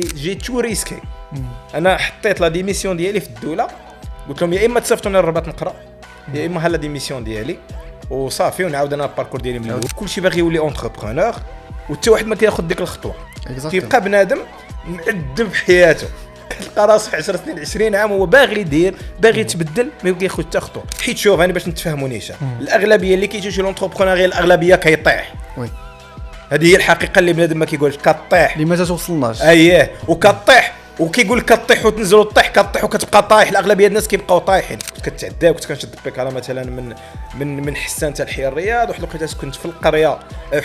جي تو ريسكي انا حطيت لا ديميسيون ديالي في الدوله قلت لهم يا اما تصيفطوني للرباط نقرا يا اما هلا ديميسيون ديالي وصافي ونعاود انا الباركور ديالي من الاول كلشي باغي يولي اونتربرونور وحتى واحد ما كياخذ ديك الخطوه كيبقى بنادم معذب في حياته تلقى راسك 10 سنين 20 عام هو باغي يدير باغي يتبدل ما كياخذ حتى خطوه حيت شوف انا باش نتفاهموا نيشان الاغلبيه اللي كيجيو شي لونتربرونوريا الاغلبيه كيطيح وي هذه هي الحقيقه اللي بنادم ما كيقولش كطيح اللي ما توصلناش اييه وكطيح وكيقول لك كطيح وتنزل وتطيح كطيح وكتبقى طايح الاغلبيه الناس كيبقاو طايحين كتعدى كنت كنشد بيكالا مثلا من من من حسان حتى لحي الرياض واحد الوقيته كنت في القريه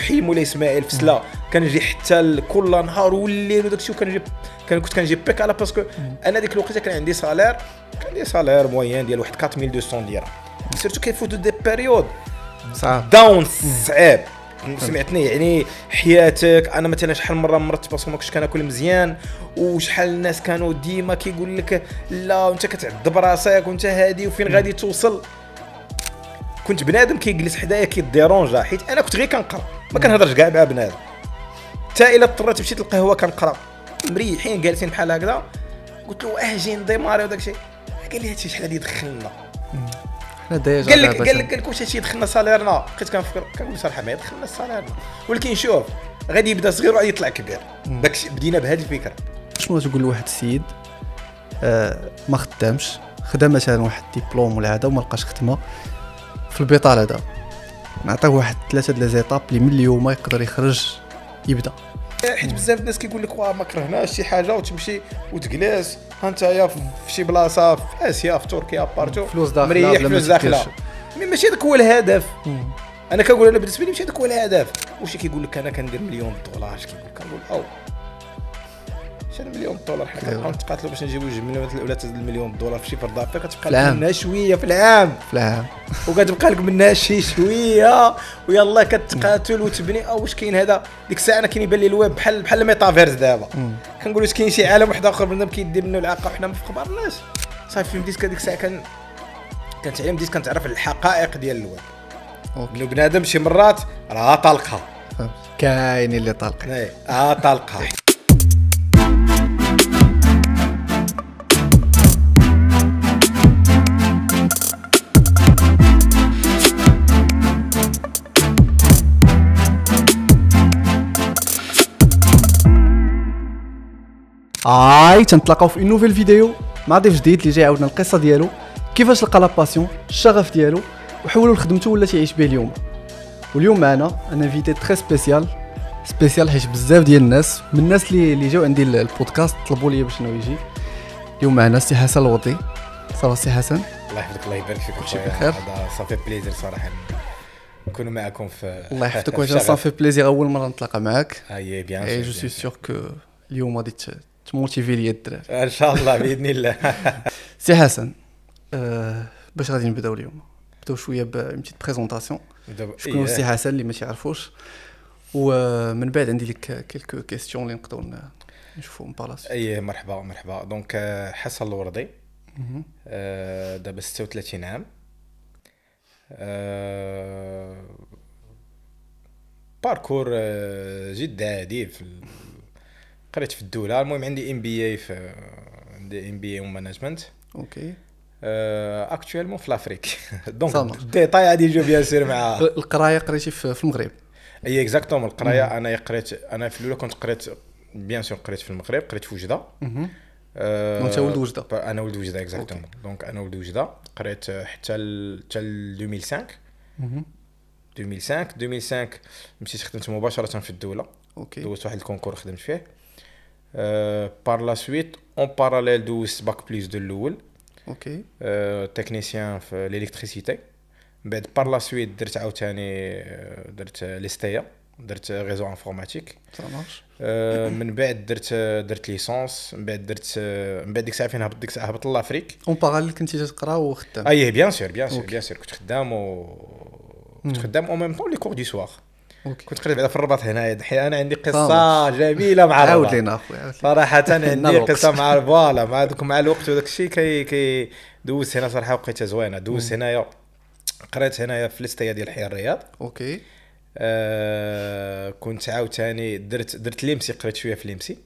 حي مولاي اسماعيل في سلا كنجي حتى كل نهار والليل وداك الشيء وكنجيب كنت كنجيب بيكالا باسكو انا ديك الوقيته كان عندي سالير كان عندي سالير موين ديال واحد 4200 ليره سيرتو كيفوتوا دي بيريود صعب داون صعيب سمعتني يعني حياتك انا مثلا شحال من مره مرت باسكو ما كنتش كناكل مزيان وشحال الناس كانوا ديما كيقول لك لا وانت كتعذب راسك وانت هادي وفين غادي توصل كنت بنادم كيجلس حدايا كيديرونجا حيت انا كنت غير كنقرا ما كنهضرش كاع مع بنادم حتى الا اضطريت مشيت للقهوه كنقرا مريحين جالسين بحال هكذا قلت له اه جي نديماري وداك الشيء قال لي هادشي شحال غادي يدخلنا حنا ديجا قال لك قال لك واش هادشي دخلنا ساليرنا بقيت كنفكر كنقول صراحه ما يدخلنا ساليرنا ولكن شوف غادي يبدا صغير وغادي يطلع كبير داك بدينا بهذه الفكره شنو تقول لواحد السيد آه ما خدامش خدا مثلا واحد ديبلوم ولا هذا وما لقاش خدمه في البيطار هذا نعطيه واحد ثلاثه د لي زيتاب اللي من اليوم يقدر يخرج يبدا إيه، حيت بزاف الناس كيقول لك واه ما كرهناش شي حاجه وتمشي وتجلس ها انتيا في شي بلاصه في اسيا في تركيا بارتو فلوس داخله مريح فلوس داخله مي ماشي هذاك هو الهدف انا كنقول انا بالنسبه لي ماشي هذاك هو الهدف وشي كيقول لك انا كندير مليون دولار كيقول لك او مثلا مليون دولار حنا أيوة. كنبقاو نتقاتلوا باش نجيبوا جوج مليون ولا 3 مليون دولار في شي فرد دافير كتبقى لك منها شويه في العام في العام وكتبقى لك منها شي شويه ويلا كتقاتل وتبني او واش كاين هذا ديك الساعه انا كيبان لي الويب بحال بحال الميتافيرس دابا كنقول واش كاين شي عالم واحد اخر بنادم كيدير منه العاقه وحنا ما فخبرناش صافي فيلم ديسك هذيك الساعه كان كنتعلم ديسك كنتعرف على الحقائق ديال الويب انه بنادم شي مرات راه طالقها كاين اللي طالقها إيه، اه طالقها اي تنتلاقاو في نوفيل فيديو مع ضيف جديد اللي جاي يعاودنا القصه ديالو كيفاش لقى لاباسيون الشغف ديالو وحولو لخدمته ولا تيعيش به اليوم واليوم معنا انا انفيتي تري سبيسيال سبيسيال حيت بزاف ديال الناس من الناس اللي اللي جاو عندي البودكاست طلبوا لي باش انه يجي اليوم معنا سي حسن الوطي صافا سي حسن الله يحفظك الله يبارك فيك كلشي بخير صافي بليزير صراحه نكونوا معكم في الله يحفظك واش صافي بليزير اول مره نتلاقى معاك اي بيان سور جو سي سور كو اليوم غادي تموتيفي ليا الدراري ان شاء الله باذن الله سي حسن أه باش غادي نبداو اليوم نبداو شويه بمتيت بريزونطاسيون شكون هو سي حسن اللي ما تعرفوش ومن آه، بعد عندي لك كيلكو كيستيون اللي نقدروا من بلاصه اي مرحبا مرحبا دونك آه، حسن الوردي آه، دابا 36 عام باركور جد عادي في قريت في الدوله المهم عندي ام بي اي في عندي ام بي اي ومانجمنت اوكي اكتويلمون آه، في لافريك دونك ديتاي غادي يجيو بيان سير مع القرايه قريتي في المغرب اي اكزاكتومون القرايه انا قريت انا في الاولى كنت قريت بيان سور قريت في المغرب قريت في وجده آه، انت ولد وجده انا ولد وجده اكزاكتومون دونك انا ولد وجده قريت حتى حتى 2005 2005 2005 مشيت خدمت مباشره في الدوله اوكي دوزت واحد الكونكور خدمت فيه Euh, par la suite, en parallèle, de suis bac plus de l'oule, euh, technicien de euh, l'électricité. Ben, par la suite, je suis en train de faire réseau informatique. Je suis ben, ben, en train de faire licence, licences, je suis en train de faire des choses à l'Afrique. On parallèle, tu as dit que tu as dit Bien sûr, bien sûr, bien sûr. Tu as dit en même temps les cours du soir. أوكي. كنت قريب على في الرباط هنايا دحين انا عندي قصه جميله مع الرباط عاود لينا اخويا صراحه عندي قصه مع فوالا مع دوك مع الوقت وداك الشيء كي كي دوزت هنا صراحه وقيته زوينه دوز هنايا قريت هنايا في الاستيا ديال حي الرياض اوكي آه كنت عاوتاني درت درت ليمسي قريت شويه في ليمسي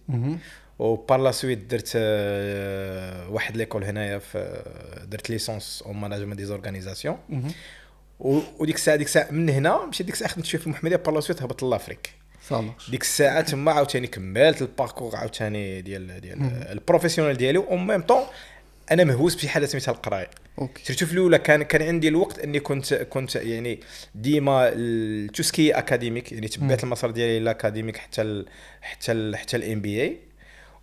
وبار لا سويت درت آه واحد ليكول هنايا في آه، درت ليسونس اون دي زورغانيزاسيون وديك الساعه ديك الساعه من هنا مشيت ديك الساعه خدمت شويه في المحمديه بار سويت هبط لافريك ديك الساعه تما عاوتاني كملت الباركور عاوتاني ديال ديال البروفيسيونيل ديالي اون ميم طون انا مهووس بشي حاجه سميتها القرايه شفتو في الاولى كان كان عندي الوقت اني كنت كنت يعني ديما توسكي اكاديميك يعني تبعت المسار ديالي الاكاديميك حتى الـ حتى الـ حتى الام بي اي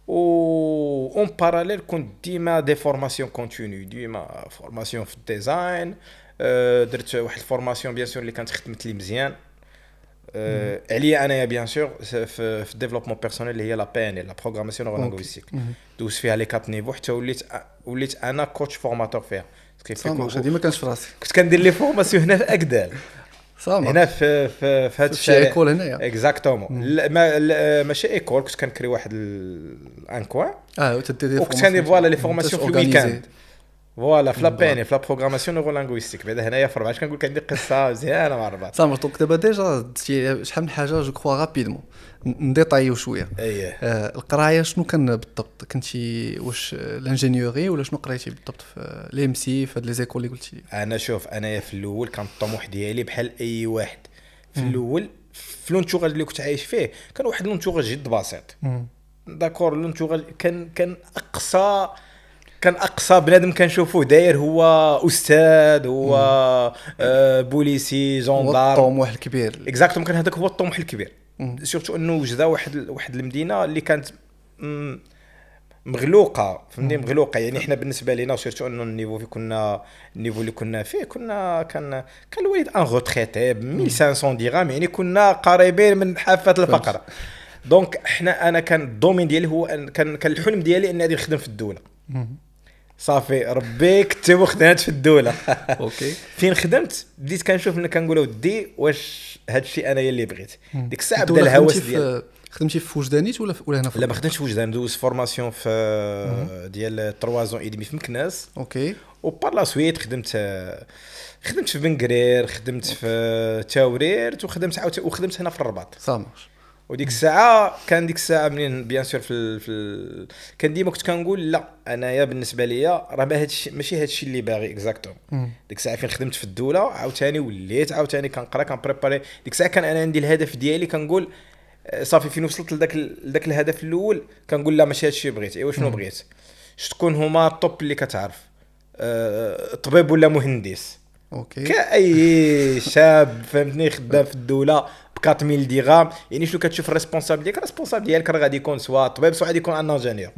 و اون باراليل كنت ديما دي فورماسيون كونتينيو ديما فورماسيون في الديزاين آه، درت واحد الفورماسيون بيان سور اللي كانت خدمت لي مزيان آه، عليا انايا بيان سور في الديفلوبمون بيرسونيل اللي هي لا بي ان لا بروغراماسيون لانغويستيك دوز فيها لي كات نيفو حتى وليت وليت انا كوتش فورماتور فيها هذه ما كانش في راسي كنت كندير لي فورماسيون هنا في اكدال صامر هنا في في في هذا الشيء ايكول هنايا mhm. اكزاكتومون ماشي ايكول كنت كنكري واحد ان كوان اه وكنت كندير فوالا لي فورماسيون في الويكاند فوالا فلا بيني فلا بروغراماسيون نورو لانغويستيك بعدا هنايا في ربعه كنقول لك عندي قصه مزيانه مع ربعه صافي دونك دابا ديجا درتي شحال من حاجه جو كخوا رابيدمون نديطايو شويه اييه القرايه شنو كان بالضبط كنتي واش لانجينيوري ولا شنو قريتي بالضبط في لي ام سي في هاد لي زيكول اللي قلتي انا شوف انايا في الاول كان الطموح ديالي بحال اي واحد في الاول في لونتوغاج اللي كنت عايش فيه كان واحد لونتوغاج جد بسيط داكور لونتوغاج كان كان اقصى كان اقصى بنادم كنشوفوه داير هو استاذ هو آه بوليسي هو الطموح الكبير اكزاكتوم كان هذاك هو الطموح الكبير سيرتو انه وجده واحد واحد المدينه اللي كانت مغلوقه فهمتني مغلوقه يعني حنا بالنسبه لنا سيرتو انه النيفو اللي كنا النيفو اللي كنا فيه كنا كان كان الوالد ان روتريتي ب 1500 درهم يعني كنا قريبين من حافه الفقر دونك حنا انا كان الدومين ديالي هو كان كان الحلم ديالي اني غادي نخدم في الدوله صافي ربيك وخدمت في الدوله اوكي فين خدمت بديت كنشوف ملي كنقول ودي واش هذا الشيء انا اللي بغيت ديك الساعه بدا الهوس ديالي خدمتي في وجدانيت ولا ولا هنا في لا ما خدمتش في وجدان دوز فورماسيون في ديال 3 زون ايدمي في مكناس اوكي وبار لا سويت خدمت خدمت في بنكرير خدمت في تاوريرت وخدمت عاوتاني وخدمت هنا في الرباط سامر وديك الساعه كان ديك الساعه منين بيان سور في, ال... في ال... كان ديما كنت كنقول لا انايا بالنسبه ليا راه ما هادشي ماشي هادشي اللي باغي اكزاكتوم ديك الساعه فين خدمت في الدوله عاوتاني وليت عاوتاني كنقرا كنبريباري ديك الساعه كان انا عندي الهدف ديالي كنقول آه، صافي فين وصلت لذاك لذاك الهدف الاول كنقول لا ماشي هادشي بغيت ايوا شنو بغيت شتكون هما الطوب اللي كتعرف أه... طبيب ولا مهندس اوكي كاي شاب فهمتني خدام في الدوله ب 4000 درهم يعني شنو كتشوف الريسبونسابل ديالك الريسبونسابل ديالك راه غادي يكون سوا طبيب سوا غادي يكون ان انجينيور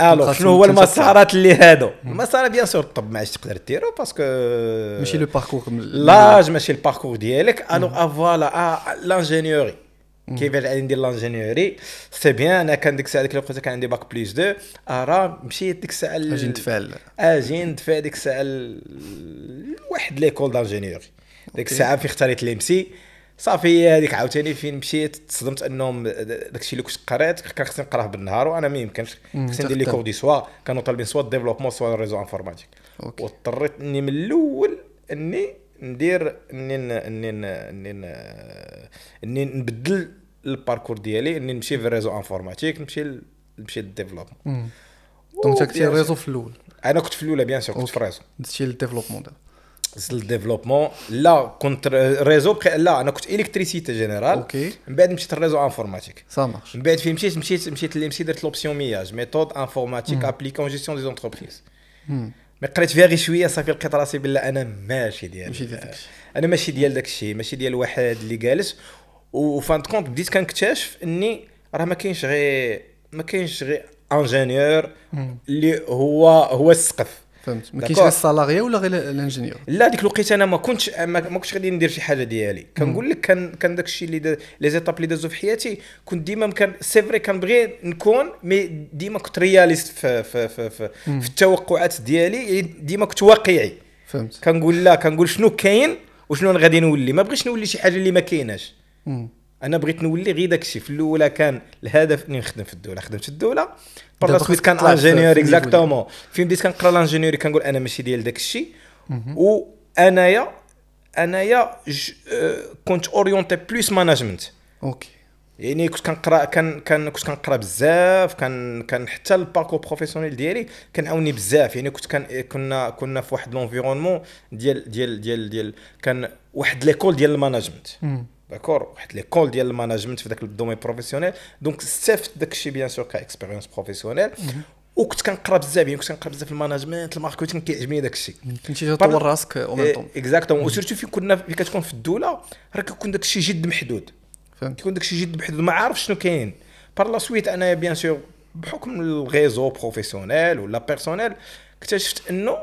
الو شنو هو المسارات اللي هادو المسار بيان سور الطب ما عادش تقدر ديرو باسكو ماشي لو باركور لاج ماشي الباركور ديالك الو فوالا لانجينيوري كيف غادي ندير لانجينيوري سي بيان انا كان ديك الساعه ديك الوقت كان عندي باك بليس 2 راه مشيت ديك الساعه اجي ندفع اجي ندفع ديك الساعه لواحد ليكول دانجينيوري ديك الساعه فين اختاريت ليمسي صافي هذيك عاوتاني فين مشيت تصدمت انهم داكشي اللي كنت قريت كان خصني نقراه بالنهار وانا ما يمكنش خصني ندير لي كور دي سوا كانوا طالبين سوا الديفلوبمون سوا ريزو انفورماتيك واضطريت اني من الاول اني ندير اني اني اني اني نبدل الباركور ديالي اني نمشي في الريزو انفورماتيك نمشي نمشي للديفلوبمون دونك انت كنتي ريزو في الاول انا كنت في الاولى بيان سور كنت في الريزو دزتي للديفلوبمون الديفلوبمون لا كنت ريزو بخي... لا انا كنت الكتريسيتي جينيرال اوكي من بعد مشيت الريزو انفورماتيك سا مارش من بعد فين مشيت مشيت مشيت للام سي درت لوبسيون مياج ميثود انفورماتيك hmm. ابليكون جيستيون دي زونتربريز hmm. مي قريت فيها غير شويه صافي لقيت راسي بالله انا ماشي ديال ماشي داكشي انا ماشي ديال داكشي ماشي ديال واحد اللي جالس وفان كونت بديت كنكتشف اني راه ما كاينش غير ما كاينش غير انجينيور hmm. اللي هو هو السقف فهمت ما كاينش غير السالاريا ولا غير الانجينيور لا ديك الوقيته انا ما كنتش ما كنتش غادي ندير شي حاجه ديالي كنقول لك كان كان داك الشيء اللي لي زيتاب اللي دازو في حياتي كنت ديما كان سي فري كنبغي نكون مي ديما كنت رياليست في في في, في, في التوقعات ديالي يعني ديما كنت واقعي فهمت كنقول لا كنقول شنو كاين وشنو غادي نولي ما بغيتش نولي شي حاجه اللي ما كايناش انا بغيت نولي غير داكشي في الاولى كان الهدف اني نخدم في الدوله خدمت في الدوله بار سويت كان انجينيور اكزاكتومون فين بديت كنقرا لانجينيور كنقول انا ماشي ديال داكشي وانايا انايا آه، كنت اورينتي بلوس مانجمنت اوكي يعني كنت كنقرا كان كان كنت كنقرا بزاف كان كان حتى الباكو بروفيسيونيل ديالي كنعاوني بزاف يعني كنت كان كنا كنا في واحد لونفيرونمون ديال ديال ديال ديال كان واحد ليكول ديال المانجمنت داكور واحد ليكول ديال الماناجمنت في ذاك الدومين بروفيسيونيل دونك استفدت داك الشيء بيان سور كاكسبيريونس بروفيسيونيل وكنت كنقرا بزاف يعني كنت كنقرا بزاف الماناجمنت الماركتينغ كيعجبني داك الشيء كنتي تطور راسك او ميم طون اكزاكتومون وسيرتو في كنا في كتكون في الدوله راه كيكون داك الشيء جد محدود كيكون داك الشيء جد محدود ما عارف شنو كاين بار لا سويت انا بيان سور بحكم الغيزو بروفيسيونيل ولا بيرسونيل اكتشفت انه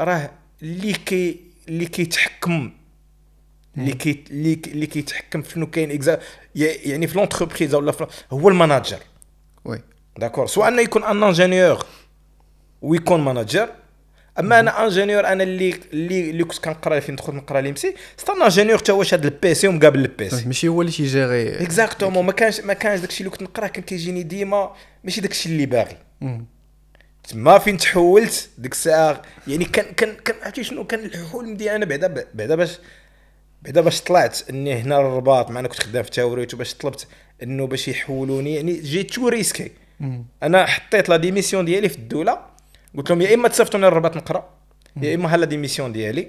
راه اللي كي اللي كيتحكم اللي إيه. كي اللي كيتحكم في شنو كاين اكزا يعني في لونتربريز ولا في هو الماناجر وي داكور سواء انه يكون ان انجينيور ويكون ماناجر اما انا انجينيور انا اللي اللي اللي كنت كنقرا فين دخلت نقرا ليمسي ستا انجينيور حتى هو شاد البيسي ومقابل البيسي ماشي هو اللي تيجيري اكزاكتومون إيه. ما كانش ما كانش داكشي اللي كنت نقراه كان كيجيني ديما ماشي داكشي اللي باغي تما فين تحولت ديك الساعه يعني كان كان كان عرفتي شنو كان الحلم ديالي انا بعدا بعدا باش بعدا باش طلعت اني هنا الرباط انا كنت خدام في تاوريت وباش طلبت انه باش يحولوني يعني جيت تو ريسكي انا حطيت لا ديميسيون ديالي في الدوله قلت لهم يا اما تصيفطوني الرباط نقرا يا اما هلا ديميسيون ديالي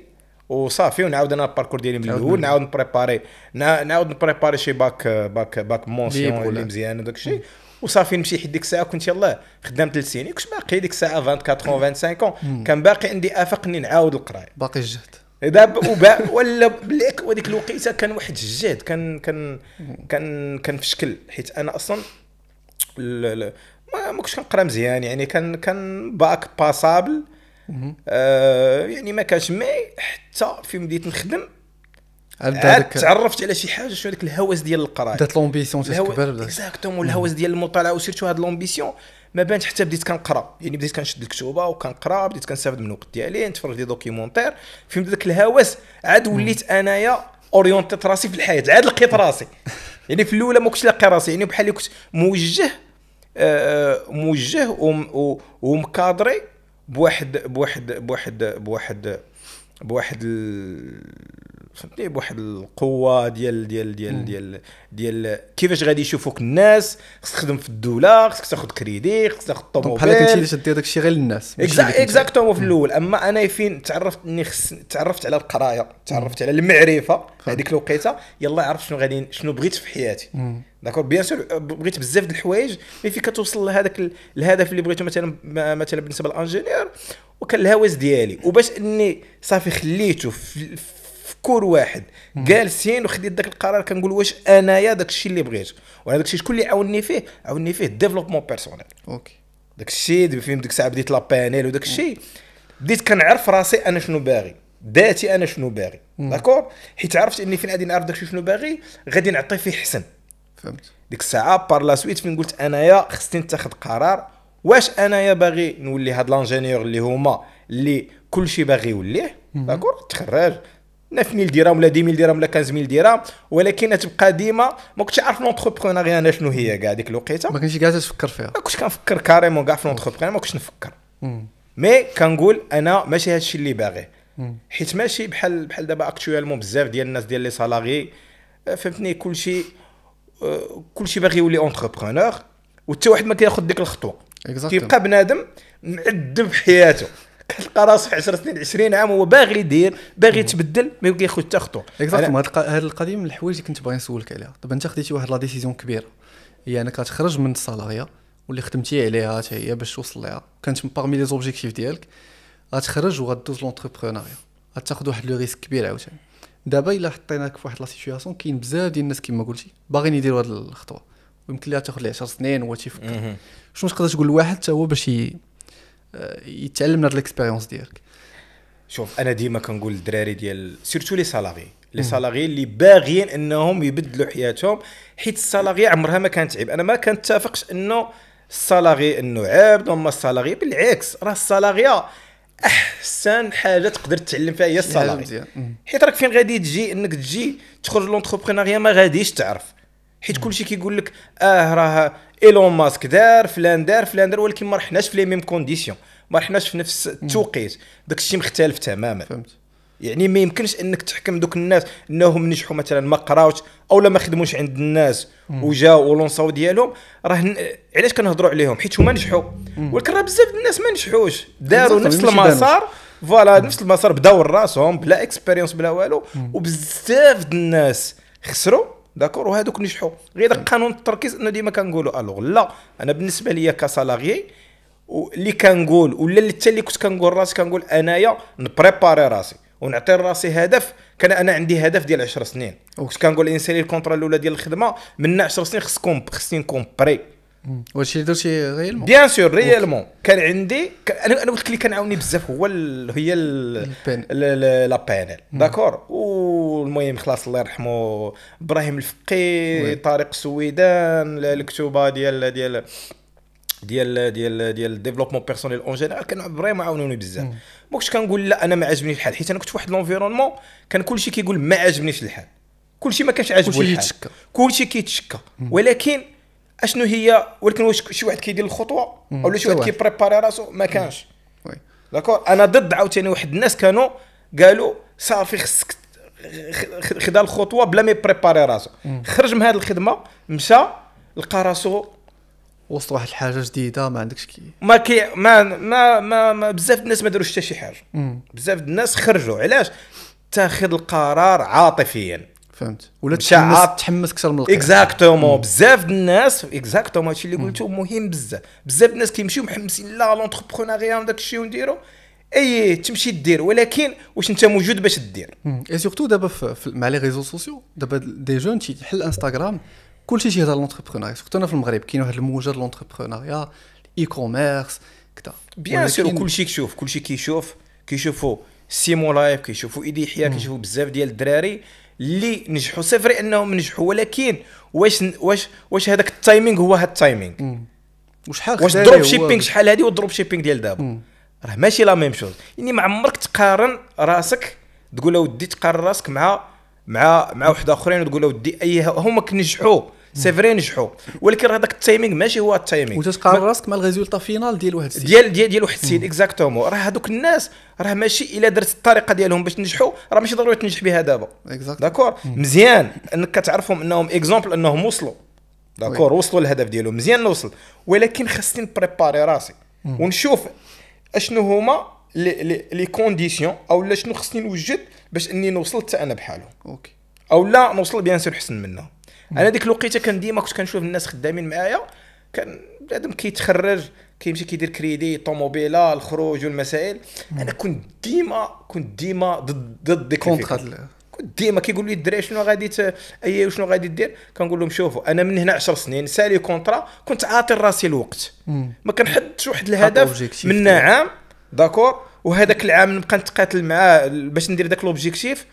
وصافي ونعاود انا الباركور ديالي من الاول نعاود نبريباري نعاود نبريباري شي باك باك باك مونسيون اللي مزيان وداك الشيء وصافي نمشي حيت ديك الساعه كنت يلاه خدام ثلاث سنين كنت باقي ديك الساعه 24 25 كان باقي عندي افق اني نعاود القرايه باقي الجهد دابا وباء ولا بليك وديك الوقيته كان واحد الجهد كان كان كان كان في شكل حيت انا اصلا ما كنتش كنقرا مزيان يعني كان كان باك باسابل آه يعني ما كانش مي حتى في بديت نخدم عاد تعرفت على شي حاجه شنو هذاك الهوس ديال القرايه بدات لومبيسيون تكبر اكزاكتومون الهوس ديال المطالعه وسيرتو هاد لومبيسيون ما بانت حتى بديت كنقرا يعني بديت كنشد الكتوبه وكنقرا بديت كنستافد من الوقت ديالي نتفرج لي دوكيمونتير فين بدا ذاك الهوس عاد وليت انايا اورينتيت راسي في الحياه عاد لقيت راسي يعني في الاولى ما كنتش لاقي راسي يعني بحال كنت موجه آه، آه، موجه ومكادري بواحد بواحد بواحد بواحد بواحد, بواحد فهمتني بواحد القوه ديال ديال ديال ديال ديال كيفاش غادي يشوفوك الناس خصك تخدم في الدوله خصك تاخذ كريدي خصك تاخذ طوموبيل بحال كنتي اللي شدي داكشي غير للناس اكزاكتومون في الاول اما انا فين تعرفت اني خص تعرفت على القرايه تعرفت على المعرفه هذيك الوقيته يلا عرفت شنو غادي شنو بغيت في حياتي داكور بيان سور بغيت بزاف ديال الحوايج مي فين كتوصل لهذاك الهدف اللي بغيتو مثلا مثلا بالنسبه للانجينير وكان الهوس ديالي وباش اني صافي خليته في كور واحد جالسين وخديت ذاك القرار كنقول واش انايا داك الشيء اللي بغيت وعلى داك الشيء شكون اللي عاوني فيه عاوني فيه الديفلوبمون بيرسونيل اوكي داك الشيء فين ديك الساعه بديت لابانيل وداك الشيء بديت كنعرف راسي انا شنو باغي ذاتي انا شنو باغي داكور حيت عرفت اني فين غادي نعرف داك الشيء شنو باغي غادي نعطي فيه حسن فهمت ديك الساعه بار لا سويت فين قلت انايا خصني نتخذ قرار واش انايا باغي نولي هاد لانجينيور اللي هما اللي كلشي باغي يوليه داكور تخرج 9 ميل درهم ولا 10 ميل درهم ولا 15 ميل درهم ولكن تبقى ديما ما كنتش عارف لونتربرونيا انا شنو هي كاع ديك الوقيته ما كنتش كاع تفكر فيها ما كنتش كنفكر كاريمون كاع في لونتربرونيا ما كنتش نفكر مي كنقول انا ماشي هذا الشيء اللي باغيه حيت ماشي بحال بحال دابا اكتويلمون بزاف ديال الناس ديال لي سالاري آه، فهمتني كلشي آه، كلشي باغي يولي اونتربرونور وحتى واحد ما كياخذ ديك الخطوه كيبقى بنادم معذب في حياته كتلقى راسك 10 سنين 20 عام هو باغي يدير باغي يتبدل ما كياخذ حتى خطوه اكزاكتوم هاد القضيه من الحوايج اللي كنت باغي نسولك عليها طب انت خديتي واحد لا ديسيزيون كبيره هي يعني انك تخرج من الصلاغيه واللي خدمتي عليها حتى هي باش توصل ليها كانت من باغمي لي زوبجيكتيف ديالك غتخرج وغدوز لونتربرونيا غتاخذ واحد لو ريسك كبير عاوتاني دابا الا حطيناك في واحد لا سيتوياسيون كاين بزاف ديال الناس كما قلتي باغيين يديروا هذه الخطوه ويمكن لها تاخذ لي 10 سنين وهو تيفكر شنو تقدر تقول لواحد حتى هو باش آه، يتعلم من هاد الاكسبيريونس ديالك شوف انا ديما كنقول للدراري ديال سيرتو لي سالاري لي سالاري اللي باغيين انهم يبدلوا حياتهم حيت السالاري عمرها ما كانت عيب انا ما كنتفقش انه السالاري انه عيب هما السالاري بالعكس راه السالاريه احسن حاجه تقدر تعلم فيها هي السالاري حيت راك فين غادي تجي انك تجي تخرج لونتربرونيا ما غاديش تعرف حيت كلشي كيقول لك اه راه ايلون ماسك دار فلان دار فلان دار ولكن ما رحناش في لي ميم كونديسيون ما رحناش في نفس التوقيت داك الشيء مختلف تماما فهمت يعني ما يمكنش انك تحكم دوك الناس انهم نجحوا مثلا ما قراوش او لا ما خدموش عند الناس وجاو ولونصاو ديالهم راه علاش كنهضروا عليهم حيت هما نجحوا ولكن راه بزاف الناس ما نجحوش داروا نفس المسار فوالا نفس المسار بداو راسهم بلا اكسبيريونس بلا والو وبزاف الناس خسروا داكور وهذوك نجحوا غير داك قانون التركيز انه ديما كنقولوا الوغ لا انا بالنسبه ليا كسالاري اللي كنقول ولا حتى اللي كنت كنقول راسي كنقول انايا نبريباري راسي ونعطي لراسي هدف كان انا عندي هدف ديال 10 سنين كنت كنقول انسالي الكونترا الاولى ديال الخدمه من 10 سنين خصكم خصني خصني نكومبري واش درتي مون بيان سور ريالمون كان عندي انا انا قلت لك اللي كنعاوني بزاف هو هي لا بانيل داكور والمهم خلاص الله يرحمه ابراهيم الفقي طارق السويدان الكتوبه ديال ديال ديال ديال ديال الديفلوبمون بيرسونيل اون جينيرال كانوا فريمون عاونوني بزاف ما كنتش كنقول لا انا ما عاجبنيش الحال حيت انا كنت في واحد لونفيرونمون كان كلشي كيقول ما عاجبنيش الحال كلشي ما كانش عاجبو الحال كلشي كيتشكى كلشي كيتشكى ولكن اشنو هي ولكن واش شي واحد كيدير الخطوه ولا شي واحد كيبريباري راسو ما كانش داكور انا ضد عاوتاني واحد الناس كانوا قالوا صافي خصك خدا الخطوه بلا ما يبريباري راسو خرج من هذه الخدمه مشى لقى راسو وسط واحد الحاجه جديده ما عندكش كي ما كي ما ما, ما, ما بزاف الناس ما داروش حتى شي حاجه بزاف الناس خرجوا علاش تاخذ القرار عاطفيا فهمت ولا تشعر تحمس اكثر من اكزاكتومون بزاف د الناس اكزاكتومون هادشي اللي قلته مهم بزاف بزاف الناس كيمشيو محمسين لا لونتربرونيا وداك الشيء ونديرو اي تمشي دير ولكن واش انت موجود باش دير اي سورتو دابا مع لي ريزو سوسيو دابا دي جون تيحل انستغرام كلشي تيهضر لونتربرونيا سورتو انا في المغرب كاين واحد الموجه لونتربرونيا اي كوميرس كذا بيان سور كلشي كيشوف كلشي كيشوف كيشوفوا سيمو لايف كيشوفوا ايدي حياه كيشوفوا بزاف ديال الدراري اللي نجحوا صفري انهم نجحوا ولكن واش واش واش هذاك التايمينغ هو هاد التايمينغ وشحال واش دروب شيبينغ شحال هذه والدروب شيبينغ ديال دابا راه ماشي لا ميم شوز يعني ما عمرك تقارن راسك تقول اودي تقارن راسك مع مع مع واحد اخرين وتقول اودي اي هما كنجحوا سي فري نجحوا ولكن هذاك التايمينغ ماشي هو التايمينغ وتتقارن راسك مع الريزولتا فينال ديال واحد السيد ديال ديال ديال واحد السيد اكزاكتومون راه هذوك الناس راه ماشي الا درت الطريقه ديالهم باش نجحوا راه ماشي ضروري تنجح بها دابا داكور مزيان انك كتعرفهم انهم اكزومبل انهم وصلوا داكور وصلوا للهدف ديالهم مزيان نوصل ولكن خاصني نبريباري راسي ونشوف اشنو هما لي كونديسيون او لا شنو خصني نوجد باش اني نوصل حتى انا بحالهم اوكي او لا نوصل بيان سور حسن منهم انا ديك الوقيته كان ديما كنت كنشوف الناس خدامين معايا كان بنادم كيتخرج كيمشي كيدير كريدي طوموبيله الخروج والمسائل انا كنت ديما كنت ديما ضد ضد ديك كنت ديما كيقول لي الدراري شنو غادي ت... اي شنو غادي دير كنقول لهم شوفوا انا من هنا 10 سنين سالي كونترا كنت عاطي راسي الوقت ما كنحدش واحد الهدف من عام داكور وهذاك العام نبقى نتقاتل معاه باش ندير داك لوبجيكتيف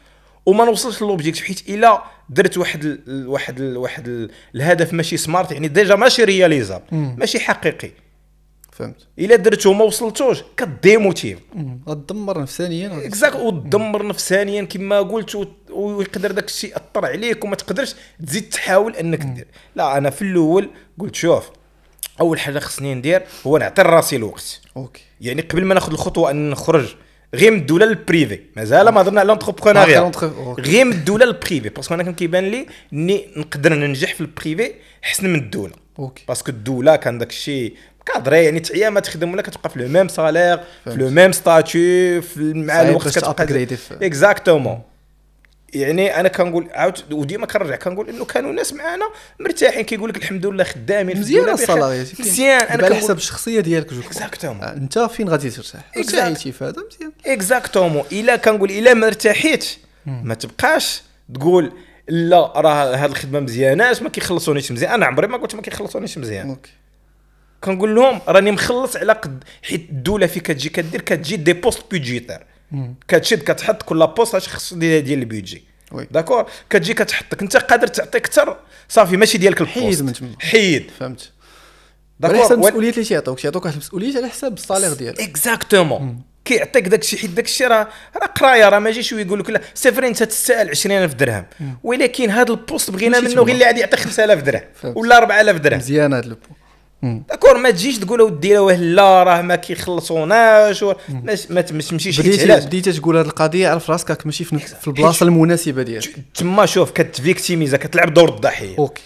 وما نوصلش للوبجيكتيف حيت الا درت واحد ال واحد ال واحد ال الهدف ماشي سمارت يعني ديجا ماشي رياليزابل ماشي حقيقي فهمت الا درته وما وصلتوش كديموتيف غدمر نفسانيا اكزاكت وتدمر نفسانيا كما قلت ويقدر داك الشيء ياثر عليك وما تقدرش تزيد تحاول انك دير لا انا في الاول قلت شوف اول حاجه خصني ندير هو نعطي راسي الوقت اوكي يعني قبل ما ناخذ الخطوه ان نخرج غير من الدوله للبريفي مازال ما هضرنا على آه، لونتربرونيا غير من الدوله للبريفي باسكو انا كان كيبان لي اني نقدر ننجح في البريفي احسن من الدوله اوكي باسكو الدوله كان داك الشيء كادري يعني تعيا ما تخدم ولا كتبقى في لو ميم سالير في لو ميم ستاتيو مع الوقت كتبقى اكزاكتومون يعني انا كنقول عاود وديما كنرجع كنقول انه كانوا ناس معانا مرتاحين كيقول لك الحمد لله خدامين مزيان الصلاة مزيان انا على حسب الشخصيه ديالك جوج اكزاكتومون انت فين غادي ترتاح ارتاحيتي في هذا مزيان اكزاكتومون الا كنقول الا ما ارتاحيتش ما تبقاش تقول لا راه هاد الخدمه مزياناش ما كيخلصونيش مزيان انا عمري ما قلت ما كيخلصونيش مزيان كنقول لهم راني مخلص على قد حيت الدوله فين كتجي كدير كتجي دي بوست بودجيتير كتشد كتحط كل بوست اش خص ديال دي البيدجي داكور كتجي كتحطك انت قادر تعطي اكثر صافي ماشي ديالك البوست حيد من تما حيد فهمت داكور على حساب المسؤوليات اللي تيعطوك تيعطوك واحد المسؤوليات على حساب الصالير ديالك اكزاكتومون كيعطيك داك الشيء حيت داك الشيء راه راه قرايه راه ما شويه ويقول لك لا سي فري انت تستاهل 20000 درهم ولكن هذا البوست بغينا منه غير اللي غادي يعطي 5000 درهم ولا 4000 درهم مزيان هذا البوست داكور ما تجيش تقول اودي راه لا راه ما كيخلصوناش ما, تمشيش تمشيش بديتي بديتي تقول هذه القضيه عرف راسك راك ماشي في, في البلاصه المناسبه ديالك تما شوف كتفيكتيميزا كتلعب دور الضحيه اوكي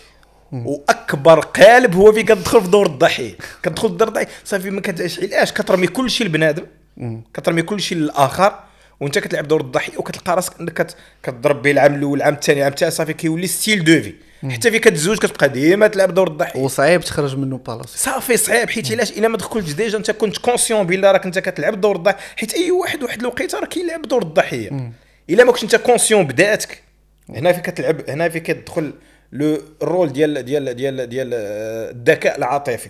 واكبر قالب هو فين كتدخل في دور الضحيه كتدخل في دور الضحيه صافي ما كتعيش كترمي كل شيء لبنادم كترمي كل شيء للاخر وانت كتلعب دور الضحيه وكتلقى راسك انك كتضرب به العام الاول العام الثاني العام الثالث صافي كيولي ستيل دو في حتى في كتزوج كتبقى ديما تلعب دور الضحيه وصعيب تخرج منه بالاس صافي صعيب حيت علاش الا ما دخلتش ديجا انت كنت كونسيون بلا راك انت كتلعب دور الضحيه حيت اي واحد واحد الوقيته راه كيلعب دور الضحيه الا ما كنتش انت كونسيون بداتك هنا فين كتلعب هنا فين كتدخل لو الرول ديال ديال ديال ديال الذكاء العاطفي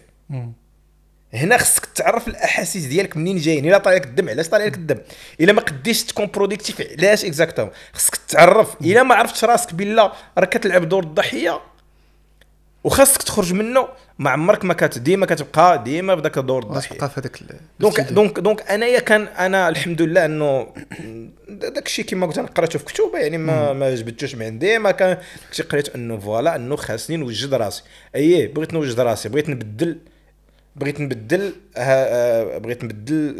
هنا خصك تعرف الاحاسيس ديالك منين جايين الا طالع لك الدم علاش طالع لك الدم الا ما قديش تكون بروديكتيف علاش اكزاكتومون خصك تعرف الا ما عرفتش راسك بالله راك كتلعب دور الضحيه وخاصك تخرج منه ما عمرك ما كت ديما كتبقى ديما بداك الدور الضحيه تبقى في هذاك دونك دونك دونك انايا كان انا الحمد لله انه داك الشيء كما قلت انا قريته في كتوبه يعني ما ما جبدتوش من عندي ما كان قريت انه فوالا انه خاصني نوجد راسي اي بغيت نوجد راسي بغيت نبدل بغيت نبدل آه، بغيت نبدل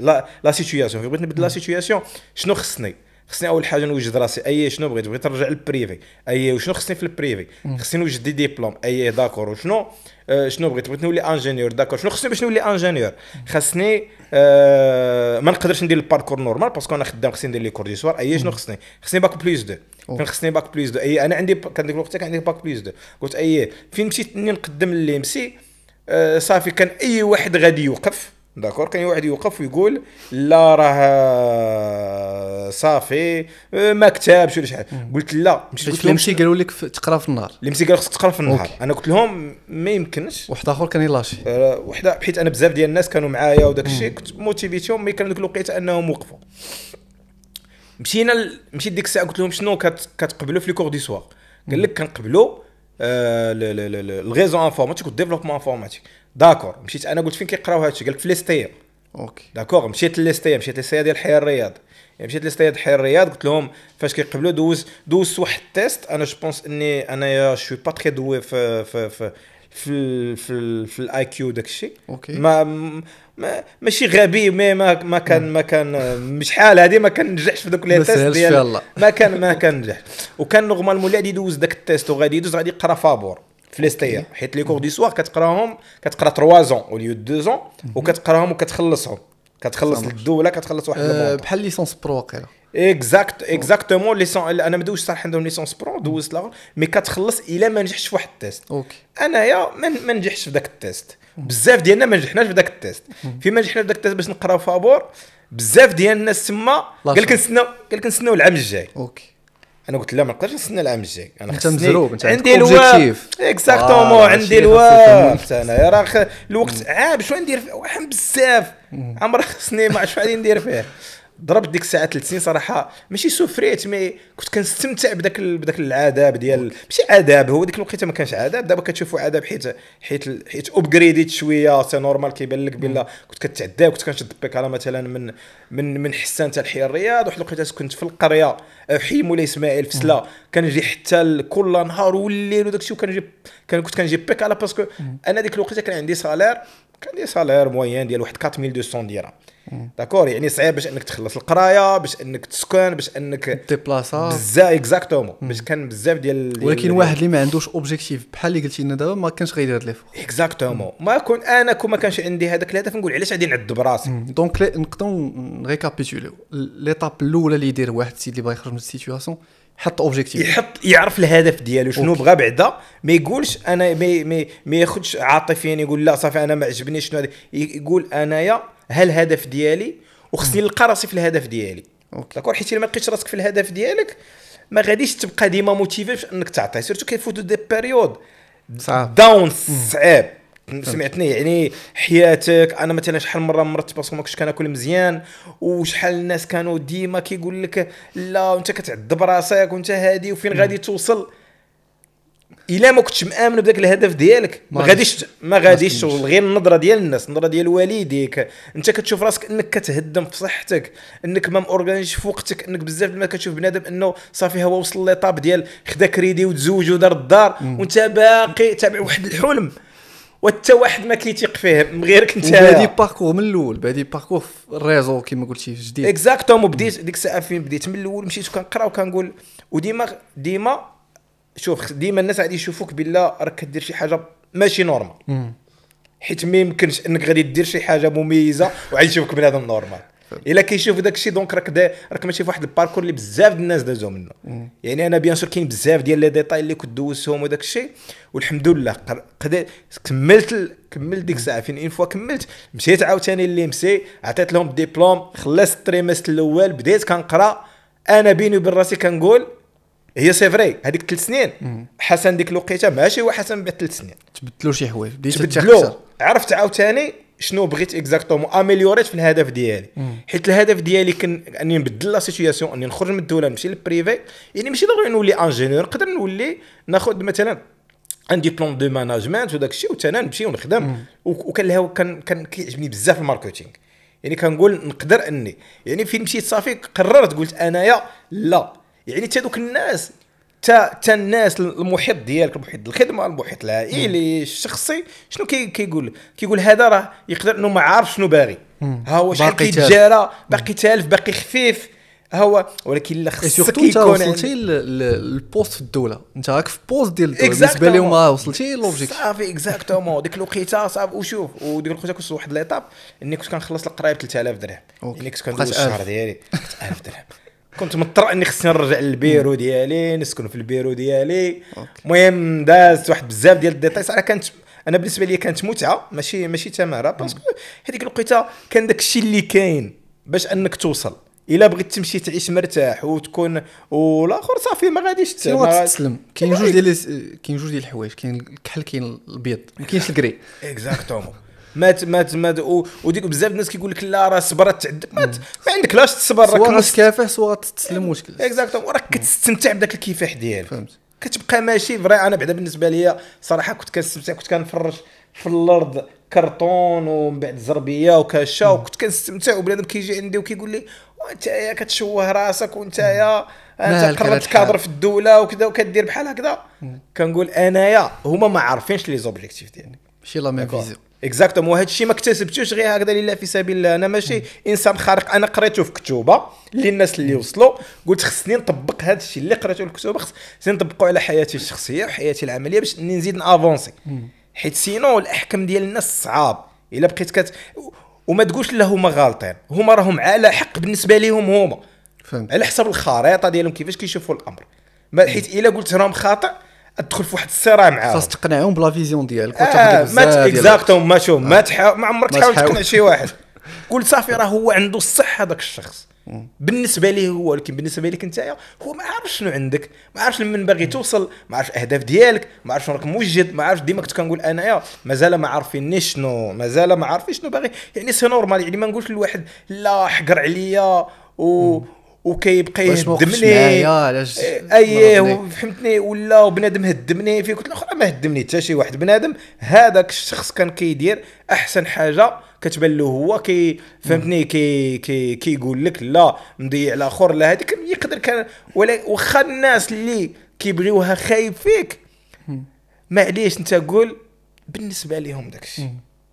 لا لا سيتوياسيون بغيت نبدل لا سيتوياسيون شنو خصني خصني اول حاجه نوجد راسي اي شنو بغيت بغيت نرجع للبريفي اي وشنو خصني في البريفي خصني نوجد دي ديبلوم اي داكور وشنو آه، شنو بغيت بغيت نولي انجينيور داكور شنو خصني باش نولي انجينيور خصني آه ما نقدرش ندير الباركور نورمال باسكو انا خدام خصني ندير لي كور دي سوار اي شنو خصني خصني باك بلس دو كان خصني باك بلس دو اي انا عندي كان ديك الوقت كان عندي باك بلس دو قلت اي فين مشيت نقدم نقدم لليمسي آه، صافي كان اي واحد غادي يوقف داكور كان واحد يوقف ويقول لا راه آه، صافي آه، ما كتبش ولا شحال قلت لا مشيت قلت لهم شي قالوا لك تقرا في النهار اللي مشي قالوا خصك تقرا في النهار أوكي. انا قلت لهم ما يمكنش واحد اخر كان يلاشي أه وحده بحيث انا بزاف ديال الناس كانوا معايا وداك الشيء كنت موتيفيتيهم مي كان ديك الوقيته انهم وقفوا مشينا مشيت ديك الساعه قلت لهم شنو كتقبلوا في لي كور دي سوار قال لك كنقبلوا آه، الغيزو انفورماتيك والديفلوبمون انفورماتيك داكور مشيت انا قلت فين كيقراو هادشي قال لك في ليستيا اوكي داكور مشيت ليستيا مشيت ليستيا ديال حي الرياض يعني مشيت ليستيا ديال حي الرياض قلت لهم فاش كيقبلوا دوز دوزت واحد التيست انا جو بونس اني انايا شو با تري دوي في في في في الـ في الـ في الاي كيو داك الشيء اوكي ما, ما ماشي غبي مي ما ما كان ما كان مش حال هذه ما كنجحش في دوك لي تيست ديال ما كان ما نجح وكان نورمالمون اللي غادي يدوز داك التيست وغادي يدوز غادي يقرا فابور في ليستير حيت لي كور دي سوار كتقراهم كتقرا 3 زون وليو 2 زون وكتقراهم وكتخلصهم كتخلص الدوله كتخلص واحد أه بحال ليسونس برو واقيلا اكزاكت اكزاكتومون لي سون انا ما دوزتش صراحه عندهم ليسونس برو دوزت لاغر مي كتخلص الا ما نجحش في واحد التيست اوكي انايا ما نجحش في ذاك التيست بزاف ديالنا ما نجحناش في ذاك التيست فيما نجحنا في ذاك التيست باش نقراو فابور بزاف ديال الناس تما قال لك نستناو قال لك نستناو العام الجاي اوكي انا قلت لا ما نقدرش نستنى العام الجاي انا انت مزروب انت عندي الوقت اكزاكتومون آه، عندي الوقت انا راه الوقت عاب شنو ندير فيه بزاف عمري خصني ما عرفتش غادي ندير فيه ضربت ديك الساعه سنين صراحه ماشي سوفريت مي كنت كنستمتع بداك بداك العذاب ديال ماشي عذاب هو ديك الوقيته ما كانش عذاب دابا كتشوفوا عذاب حيت حيت حيت اوبغريديت شويه سي نورمال كيبان لك بلا كنت كتعذب كنت كنشد بيك على مثلا من من من حسان حتى لحي الرياض واحد الوقيته كنت في القريه في آه، حي مولاي اسماعيل في سلا كنجي حتى كل نهار والليل وداك الشيء وكنجي كان كنت كنجي بيك على باسكو انا ديك الوقيته كان عندي سالير كان عندي سالير موين ديال واحد 4200 درهم داكور يعني صعيب باش انك تخلص القرايه باش انك تسكن باش انك تيبلاصا بزاف اكزاكتومون باش كان بزاف ديال ولكن واحد اللي ما عندوش اوبجيكتيف بحال اللي قلتي لنا دابا ما كانش غيدير هاد فور اكزاكتومون ما كون انا كون ما كانش عندي هذاك الهدف نقول علاش غادي نعذب راسي دونك نقدروا نريكابيتوليو ليطاب الاولى اللي يدير واحد السيد اللي باغي يخرج من السيتوياسيون حط اوبجيكتيف يحط يعرف الهدف ديالو شنو بغى بعدا ما يقولش انا ما ما ياخذش عاطفيا يعني يقول لا صافي انا ما عجبنيش شنو هذا يقول انايا ها الهدف ديالي وخصني نلقى راسي في الهدف ديالي داكور حيت الا ما لقيتش راسك في الهدف ديالك ما غاديش تبقى ديما موتيفي انك تعطي سيرتو كيفوتو دي بيريود صعب داون صعيب سمعتني يعني حياتك انا مثلا شحال مره مرت باسكو ما كنتش كناكل مزيان وشحال الناس كانوا ديما كيقول لك لا وانت كتعذب راسك وانت هادي وفين غادي توصل الا ما كنتش مامن بداك الهدف ديالك ما غاديش ما غاديش توصل غير النظره ديال الناس النظره ديال والديك انت كتشوف راسك انك كتهدم في صحتك انك ما مورغانيش في وقتك انك بزاف ما كتشوف بنادم انه صافي هو وصل ليطاب ديال خدا كريدي وتزوج ودار الدار وانت باقي تابع واحد الحلم وحتى واحد ما كيتيق فيه من غيرك انت بادي باركور من الاول بادي باركور في الريزو كما قلتي جديد اكزاكتوم بديت ديك الساعه فين بديت من الاول مشيت كنقرا وكنقول وديما ديما شوف ديما الناس غادي يشوفوك بلا راك كدير شي حاجه ماشي نورمال حيت ما يمكنش انك غادي دير شي حاجه مميزه وعاد يشوفك بنادم نورمال الا كيشوف داك الشيء دونك راك راك ماشي في واحد الباركور اللي بزاف ديال الناس دازو منه يعني انا بيان سور كاين بزاف ديال لي ديتاي اللي كنت دوزتهم وداك الشيء والحمد لله كملت كملت ديك الساعه فين اون فوا كملت مشيت عاوتاني مسي عطيت لهم الدبلوم خلصت التريمست الاول بديت كنقرا انا بيني وبين راسي كنقول هي سي فري هذيك ثلاث سنين حسن ديك الوقيته ماشي هو حسن بعد ثلاث سنين تبدلوا شي حوايج بديت تبدلوا عرفت عاوتاني شنو بغيت اكزاكتومون اميليوريت في الهدف ديالي حيت الهدف ديالي كان اني نبدل لا سيتوياسيون اني نخرج من الدوله نمشي للبريفي يعني ماشي ضروري نولي انجينير نقدر نولي ناخذ مثلا ان ديبلوم دو ماناجمنت وداك الشيء وتانا نمشي ونخدم وكان كان كان كيعجبني بزاف الماركتينغ يعني كنقول نقدر اني يعني فين مشيت صافي قررت قلت انايا لا يعني حتى دوك الناس تا تا الناس المحيط ديالك المحيط الخدمه المحيط العائلي الشخصي شنو كي كيقول كيقول هذا راه يقدر انه ما عارف شنو باغي ها هو شحال كيتجارى باقي تالف باقي خفيف ها هو ولكن لا إيه، خصك يكون انت وصلتي للبوست في الدوله انت راك في بوست ديال الدوله بالنسبه لهم وصلتي لوبجيكت صافي اكزاكتومون ديك الوقيته صافي وشوف وديك الوقيته كنت واحد ليطاب اني كنت كنخلص القرايه ب 3000 درهم اني كنت كندوز الشهر ديالي 1000 درهم كنت مضطر اني خصني نرجع للبيرو ديالي نسكن في البيرو ديالي المهم دازت واحد بزاف ديال الديتاي راه كانت انا بالنسبه لي كانت متعه ماشي ماشي تماره باسكو هذيك الوقيته كان داك الشيء اللي كاين باش انك توصل الا بغيت تمشي تعيش مرتاح وتكون والاخر صافي ما غاديش تسلم كاين جوج إيه. ديال كاين جوج ديال الحوايج كاين الكحل كاين البيض ما كاينش الكري اكزاكتومون مات مات مات وديك بزاف الناس كيقول لك لا راه الصبر تعذب مات ما عندك لاش تصبر راك سواء كافح سواء تستسلم مشكل اكزاكتوم راك كتستمتع بداك الكفاح ديالك فهمت كتبقى ماشي فري انا بعدا بالنسبه ليا صراحه كنت كنستمتع كنت كنفرج في الارض كرتون ومن بعد زربيه وكاشا وكنت كنستمتع وبنادم كيجي عندي وكيقول لي وانت يا كتشوه راسك وانت يا انت قررت كادر في الدوله وكذا وكدير بحال هكذا كنقول انايا هما ما عارفينش لي زوبجيكتيف ديالي ماشي لا ميم فيزيون اكزاكتومون وهذا الشيء ما اكتسبتوش غير هكذا لله في سبيل الله انا ماشي انسان خارق انا قريته في كتوبه للناس اللي وصلوا قلت خصني نطبق هذا الشيء اللي قريته في الكتوبه خصني نطبقه على حياتي الشخصيه وحياتي العمليه باش نزيد نافونسي حيت سينو الاحكام ديال الناس صعاب الا بقيت كت وما تقولش لا هما غالطين هما راهم على حق بالنسبه ليهم هما فهمت على حسب الخريطه ديالهم كيفاش كيشوفوا الامر حيت الا قلت راهم خاطئ تدخل في واحد الصراع معاه خاص تقنعهم بلا فيزيون ديالك آه ما اكزاكتوم ما شوف ما آه. ما عمرك تحاول تقنع شي واحد قول صافي راه هو عنده الصح هذاك الشخص بالنسبه ليه هو ولكن بالنسبه لك انت هو ما عارفش شنو عندك ما عارفش لمن باغي توصل ما عارفش الاهداف ديالك ما عارفش راك موجد ما عارفش ديما كنت كنقول انايا مازال ما عارفينيش شنو مازال ما عارفين شنو باغي يعني سي نورمال يعني ما نقولش لواحد لا حقر عليا و وكيبقى يهدمني اييه فهمتني ولا وبنادم هدمني في قلت له ما هدمني حتى شي واحد بنادم هذاك الشخص كان كيدير احسن حاجه كتبان له هو كي فهمتني كي كي كيقول لك لا مضيع الاخر لا هذيك يقدر كان واخا الناس اللي كيبغيوها خايب فيك معليش انت قول بالنسبه لهم داكشي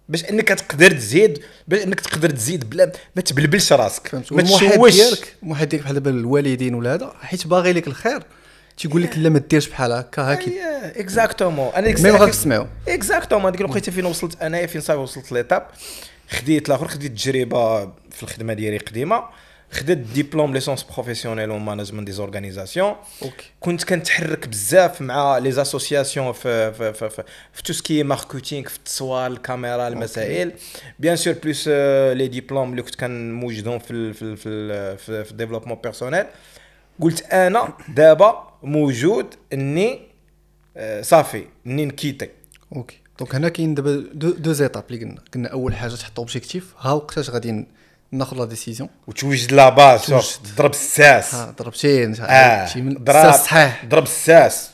باش انك تقدر تزيد باش انك تقدر تزيد بلا ما تبلبلش راسك ما تشوش ديالك ديالك بحال دابا الوالدين ولا هذا حيت باغي لك الخير تيقول لك لا ما ديرش بحال هكا هاكي اكزاكتومون انا ديك الساعه اكزاكتومون ديك الوقيته فين وصلت انايا فين صافي وصلت ليتاب خديت الاخر خديت تجربه في الخدمه ديالي قديمه خديت ديبلوم ليسونس بروفيسيونيل اون مانجمنت دي زورغانيزاسيون كنت كنتحرك بزاف مع لي زاسوسياسيون في في في في, في تو سكي ماركتينغ في التصوير الكاميرا المسائل بيان سور بلوس آه، لي ديبلوم اللي كنت كنوجدهم في في في في, في الديفلوبمون بيرسونيل قلت انا دابا موجود اني آه، صافي اني نكيتي اوكي دونك هنا كاين دابا دو, دو زيتاب اللي قلنا قلنا اول حاجه تحط اوبجيكتيف ها وقتاش غادي ناخذ لا ديسيزيون وتوجد لا باز ضرب الساس ضرب شي آه. ضرب صحيح ضرب الساس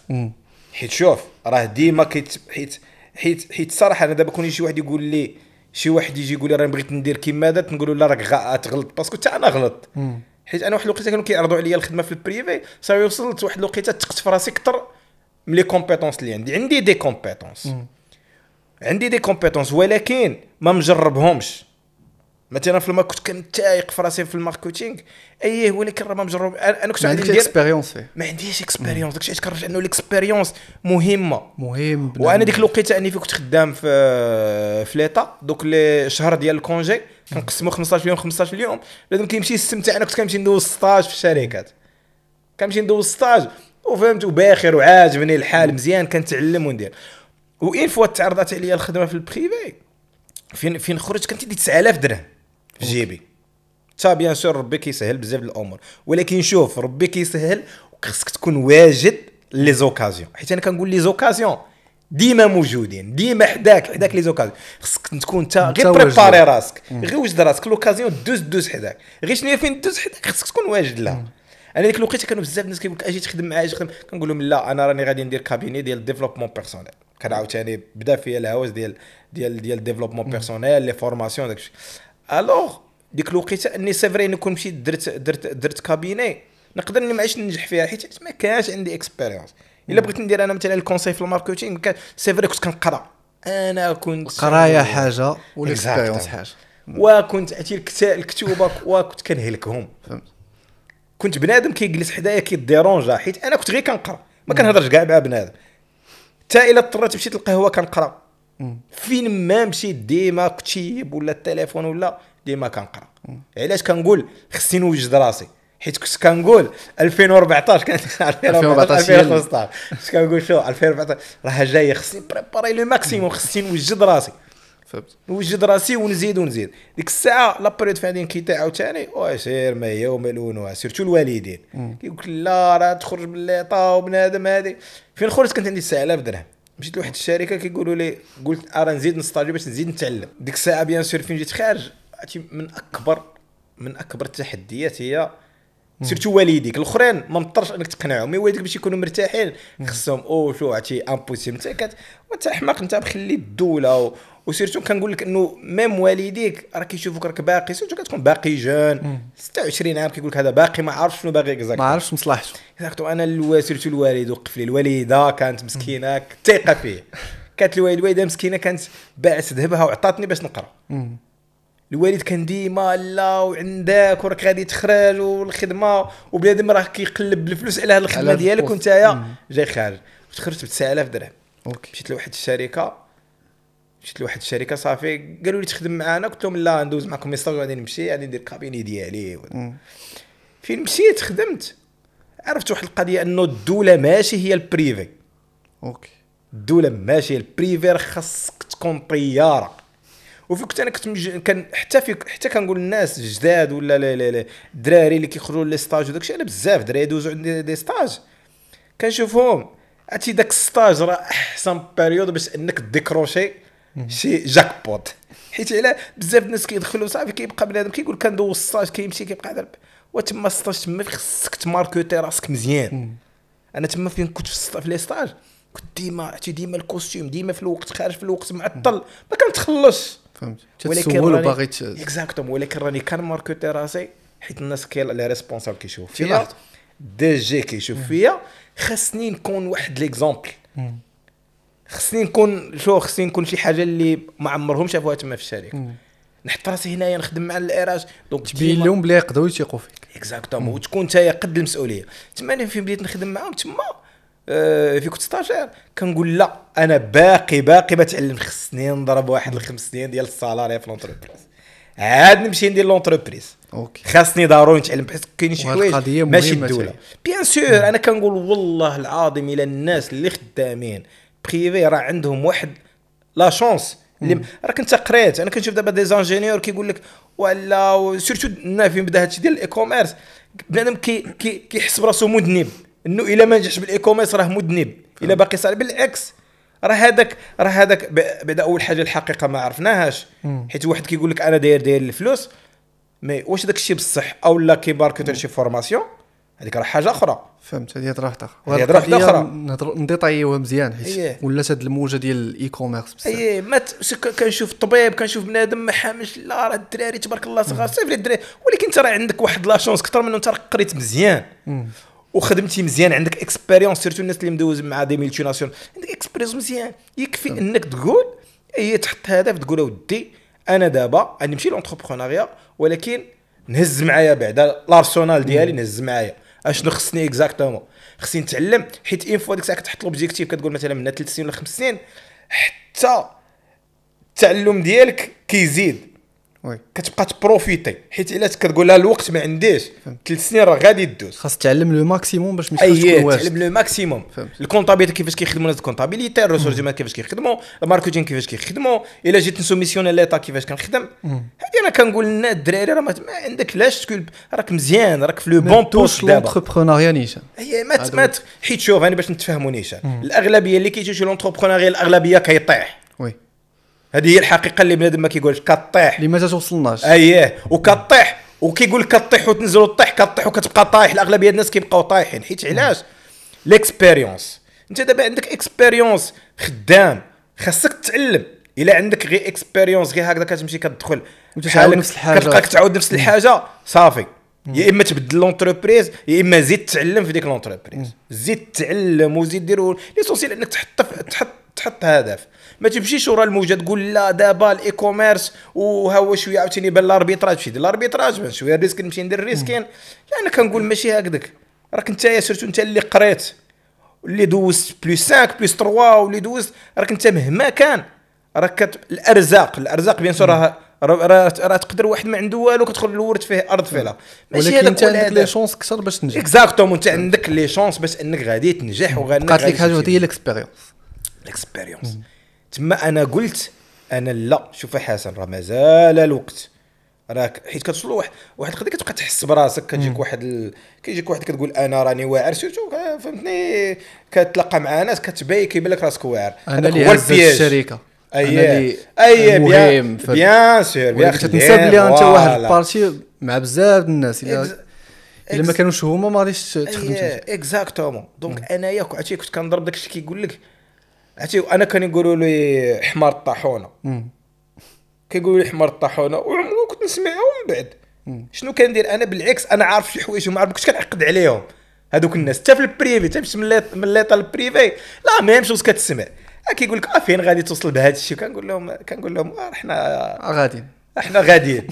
حيت شوف راه ديما كيت حيت حيت حيت الصراحه انا دابا كون يجي واحد يقول لي شي واحد يجي يقول لي راه بغيت ندير كيما هذا تنقول له لا راك غلط باسكو حتى انا غلط حيت انا واحد الوقيته كانوا كيعرضوا عليا الخدمه في البريفي صافي وصلت واحد الوقيته تقت في راسي اكثر من لي كومبيتونس اللي عندي عندي دي كومبيتونس عندي دي كومبيتونس ولكن ما مجربهمش مثلا في الماك كنت كنتايق في راسي في الماركتينغ ايه ولكن راه ما مجرب انا كنت عندي اكسبيريونس إيه. ما عنديش اكسبيريونس داكشي علاش كنرجع انه الاكسبيريونس مهمه مهم وانا ديك الوقيته اني كنت خدام في في ليطا دوك لي شهر ديال الكونجي كنقسمو 15 يوم 15 يوم لازم كيمشي يستمتع انا كنت كنمشي ندوز ستاج في الشركات كنمشي ندوز ستاج وفهمت وباخر وعاجبني الحال مزيان كنتعلم وندير وان فوا تعرضت عليا الخدمه في البريفي فين فين خرجت كنت عندي 9000 درهم في جيبي تا بيان سور ربي كيسهل بزاف الامور ولكن شوف ربي كيسهل وخصك تكون واجد لي زوكازيون حيت انا كنقول لي زوكازيون ديما موجودين ديما حداك حداك لي زوكازيون خصك تكون انت غير بريباري راسك غير وجد راسك لوكازيون دوز دوز حداك غير شنو فين دوز حداك خصك تكون واجد لها انا ديك الوقيته كانوا بزاف الناس كيقول لك اجي تخدم معايا تخدم كنقول لهم لا انا راني غادي ندير كابيني ديال ديفلوبمون بيرسونيل كان عاوتاني بدا فيا الهوس ديال ديال ديال ديفلوبمون بيرسونيل لي فورماسيون داكشي الوغ ديك الوقيته اني سيفري نكون مشيت درت درت درت كابيني نقدر اني ما عادش ننجح فيها حيت ما كانش عندي اكسبيريونس الا بغيت ندير انا مثلا الكونسي في الماركتينغ سيفري كنت كنقرا انا كنت القرايه حاجه والاكسبيريونس حاجه وكنت عرفتي الكتوبه وكنت كنهلكهم كنت بنادم كيجلس حدايا كيديرونجا حيت انا كنت غير كنقرا ما كنهضرش كاع مع بنادم حتى الا اضطريت مشيت للقهوه كنقرا فين ما مشيت ديما كتيب ولا التليفون ولا ديما كنقرا علاش كنقول خصني نوجد راسي حيت كنت كنقول 2014 كانت 2014 2015 كنت كنقول شو 2014 راه جايه خصني بريباري لو ماكسيموم خصني نوجد راسي فهمت نوجد راسي ونزيد ونزيد ديك الساعه لا بيريود فين كيتا عاوتاني وسير ما هي وما لونها سيرتو الوالدين كيقول لك لا راه تخرج من الليطه وبنادم هذه فين خرجت كانت عندي 9000 درهم مشيت لواحد الشركه كيقولوا لي قلت ارا نزيد نستاجي باش نزيد نتعلم ديك الساعه بيان سور فين جيت خارج من اكبر من اكبر التحديات هي سيرتو والديك الاخرين ما مضطرش انك تقنعهم مي إيه، والديك باش يكونوا مرتاحين خصهم او شو عرفتي امبوسيبل انت كت وانت احمق انت مخلي الدوله وسيرتو كنقول لك انه ميم والديك راه كيشوفوك راك باقي سيرتو كتكون باقي جون 26 عام كيقول لك هذا باقي ما عارفش شنو باغي اكزاكت ما عارفش مصلحته اكزاكت انا سيرتو الوالد وقف لي الوالده كانت مسكينه ثقه فيه كانت الوالد الوالده مسكينه كانت باعت ذهبها وعطاتني باش نقرا الوالد كان ديما لا وعندك وراك غادي تخرج والخدمه وبنادم راه كيقلب الفلوس على الخدمه ديالك وانت جاي خارج تخرجت ب 9000 درهم مشيت لواحد الشركه مشيت لواحد الشركه صافي قالوا لي تخدم معانا قلت لهم لا ندوز معكم ميساج غادي نمشي غادي ندير كابيني ديالي فين مشيت خدمت عرفت واحد القضيه انه الدوله ماشي هي البريفي اوكي الدوله ماشي هي البريفي خاصك تكون طياره وفي كنت انا كنت مج... كان حتى في حتى كنقول للناس الجداد ولا الدراري اللي كيخرجوا لي ستاج وداك الشيء انا بزاف دراري يدوزوا عندي دي ستاج كنشوفهم عرفتي داك الستاج راه احسن بيريود باش انك ديكروشي شي جاكبوت حيت على بزاف الناس كيدخلوا صافي كيبقى بنادم كيقول كندوز السطاج كيمشي كيبقى ضرب وتما السطاج تما خصك تماركوتي راسك مزيان انا تما فين كنت في لي ستاج كنت ديما عرفتي ديما الكوستيم ديما في الوقت خارج في الوقت معطل ما كنتخلصش فهمت ولكن وباغي اكزاكتوم ولكن راني كنماركوتي راسي حيت الناس كي لي ريسبونسابل كيشوف فيا دي جي كيشوف فيا خاصني نكون واحد ليكزومبل خصني نكون شو خصني نكون شي حاجه اللي ما عمرهم شافوها تما في الشركه نحط راسي هنايا نخدم مع الاراج دونك تبين لهم بلي يقدروا يثيقوا فيك اكزاكتومون وتكون انت قد المسؤوليه تما انا فين بديت نخدم معاهم تما آه في كنت ستاجير كنقول لا انا باقي باقي ما تعلم خصني نضرب واحد الخمس سنين ديال السالاري في لونتربريز عاد نمشي ندير لونتربريز اوكي خاصني ضروري نتعلم بحيث كاين شي حوايج ماشي الدوله بيان سور انا كنقول والله العظيم الى الناس اللي خدامين بريفي راه عندهم واحد لا شونس اللي راه كنت قريت انا كنشوف دابا دي زانجينيور كيقول لك ولا سيرتو فين بدا هادشي ديال الاي كوميرس بنادم كي كي كيحس براسو مذنب انه الا ما نجحش بالاي كوميرس راه مذنب الا باقي صار بالعكس راه هذاك راه هذاك بعد اول حاجه الحقيقه ما عرفناهاش حيت واحد كيقول لك انا داير داير الفلوس مي واش داك الشيء بصح اولا كيباركو دير شي فورماسيون هذيك راه حاجه اخرى فهمت هذه هضره اخرى هذه هضره اخرى نديطايوها مزيان حيت أيه. ولات هذه الموجه ديال الاي كوميرس بزاف اي ما كنشوف الطبيب كنشوف بنادم ما حامش لا راه الدراري تبارك الله صغار صيفط الدراري ولكن انت راه عندك واحد لا شونس اكثر منه انت راه قريت مزيان وخدمتي مزيان عندك اكسبيريونس سيرتو الناس اللي مدوز مع دي ميلتي ناسيون عندك اكسبيريونس مزيان يكفي فهمت. انك تقول هي إيه، تحط هدف تقول ودي انا دابا غنمشي لونتربرونيا ولكن نهز معايا بعدا لارسونال ديالي نهز معايا اشنو خصني اكزاكتومون خصني نتعلم حيت اين فوا ديك الساعه كتحط لوبجيكتيف كتقول مثلا من ثلاث سنين ولا خمس سنين حتى التعلم ديالك كيزيد وي كتبقى تبروفيتي حيت الا كتقول لها الوقت ما عنديش ثلاث سنين راه غادي دوز خاص تعلم لو ماكسيموم باش ماشي تكون واجد تعلم لو ماكسيموم الكونطابيليتي كيفاش كيخدموا الناس الكونطابيليتي الريسورس ديما كيفاش كيخدموا الماركتينغ كيفاش كيخدموا الا جيت نسوميسيون ليتا كيفاش كنخدم هذه انا كنقول لنا الدراري راه ما عندك لاش تكول راك مزيان راك في لو بون بوش دابا لونتربرونيا نيشان هي ما ah, ما حيت شوف انا باش نتفاهموا نيشان الاغلبيه اللي كيجيو شي لونتربرونيا الاغلبيه كيطيح وي هذه هي الحقيقه اللي بنادم ما كيقولش كطيح اللي ما توصلناش اييه وكطيح وكيقول لك كطيح وتنزل وتطيح كطيح وكتبقى طايح الاغلبيه الناس كيبقاو طايحين حيت علاش ليكسبيريونس انت دابا عندك اكسبيريونس خدام خاصك تتعلم الا عندك غير اكسبيريونس غير هكذا كتمشي كتدخل وتتعاود نفس الحاجه كتبقى كتعاود نفس الحاجه صافي يا اما تبدل لونتربريز يا اما زيد تعلم في ديك لونتربريز زيد تعلم وزيد دير ليسونسيال انك تحط تحط تحط هدف ما تمشيش ورا الموجه تقول لا دابا الاي كوميرس وهو شويه عاوتاني بان الاربيتراج شي الاربيتراج شويه ريسك نمشي ندير ريسكين يعني انا كنقول ماشي هكذاك راك انت يا سيرتو انت اللي قريت اللي دوزت بلوس 5 بلوس 3 واللي دوزت راك انت مهما كان راك الارزاق الارزاق بيان سور راه راه تقدر واحد ما عنده والو كتدخل الورد فيه ارض فيلا ماشي انت عندك لي شونس اكثر باش تنجح اكزاكتومون انت عندك لي شونس باش انك غادي تنجح وغادي قالت لك حاجه هي ليكسبيريونس الاكسبيريونس تما انا قلت انا لا شوف حسن راه مازال الوقت راك حيت كتوصل واحد واحد القضيه كتبقى تحس براسك كتجيك واحد ال... كيجيك واحد كتقول انا راني واعر سيرتو فهمتني كتلاقى مع ناس كتبين كيبان لك راسك واعر انا اللي هزت الشركه اي اي مهم بيان سور بيان تنسى بلي انت واحد البارتي مع بزاف الناس الا ما كانوش هما ما غاديش تخدم اكزاكتومون دونك انايا عرفتي كنت كنضرب داك الشيء كيقول لك عرفتي انا كان يقولوا لي حمار الطاحونه كيقولوا لي حمار الطاحونه وكنت كنت نسمعها من بعد شنو كندير انا بالعكس انا عارف شي حوايج وما عارف كنتش كنعقد عليهم هذوك الناس حتى في البريفي حتى من من ليطا البريفي لا ميم شوز كتسمع كيقول لك آه، فين غادي توصل بهذا الشيء كنقول لهم كنقول لهم آه حنا غاديين احنا غاديين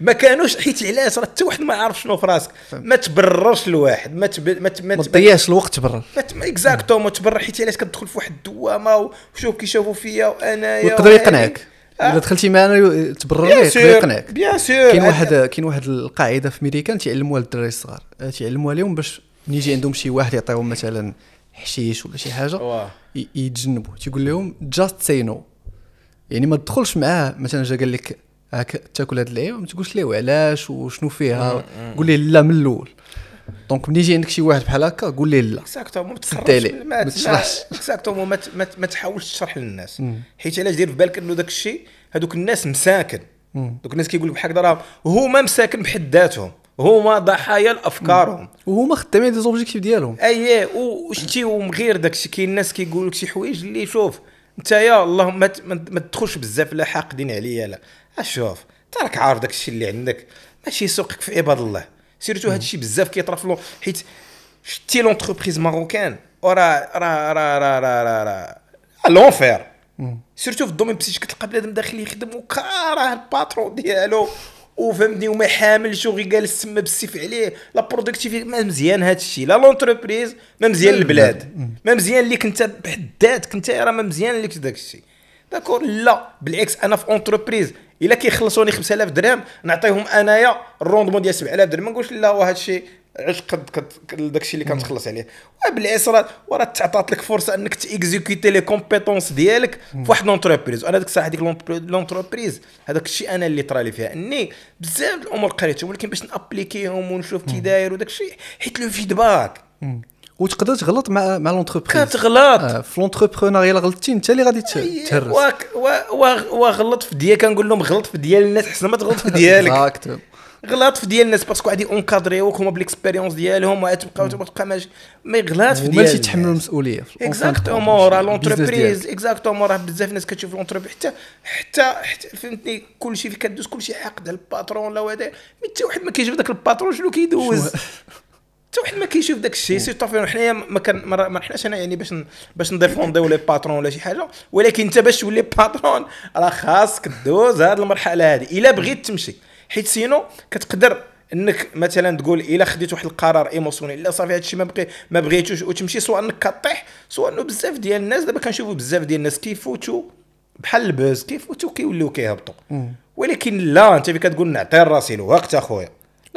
ما كانوش حيت علاش راه حتى واحد ما عارف شنو في راسك ما تبررش لواحد ما تب... ما تب... ما تضيعش الوقت تبرر ما اكزاكتومون تبرر حيت علاش كتدخل في واحد الدوامه وشوف كيشوفوا فيا وانايا ويقدر يقنعك آه. اذا دخلتي معنا تبرر ليه يقنعك بيان سور كاين واحد كاين واحد القاعده في ميريكان تيعلموها للدراري الصغار تيعلموها لهم باش ملي يجي عندهم شي واحد يعطيهم مثلا حشيش ولا شي حاجه يتجنبوا تيقول لهم جاست سي نو يعني ما تدخلش معاه مثلا جا قال لك هاك تاكل هاد اللعيبه ما تقولش ليه وعلاش وشنو فيها قول ليه لا من الاول دونك ملي يجي عندك شي واحد بحال هكا قول ليه لا اكزاكتومون ما تسرحش ما تشرحش اكزاكتومون ما تحاولش تشرح للناس حيت علاش دير في بالك انه داك الشيء هذوك الناس مساكن دوك الناس كيقول لك بحال هكا راهم هما مساكن بحد ذاتهم هما ضحايا لافكارهم وهما خدامين دي زوبجيكتيف ديالهم اييه وشتي ومغير داك الشيء كاين الناس كيقول لك شي حوايج اللي شوف انت يا اللهم ما تدخلش بزاف لا حاقدين عليا لا اشوف راك عارف داك الشيء اللي عندك ماشي سوقك في عباد الله سيرتو هذا الشيء بزاف كيطرا في حيت شتي لونتربريز ماروكان وراه راه راه راه راه راه آه، لونفير سيرتو في الدومين بسيتش كتلقى بنادم داخل يخدم وكاره الباترون ديالو وفهمتني وما حاملش وغي جالس تما بالسيف عليه لا برودكتيفيتي ما مزيان هذا الشيء لا لونتربريز ما مزيان البلاد ما مزيان ليك انت بحد ذاتك انت راه ما مزيان ليك داك الشيء داكور لا بالعكس انا في اونتربريز الا كيخلصوني 5000 درهم نعطيهم انايا الروندمون ديال 7000 درهم ما نقولش لا وهذا الشيء علاش قد داك الشيء اللي كنتخلص عليه وبالعكس وراه تعطات لك فرصه انك تيكزيكوتي لي كومبيتونس ديالك فواحد لونتربريز وانا ديك الساعه ديك لونتربريز هذاك الشيء انا اللي طرالي فيها اني بزاف الامور قريتهم ولكن باش نابليكيهم ونشوف كي داير وداك الشيء حيت لو فيدباك وتقدر تغلط مع مع لونتربريز كتغلط آه في لونتربرونيا غلطتي انت اللي غادي تهرس وغلط في ديالك كنقول لهم غلط في ديال الناس حسن ما تغلط في ديالك غلط في ديال الناس باسكو غادي اونكادريوك هما بالاكسبيريونس ديالهم وتبقى تبقى ماشي ما يغلط في ديال هما تحمل المسؤوليه اكزاكتومون راه لونتربريز اكزاكتومون راه بزاف ناس كتشوف لونتربريز حتى حتى فهمتني كلشي كدوز كلشي حاقد على الباترون لا هذا مي حتى واحد ما كيجيب ذاك الباترون شنو كيدوز حتى واحد ما كيشوف داك الشيء سي طافي حنايا ما كان ما حناش انا يعني باش باش نديفونديو لي باترون ولا شي حاجه ولكن انت باش تولي باترون راه خاصك دوز هذه المرحله هذه الا بغيت تمشي حيت سينو كتقدر انك مثلا تقول الا خديت واحد القرار ايموسيونيل لا صافي الشيء ما بقي ما بغيتوش وتمشي سواء انك كطيح سواء انه بزاف ديال الناس دابا كنشوفوا بزاف ديال الناس كيفوتوا بحال البوز كيفوتوا كيوليو كيهبطوا ولكن لا انت فين كتقول نعطي راسي الوقت اخويا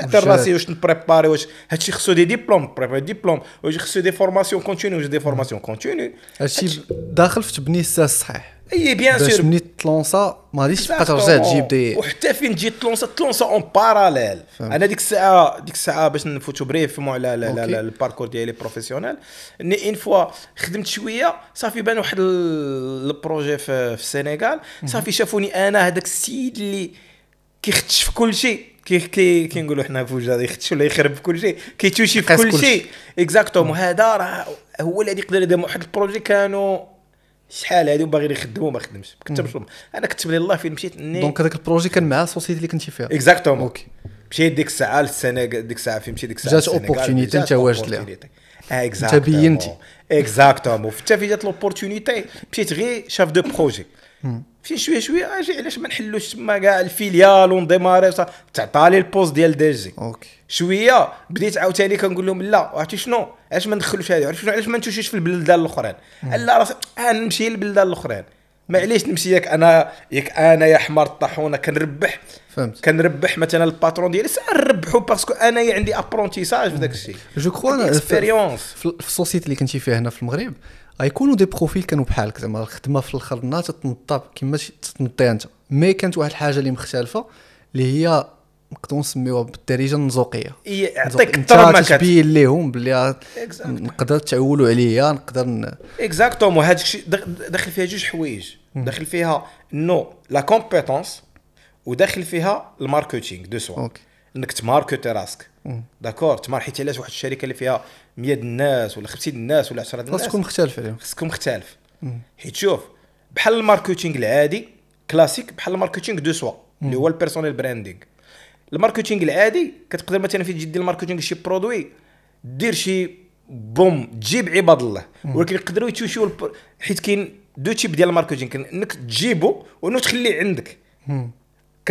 نحضر راسي واش نبريباري واش هادشي خصو دي ديبلوم بريباري ديبلوم واش خصو دي فورماسيون كونتينيو واش دي فورماسيون كونتينيو هادشي داخل في تبني الساس صحيح اي بيان سور باش مني تلونسا ما غاديش تبقى ترجع تجيب دي وحتى فين تجي تلونسا تلونسا اون باراليل انا ديك الساعه ديك الساعه باش نفوتو بريف على الباركور ديالي بروفيسيونيل اني اون فوا خدمت شويه صافي بان واحد البروجي في السنغال صافي شافوني انا هذاك السيد اللي كيختش في كل شيء كي كي كي نقولوا حنا في غادي يختش ولا يخرب في كل شيء كيتوشي في كل شيء اكزاكتوم هذا راه هو غادي يقدر يدير واحد البروجي كانوا شحال هادو باغيين يخدموا ما خدمش شوم انا كتب لي الله فين مشيت دونك هذاك البروجي كان مع السوسيتي اللي كنتي فيها اكزاكتوم اوكي مشيت ديك الساعه للسنه ديك الساعه فين مشيت ديك الساعه جات اوبورتونيتي انت واجد ليها آه، انت بينتي اكزاكتومون حتى في جات لوبورتونيتي مشيت غير شاف دو بروجي مشي شويه شويه آه، اجي علاش ما نحلوش تما كاع الفيليال ونديماري تعطالي البوست ديال دي جي اوكي شويه بديت عاوتاني كنقول لهم لا عرفتي شنو علاش ما ندخلوش هذه عرفتي شنو علاش ما نمشيوش في البلدان الاخرين لا راه آه، نمشي للبلدان الاخرين معليش نمشي ياك انا ياك انا يا حمار الطاحونه كنربح فهمت كنربح مثلا الباترون ديالي سا نربحو باسكو انايا عندي ابرونتيساج في داك الشيء جو كخوا انا في السوسيتي اللي كنتي فيها هنا في المغرب غيكونوا دي بروفيل كانوا بحالك زعما الخدمه في الاخر النهار تتنطى كما تنطي انت مي كانت واحد الحاجه اللي مختلفه اللي هي نقدروا نسميوها بالدارجه النزوقيه يعطيك اكثر ما كتبين ليهم باللي نقدر تعولوا عليا نقدر اكزاكتومون هذاك الشيء داخل فيها جوج حوايج داخل فيها انه لا كومبيتونس وداخل فيها الماركتينغ دو سوا اوكي انك تماركتي راسك داكور تمارحيتي علاش واحد الشركه اللي فيها 100 الناس ولا 50 الناس ولا 10 الناس خصكم مختلف عليهم خصكم مختلف حيت شوف بحال الماركتينغ العادي كلاسيك بحال الماركتينغ دو سوا اللي هو البيرسونيل براندينغ الماركتينغ العادي كتقدر مثلا في تجي الماركتينغ شي برودوي دير شي بوم تجيب عباد الله ولكن يقدروا يتوشيو حيت كاين دو تيب ديال الماركتينغ انك تجيبو وانه تخليه عندك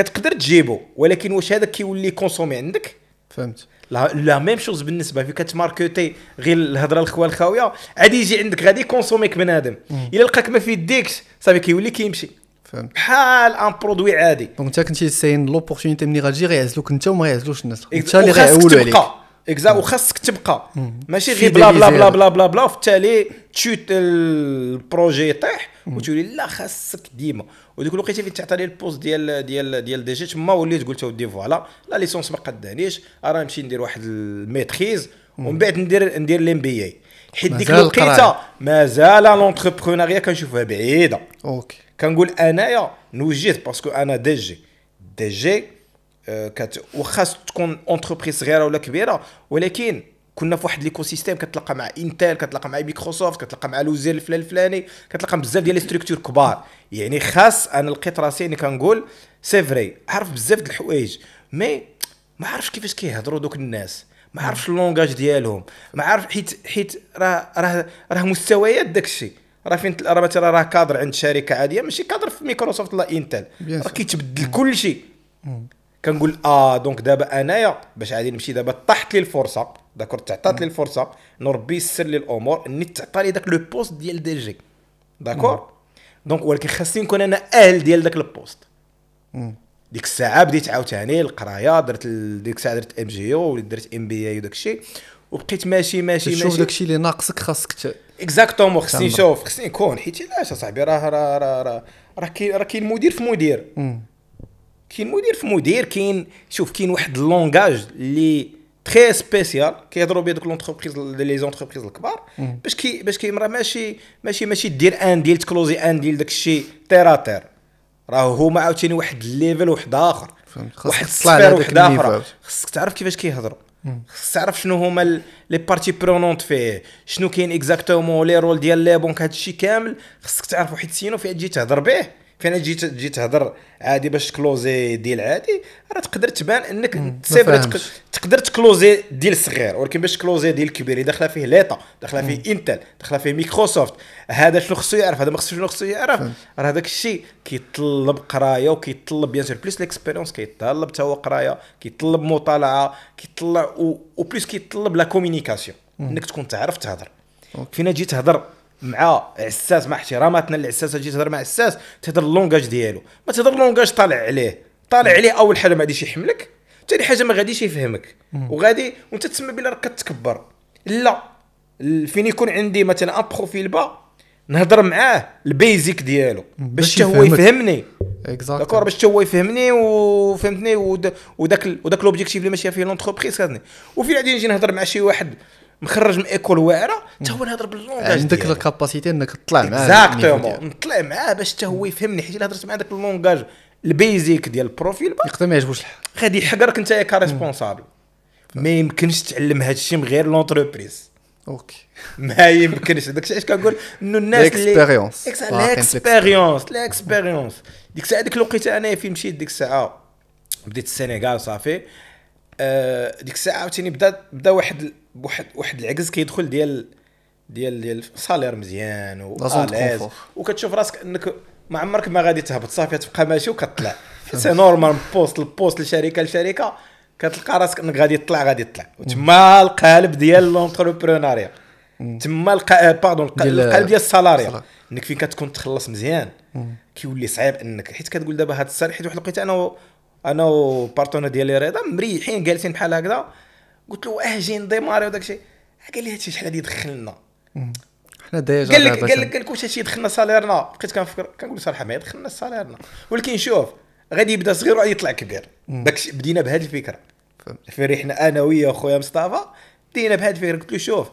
كتقدر تجيبو ولكن واش هذا كيولي كونسومي عندك فهمت لا لا ميم شوز بالنسبه في كتماركوتي غير الهضره الخوا الخاويه عادي يجي عندك غادي كونسوميك بنادم الا لقاك ما في يديك صافي كيولي كيمشي فهمت بحال ان برودوي عادي دونك انت كنتي ساين لوبورتونيتي ملي غتجي غيعزلوك انت وما غيعزلوش الناس انت اللي غيعولوا عليك اكزا mm. وخاصك تبقى mm. ماشي غير بلا بلا بلا بلا بلا بلا وبالتالي تشوت البروجي يطيح وتولي لا خاصك ديما وديك الوقيته اللي تعطى البوست ديال ديال ديال دي جي تما وليت قلت اودي فوالا لا ليسونس ما قدانيش راه نمشي ندير واحد الميتريز mm. ومن بعد ندير ندير الام بي اي حيت ديك الوقيته مازال لونتربرونيا كنشوفها بعيده اوكي كنقول انايا نوجد باسكو انا دي جي دي جي Euh, كت... واخا تكون اونتربريز صغيره ولا كبيره ولكن كنا في واحد ليكو سيستيم كتلقى مع انتل كتلقى مع مايكروسوفت كتلقى مع لوزير الفلان الفلاني كتلقى بزاف ديال لي ستركتور كبار يعني خاص انا لقيت راسي اني كنقول سي فري عارف بزاف د الحوايج مي ما عرفش كيفاش كيهضروا دوك الناس ما عرفش اللونجاج ديالهم ما عرف حيت حيت راه راه راه مستويات داك الشيء راه فين راه مثلا راه كادر عند شركه عاديه ماشي كادر في مايكروسوفت ولا انتل راه كيتبدل كل شيء كنقول اه دونك دابا انايا باش غادي نمشي دابا طاحت لي الفرصه داكور تعطات لي الفرصه نربي يسر لي الامور اني تعطى لي داك لو بوست ديال دي جي داكور دونك ولكن خاصني نكون انا اهل ديال داك البوست ديك الساعه بديت عاوتاني القرايه درت ال... ديك الساعه درت ام جي او وليت درت ام بي اي وداك الشيء وبقيت ماشي ماشي ماشي شوف داك الشيء اللي ناقصك خاصك اكزاكتومون خصني نشوف خصني نكون حيت علاش اصاحبي راه راه راه راه كاين راه كاين مدير في مدير كاين مدير في مدير كاين شوف كاين واحد اللونغاج اللي تري سبيسيال كيهضروا به دوك لونتربريز لي زونتربريز الكبار باش كي باش كيمرا ماشي ماشي ماشي دير ان ديل تكلوزي ان ديل داك الشيء تيرا تير راه هما عاوتاني واحد الليفل واحد اخر واحد السفير واحد اخر خصك تعرف كيفاش كيهضروا خصك تعرف شنو هما لي بارتي برونونت فيه شنو كاين اكزاكتومون لي رول ديال لي بونك هادشي كامل خصك تعرف واحد سينو فين تجي تهضر به فين جيت جيت تهضر عادي باش تكلوزي ديل عادي راه تقدر تبان انك تقدر, تقدر تكلوزي ديل صغير ولكن باش تكلوزي ديل كبير داخله فيه ليطا داخله فيه انتل داخله فيه ميكروسوفت هذا شنو خصو يعرف هذا ما خصوش شنو خصو يعرف راه داك الشيء كيطلب قرايه وكيطلب بيان سور بليس ليكسبيريونس كيطلب تا هو قرايه كيطلب مطالعه كيطلع وبليس كيطلب لا كومينيكاسيون انك تكون تعرف تهضر فينا جيت تهضر مع عساس مع احتراماتنا للعساس تجي تهضر مع عساس تهضر اللونجاج ديالو ما تهضر اللونجاج طالع عليه طالع عليه اول حاجه ما غاديش يحملك ثاني حاجه ما غاديش يفهمك وغادي وانت تسمى بلا راك كتكبر لا فين يكون عندي مثلا ان بروفيل با نهضر معاه البيزيك ديالو باش حتى هو يفهمني اكزاكتلي داكور باش حتى هو يفهمني وفهمتني وداك وداك لوبجيكتيف اللي ماشي فيه لونتربريز وفين غادي نجي نهضر مع شي واحد مخرج من ايكول واعره حتى هو نهضر باللونغاج يعني عندك الكاباسيتي انك تطلع معاه اكزاكتومون نطلع معاه باش حتى هو يفهمني حيت الا هضرت مع داك اللونغاج البيزيك ديال البروفيل يقدر ما يعجبوش الحال غادي يحقرك انت كريسبونسابل ما يمكنش تعلم هذا الشيء من غير لونتربريز اوكي ما يمكنش الشيء علاش كنقول انه الناس اكسبيريونس الاكسبيريونس الاكسبيريونس ديك الساعه ديك الوقيته انايا فين مشيت ديك الساعه بديت السنغال صافي آه، ديك الساعه عاوتاني بدا بدا واحد واحد واحد العجز كيدخل ديال ديال ديال سالير مزيان واليز وكتشوف راسك انك ما عمرك ما غادي تهبط صافي تبقى ماشي وكتطلع سي نورمال من بوست لبوست لشركه لشركه كتلقى راسك انك غادي تطلع غادي تطلع تما القالب ديال لونتربرونيا تما الق... باردون آه، ديال القالب ديال السالاريا انك فين كتكون تخلص مزيان كيولي صعيب انك حيت كتقول دابا هذا السالير حيت واحد الوقيته انا انا وبارتون ديالي رضا مريحين جالسين بحال هكذا قلت له واه جاي نديماري وداك الشيء قال لي هادشي شحال غادي يدخلنا حنا ديجا قال لك قال لك قال لك واش هادشي دخلنا ساليرنا بقيت كنفكر كنقول صراحه ما يدخلنا صاليرنا ولكن شوف غادي يبدا صغير وغادي يطلع كبير داك بدينا بهذه الفكره فرحنا انا ويا خويا مصطفى بدينا بهذه الفكره قلت له شوف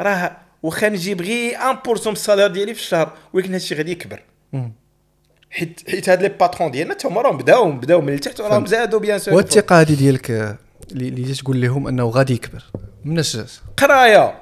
راه واخا نجيب غير 1% من السالير ديالي في الشهر ولكن هادشي غادي يكبر حيت حيت هاد لي باترون ديالنا حتى هما راهم بداو بداو من التحت وراهم زادوا بيان سور والثقه هذه ديالك اللي جات تقول لهم انه غادي يكبر من جات قرايه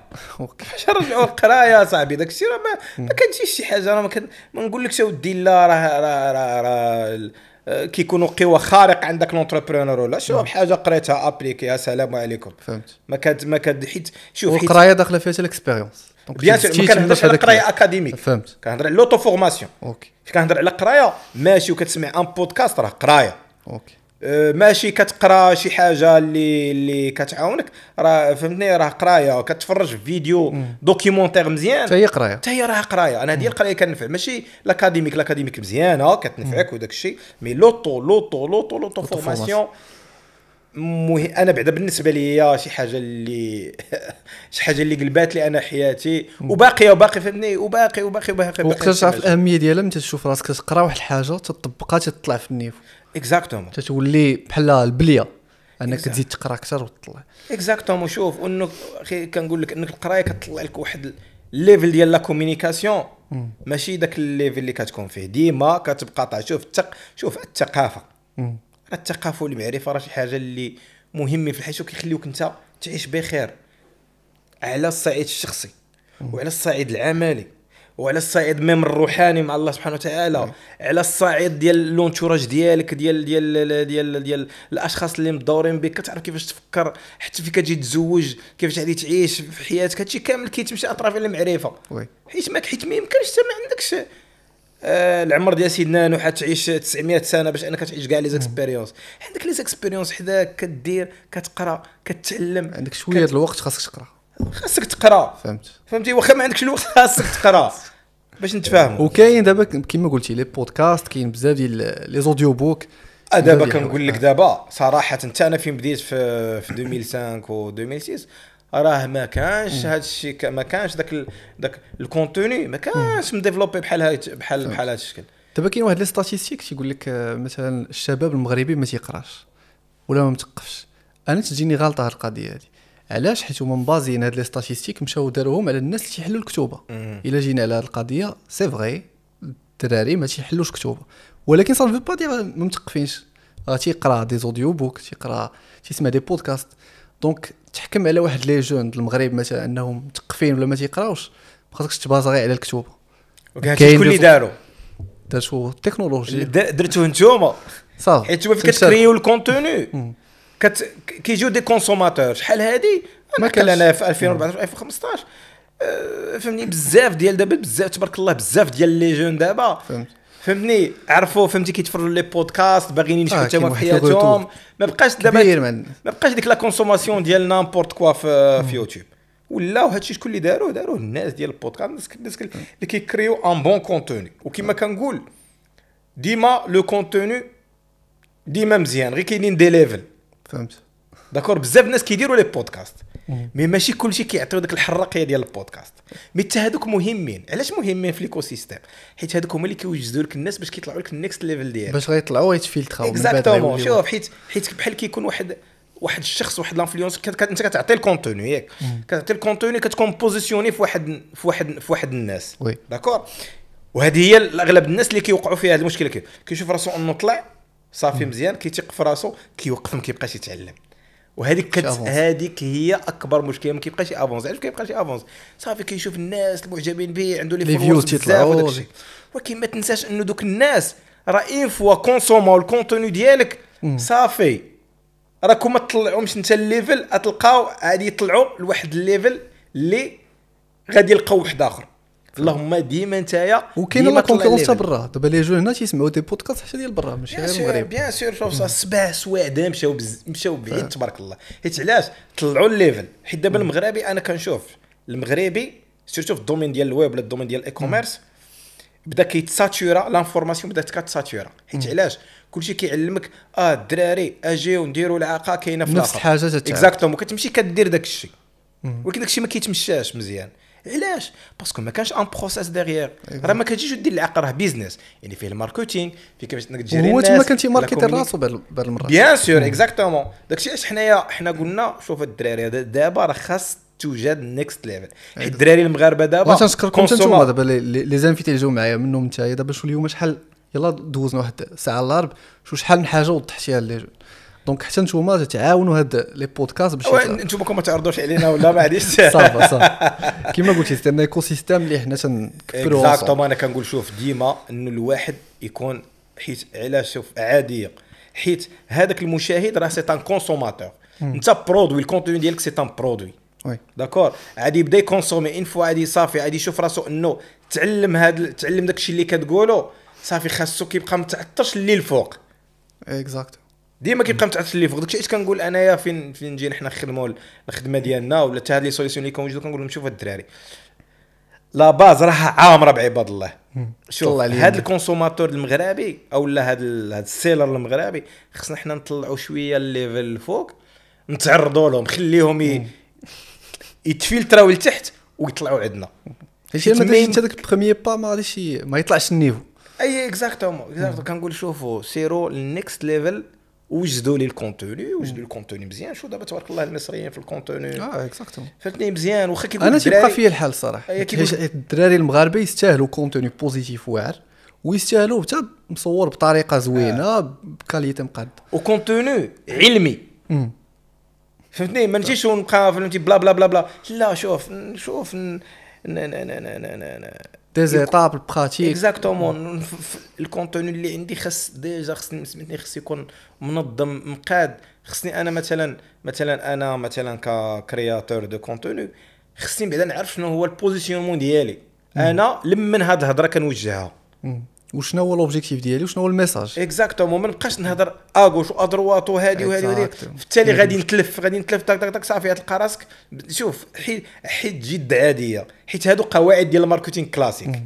فاش نرجعوا القرايه صاحبي داك الشيء راه ما, ما كانتيش شي حاجه راه ما, كان ما نقولكش اودي لا راه راه راه آه، كيكونوا قوى خارق عندك لونتربرونور ولا شو حاجه قريتها ابليكي يا سلام عليكم فهمت ما كد ما كد حيت شوف القرايه داخله فيها الاكسبيريونس بيان سور ما كنهضرش على القرايه اكاديميك فهمت كنهضر على لوتو فورماسيون اوكي كنهضر على قرايه ماشي وكتسمع ان بودكاست راه قرايه اوكي أه، ماشي كتقرا شي حاجه اللي اللي كتعاونك راه فهمتني راه قرايه كتفرج فيديو دوكيومونتير مزيان حتى هي قرايه حتى هي راه قرايه انا هذه القرايه كنفع ماشي لاكاديميك لاكاديميك مزيانه كتنفعك وداك الشيء مي لوطو لوطو لوطو لوطو فورماسيون مه... انا بعدا بالنسبه لي شي حاجه اللي شي حاجه اللي قلبات لي انا حياتي وباقيه وباقي فهمتني وباقي وباقي وباقي وقتاش تعرف الاهميه ديالها ملي تشوف راسك تقرا واحد الحاجه تطبقها تطلع في النيفو اكزاكتومون تتولي بحال البليه انك تزيد تقرا اكثر وتطلع اكزاكتومون شوف انك اخي كنقول لك انك القرايه كتطلع لك واحد الليفل ديال لا كومينيكاسيون ماشي داك الليفل اللي كتكون فيه ديما كتبقى طالع شوف التق شوف الثقافه راه الثقافه والمعرفه راه شي حاجه اللي مهمه في الحياه وكيخليوك انت تعيش بخير على الصعيد الشخصي وعلى الصعيد العملي وعلى الصعيد ميم الروحاني مع الله سبحانه وتعالى نعم. على الصعيد ديال لونتوراج ديالك ديال ديال ديال ديال, ديال الاشخاص اللي مدورين بك كتعرف كيفاش تفكر حتى في كتجي تزوج كيفاش غادي تعيش في حياتك هادشي كامل كيتمشى اطراف المعرفه حيت ما حيت ما يمكنش حتى ما عندكش آه العمر ديال سيدنا نوح تعيش 900 سنه باش انك تعيش كاع لي زيكسبيريونس نعم. عندك لي زيكسبيريونس حداك كدير كتقرا كتعلم عندك شويه كت... الوقت خاصك تقرا خاصك تقرا فهمت فهمتي واخا ما عندكش الوقت خاصك تقرا باش نتفاهموا وكاين دابا كما قلتي لي بودكاست كاين بزاف ديال لي زوديو بوك دابا كنقول لك دابا صراحه حتى انا فين بديت في في 2005 و 2006 راه ما كانش هذا الشيء ما كانش ذاك ذاك الكونتوني ما كانش مديفلوبي بحال بحال بحال هذا الشكل دابا كاين واحد لي ستاتيستيك تيقول لك آه، مثلا الشباب المغربي ما تيقراش ولا ما مثقفش انا تجيني غالطه هاد القضيه هذه علاش حيت هما مبازيين هاد لي ستاتيستيك مشاو داروهم على الناس اللي تيحلوا الكتوبه الا جينا على هاد القضيه سي فغي الدراري ما تيحلوش كتوبه ولكن صافي با دير ما مثقفينش راه تيقرا دي زوديو بوك تيقرا تيسمع دي بودكاست دونك تحكم على واحد لي جون المغرب مثلا انهم مثقفين ولا ما تيقراوش ما خاصكش تبازا غير على الكتوبه وكاين شكون اللي داروا دارتو التكنولوجيا درتوه نتوما صافي حيت نتوما فين كتكريو الكونتوني كت... كيجيو دي كونسوماتور شحال هادي انا كان انا في 2014 2015 فهمني بزاف ديال دابا بزاف تبارك الله بزاف ديال لي جون دابا فهمت فهمني عرفوا فهمتي كيتفرجوا لي بودكاست باغيين يمشيو آه، حتى حياتهم ما بقاش دابا ما بقاش ديك لا كونسوماسيون ديال نامبورت كوا في, في يوتيوب ولا وهادشي شكون اللي داروه داروه الناس ديال البودكاست الناس اللي كيكريو ان بون كونتوني وكما كنقول ديما لو كونتوني ديما مزيان غير كاينين دي ليفل فهمت داكور بزاف الناس كيديروا لي بودكاست مي ماشي كلشي كيعطيو ديك الحراقيه ديال البودكاست مي حتى هذوك مهمين علاش مهمين في ليكو سيستيم حيت هذوك هما اللي كيوجدوا لك الناس باش كيطلعوا لك النكست ليفل ديالك باش غيطلعوا يتفلتراو اكزاكتومون شوف حيت حيت بحال كيكون واحد واحد الشخص واحد لانفلونس انت كتعطي الكونتوني ياك كتعطي الكونتوني كتكون بوزيسيوني في واحد في واحد في واحد الناس داكور وهذه هي اغلب الناس اللي كيوقعوا فيها هذه المشكله كيشوف راسو انه طلع صافي مزيان كيتيق في راسو كيوقف ما كيبقاش يتعلم وهذيك كت... هذيك هي اكبر مشكله ما كيبقاش افونز علاش ما كيبقاش افونز صافي كيشوف الناس المعجبين به عنده لي فيوز بزاف ولكن ما تنساش انه دوك الناس راه اون فوا كونسومو الكونتوني ديالك صافي راكم ما تطلعهمش انت الليفل غتلقاو غادي يطلعوا لواحد الليفل اللي غادي يلقاو واحد اخر اللهم ديما نتايا وكاين لا كونكورونس برا دابا لي جو هنا تيسمعوا دي بودكاست حتى ديال برا ماشي غير المغرب بيان سور شوف سبع سوايع مشاو مشاو بعيد تبارك الله حيت علاش طلعوا الليفل حيت دابا المغربي انا كنشوف المغربي سيرتو في الدومين ديال الويب ولا الدومين ديال الاي كوميرس بدا كيتساتورا لانفورماسيون بدات كتساتورا حيت علاش كلشي كيعلمك اه الدراري اجيو نديروا العاقه كاينه في نفس الحاجه تاع اكزاكتومون كتمشي كدير داك الشيء ولكن داك الشيء ما كيتمشاش مزيان علاش باسكو ما كانش ان بروسيس ديغيير راه ما كتجيش دير العقد راه بيزنس يعني فيه الماركتينغ فيه كيفاش انك تجري هو تما كان تيماركتي راسو بهاد المرات بيان سور اكزاكتومون داكشي علاش حنايا حنا قلنا شوف الدراري دابا راه خاص توجد نيكست ليفل حيت الدراري المغاربه دابا تنشكركم انتوما دابا لي زانفيتي اللي جاو معايا منهم انت دابا شو اليوم شحال يلا دوزنا واحد الساعه الارب شو شحال من حاجه وضحتيها لي جون دونك حتى نتوما تعاونوا هاد لي بودكاست باش نتوما ما تعرضوش علينا ولا ما عليش صافا صافا كيما قلتي سيتي ان ايكو سيستيم اللي حنا تنكبروا اكزاكتومون انا كنقول شوف ديما انه الواحد يكون حيت علاش شوف عاديه حيت هذاك المشاهد راه سي ان كونسوماتور انت برودوي الكونتوني ديالك سي ان برودوي وي داكور عادي يبدا يكونسومي ان فوا عادي صافي عادي يشوف راسو انه تعلم هاد تعلم داكشي اللي كتقولو صافي خاصو كيبقى متعطش اللي الفوق اكزاكت ديما كيبقى متعسل فوق داكشي علاش كنقول انايا فين فين جينا حنا نخدموا الخدمه ديالنا ولا حتى هاد لي سوليسيون اللي كنوجدو كنقول لهم شوف الدراري لا باز راها عامره بعباد الله شوف طيب. هاد الكونسوماتور المغربي او هاد هاد السيلر المغربي خصنا حنا نطلعوا شويه الليفل الفوق نتعرضوا لهم خليهم يتفلتراو لتحت ويطلعوا عندنا هادشي ما درتش هذاك البروميير با ما غاديش ما يطلعش النيفو اي اكزاكتومون اكزاكتومون كنقول شوفوا سيرو للنيكست ليفل وجدوا لي الكونتوني وجدوا الكونتوني مزيان شو دابا تبارك الله المصريين في الكونتوني اه اكزاكتوم فهمتني مزيان واخا كيقول انا تيبقى فيا الحال الصراحه الدراري المغاربه يستاهلوا كونتوني بوزيتيف واعر ويستاهلوا حتى مصور بطريقه زوينه آه. بكاليتي مقاد وكونتوني علمي مم. فهمتني ما نجيش ونبقى فهمتي بلا بلا بلا بلا لا شوف شوف دي زيتاب براتيك اكزاكتومون الكونتوني اللي عندي خاص ديجا خصني سميتني خص يكون منظم مقاد خصني انا مثلا مثلا انا مثلا ككرياتور دو كونتوني خصني بعدا نعرف شنو هو البوزيسيونمون ديالي انا لمن هاد الهضره كنوجهها وشنو هو لوبجيكتيف ديالي وشنو هو الميساج اكزاكتومون ما نبقاش نهضر اغوش وادروات وهادي وهادي في بالتالي غادي نتلف غادي نتلف طق طق طق صافي تلقى راسك شوف حيت حيت جد عاديه حيت هادو قواعد ديال الماركتينغ كلاسيك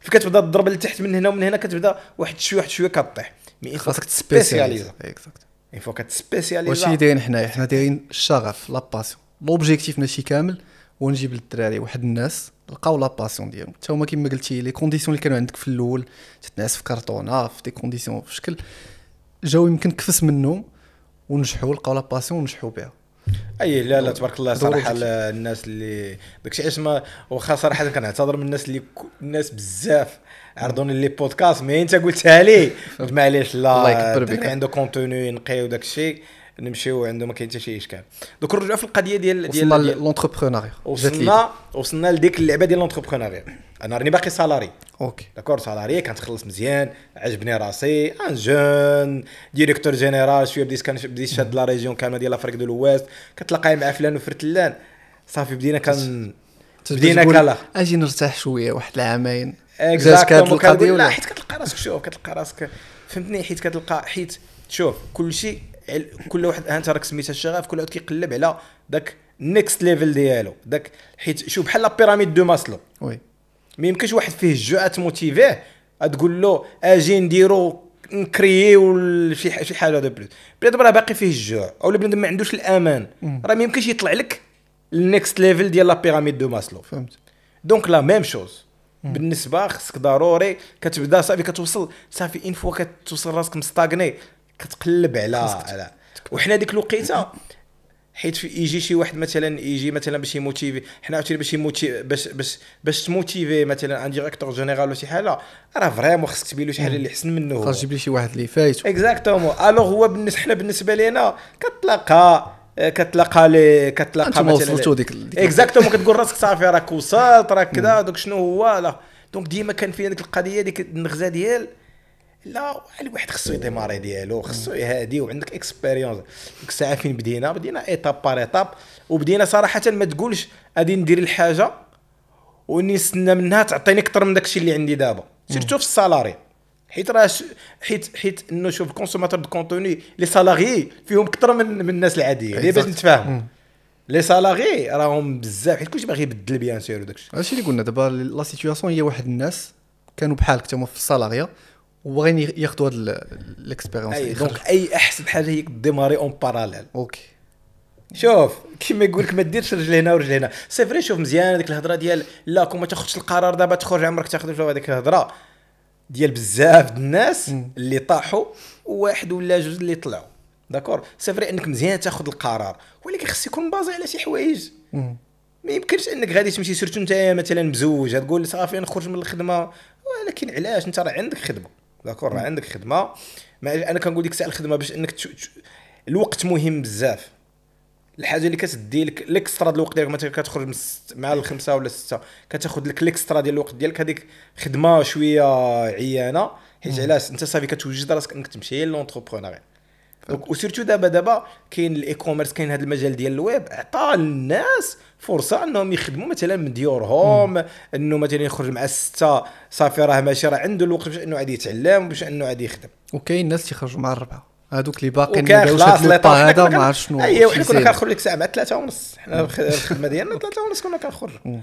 فكتبدا تضرب لتحت من هنا ومن هنا كتبدا واحد شويه واحد شويه كطيح مي خاصك تسبيسياليز اكزاكت فوا كتسبيسياليز واش اللي دايرين حنايا حنا دايرين الشغف لا باسيون لوبجيكتيف ماشي كامل ونجيب للدراري واحد الناس لقاو لا باسيون ديالهم حتى هما كما قلتي لي كونديسيون اللي كانوا عندك في الاول تتنعس في كرتونه آه، في دي كونديسيون في شكل جاو يمكن كفس منهم ونجحوا لقاو لا باسيون ونجحوا بها اي لا لا تبارك الله صراحه الناس اللي داكشي علاش ما واخا صراحه كنعتذر من الناس اللي الناس بزاف عرضوني لي بودكاست مي انت قلتها لي قلت معليش لا عنده كونتوني نقي وداك الشيء نمشيو عنده ما كاين حتى شي اشكال دوك نرجعوا في القضيه ديال ديال وصلنا لونتربرونيا وصلنا وصلنا لديك اللعبه ديال لونتربرونيا انا راني باقي سالاري اوكي داكور سالاري كنتخلص مزيان عجبني راسي ان جون ديريكتور جينيرال شويه بديت بديت شاد لا ريجيون كامله ديال افريك دو لويست كتلاقاي مع فلان وفرتلان صافي بدينا كان بدينا كلا اجي نرتاح شويه واحد العامين زادت القضيه ولا حيت كتلقى راسك شوف كتلقى راسك فهمتني حيت كتلقى حيت شوف كلشي كل واحد انت راك سميتها الشغف كل واحد كيقلب على داك نيكست ليفل ديالو داك حيت شوف بحال لا بيراميد دو ماسلو وي ما يمكنش واحد فيه الجوع تموتيفيه تقول له اجي نديرو نكرييو شي شي حاجه دو بلوس بلاد راه باقي فيه الجوع او بلاد ما عندوش الامان راه ما يمكنش يطلع لك النيكست ليفل ديال لا بيراميد دو ماسلو فهمت دونك لا ميم شوز بالنسبه خصك ضروري كتبدا صافي كتوصل صافي اون فوا كتوصل راسك مستاغني كتقلب على على وحنا ديك الوقيته حيت يجي شي واحد مثلا يجي مثلا باش يموتيفي حنا عاوتاني باش يموتي باش باش باش تموتيفي مثلا ان ديريكتور جينيرال ولا شي حاجه راه فريمون خصك تبين له شي حاجه اللي احسن منه خاص تجيب لي شي واحد اللي فايت اكزاكتومون الوغ هو بالنسبه حنا بالنسبه لينا كتلاقى كتلقى لي كتلقى مثلا وصلتو ديك اكزاكتومون كتقول راسك صافي راك وصلت راك كذا دوك شنو هو لا دونك ديما كان فيها ديك القضيه ديك النغزه ديال لا الواحد خصو يديماري ديالو خصو يهادي وعندك اكسبيريونس ديك الساعه فين بدينا بدينا ايتاب بار ايتاب وبدينا صراحه ما تقولش غادي ندير الحاجه واني نستنى منها تعطيني اكثر من داكشي اللي عندي دابا سيرتو في السالاري حيت راه حيت حيت انه شوف كونسوماتور دو كونتوني لي سالاري فيهم اكثر من, من الناس العاديه اللي باش نتفاهم لي سالاري راهم بزاف حيت كلشي باغي يبدل بيان سور وداكشي هادشي اللي قلنا دابا لا سيتوياسيون هي واحد الناس كانوا بحالك تما في السالاريا وباغيين ياخذوا هذا الاكسبيرونس اي دونك اي احسن حاجه هي ديماري اون باراليل اوكي شوف كيما يقول لك ما ديرش رجل هنا ورجل هنا سي فري شوف مزيان هذيك الهضره ديال لا كون ما تاخذش القرار دابا تخرج عمرك تاخذ في هذيك الهضره ديال بزاف الناس اللي طاحوا وواحد ولا جوج اللي طلعوا داكور سي فري انك مزيان تاخذ القرار ولكن خص يكون بازي على شي حوايج ما يمكنش انك غادي تمشي سيرتو انت مثلا مزوج تقول صافي نخرج من الخدمه ولكن علاش انت راه عندك خدمه داكور راه عندك خدمه ما انا كنقول لك سال الخدمه باش انك تشو... تشو... الوقت مهم بزاف الحاجه اللي كتدي لك الاكسترا ديال الوقت ديالك مثلا كتخرج مع الخمسه ولا السته كتاخذ لك الاكسترا ديال الوقت ديالك هذيك خدمه شويه عيانه حيت علاش انت صافي كتوجد راسك انك تمشي لونتربرونيغ دونك وسيرتو دابا دابا كاين الاي كوميرس كاين هذا المجال ديال الويب عطى الناس فرصه انهم يخدموا مثلا من ديورهم انه مثلا يخرج مع السته صافي راه ماشي راه عنده الوقت باش انه عادي يتعلم باش انه عادي يخدم وكاين ناس تيخرجوا مع الربعه هذوك اللي باقيين ما داوش هذا ما عرفت شنو ايوا حنا كنا أيوة، كنخرج لك ساعه مع ثلاثة ونص حنا الخدمه ديالنا ثلاثة ونص كنا كنخرجوا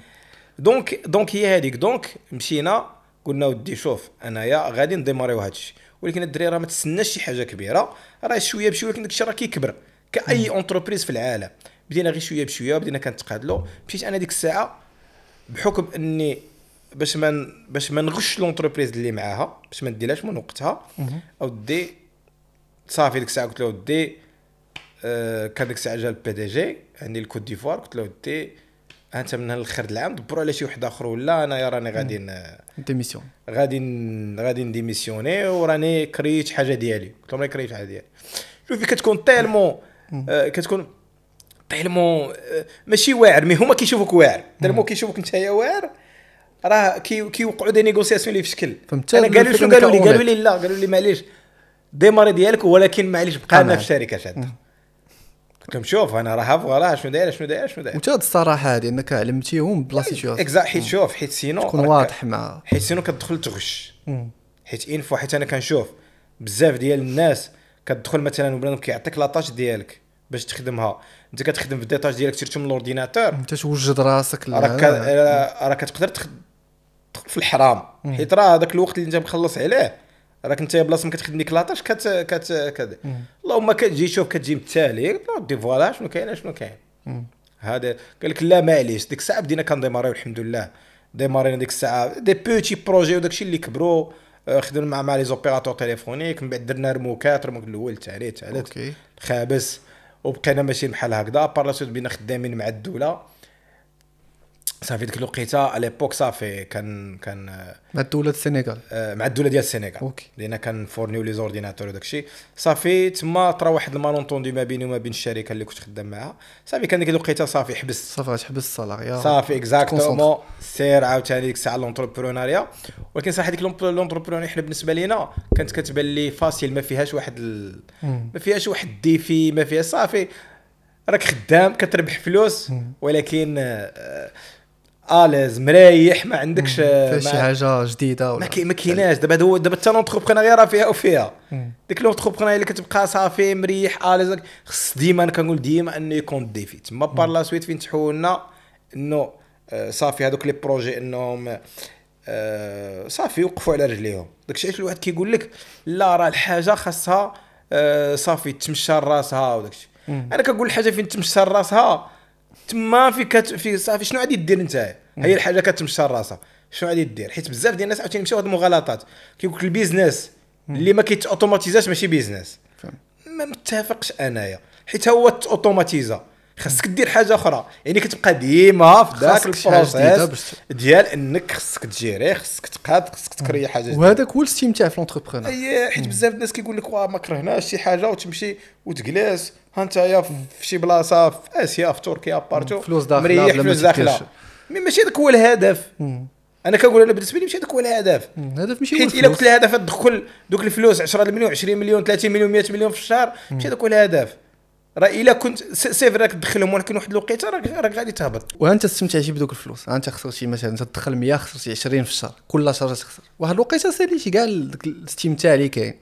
دونك دونك هي هذيك دونك مشينا قلنا ودي شوف انايا غادي نديماريو هذا الشيء ولكن الدري راه ما تسناش شي حاجه كبيره راه شويه بشويه ولكن داك الشيء راه كيكبر كاي اونتربريز في العالم بدينا غير شويه بشويه بدينا كنتقادلو مشيت انا ديك الساعه بحكم اني باش ما باش ما نغش لونتربريز اللي معاها باش ما نديلهاش من وقتها اودي صافي ديك الساعه قلت له اودي آه، كان ديك الساعه جا البي دي جي عندي الكوت ديفوار قلت له اودي انت من الاخر العام دبروا على شي واحد اخر ولا انا راني غادي ديميسيون غادي غادي نديميسيوني وراني كريت حاجه ديالي قلت لهم راني كريت حاجه ديالي شوفي كتكون تيلمون آه، كتكون تيلمو آه، ماشي واعر مي هما كيشوفوك واعر تيلمو كيشوفوك نتايا واعر راه كيوقعوا دي نيغوسياسيون اللي في شكل انا قالوا شنو قالوا لي قالوا لي لا قالوا لي معليش ديماري ديالك ولكن معليش بقى لنا في الشركه شاد قلت لهم شوف انا راه فوالا شنو داير شنو داير شنو داير وانت الصراحه هذه انك علمتيهم بلا سيتيوس اكزاكت حيت شوف حيت سينو تكون واضح مع حيت سينو كتدخل تغش حيت اين فوا حيت انا كنشوف بزاف ديال الناس كتدخل مثلا وبنادم كيعطيك لاطاش ديالك باش تخدمها انت كتخدم في الديتاج ديالك سيرتو من الاورديناتور انت توجد راسك راك راك كتقدر تدخل في الحرام حيت راه هذاك الوقت اللي انت مخلص عليه راك انت بلاصه ما كتخدم ديك لاطاش كت كت كذا اللهم كتجي شوف كتجي متالي دي فوالا شنو كاين شنو كاين هذا قال لك لا معليش ديك الساعه بدينا كنديماريو الحمد لله ديمارينا ديك الساعه دي بوتي بروجي وداك الشيء اللي كبروا خدمنا مع مع لي زوبيراتور تيليفونيك من بعد درنا رموكات رموك الاول الثاني الثالث خابس وبقينا ماشيين بحال هكذا بار بينا خدامين مع الدوله صافي ديك الوقيته ايبوك صافي كان كان آه، مع الدوله السنغال آه، مع الدوله ديال السنغال اوكي لان كان فورنيو لي زورديناتور وداك الشيء صافي تما طرا واحد المالونطوندي ما بيني وما بين الشركه اللي كنت خدام معاها صافي كان ديك الوقيته صافي حبس صافي تحبس الصلاغ صافي اكزاكتومون سير عاوتاني ديك الساعه لونتربرونيا ولكن صراحه ديك لونتربرونيا حنا بالنسبه لينا كانت كتبان لي فاسيل ما فيهاش واحد ال... ما فيهاش واحد الديفي ما فيها صافي راك خدام كتربح فلوس ولكن آه، اليز آه، مريح ما عندكش ما شي حاجه جديده ولا ما كايناش دابا هو دابا حتى لونتربرونيا راه فيها وفيها ديك لونتربرونيا اللي كتبقى صافي مريح آه، اليز خص ديما انا كنقول ديما انه يكون ديفي تما بار لا سويت فين تحولنا انه آه، صافي هذوك لي بروجي انهم صافي وقفوا على رجليهم داك علاش الواحد كيقول لك لا راه الحاجه خاصها صافي تمشى راسها وداكشي انا كنقول الحاجه فين تمشى راسها تما في كت... في صافي شنو غادي دير انت هي الحاجه كتمشى راسها شنو غادي دير حيت بزاف ديال الناس عاوتاني مشاو هاد المغالطات كيقول لك البيزنس اللي ما كيتاوتوماتيزاش ماشي بيزنس ما متفقش انايا حيت هو اوتوماتيزا خاصك دير حاجه اخرى يعني كتبقى ديما في ذاك البروسيس ديال انك خاصك تجيري خاصك تقاد خاصك تكري حاجه جديده وهذاك هو الاستمتاع في لونتربرونور اي حيت بزاف الناس كيقول لك واه ما كرهناش شي حاجه وتمشي وتجلس ها انت في شي بلاصه في اسيا في تركيا بارتو فلوس داخله مريح فلوس داخله مي ماشي هذاك هو الهدف انا كنقول انا بالنسبه لي ماشي هذاك هو الهدف الهدف ماشي هو حيت الا كنت الهدف تدخل دوك الفلوس 10 مليون 20 مليون 30 مليون 100 مليون في الشهر ماشي هذاك هو الهدف راه الا كنت سيف راك تدخلهم ولكن واحد الوقيته راك راك غادي تهبط وانت استمتعتي بدوك الفلوس انت خسرتي مثلا تدخل 100 خسرتي 20 في الشهر كل شهر تخسر واحد الوقيته شي كاع داك الاستمتاع اللي كاين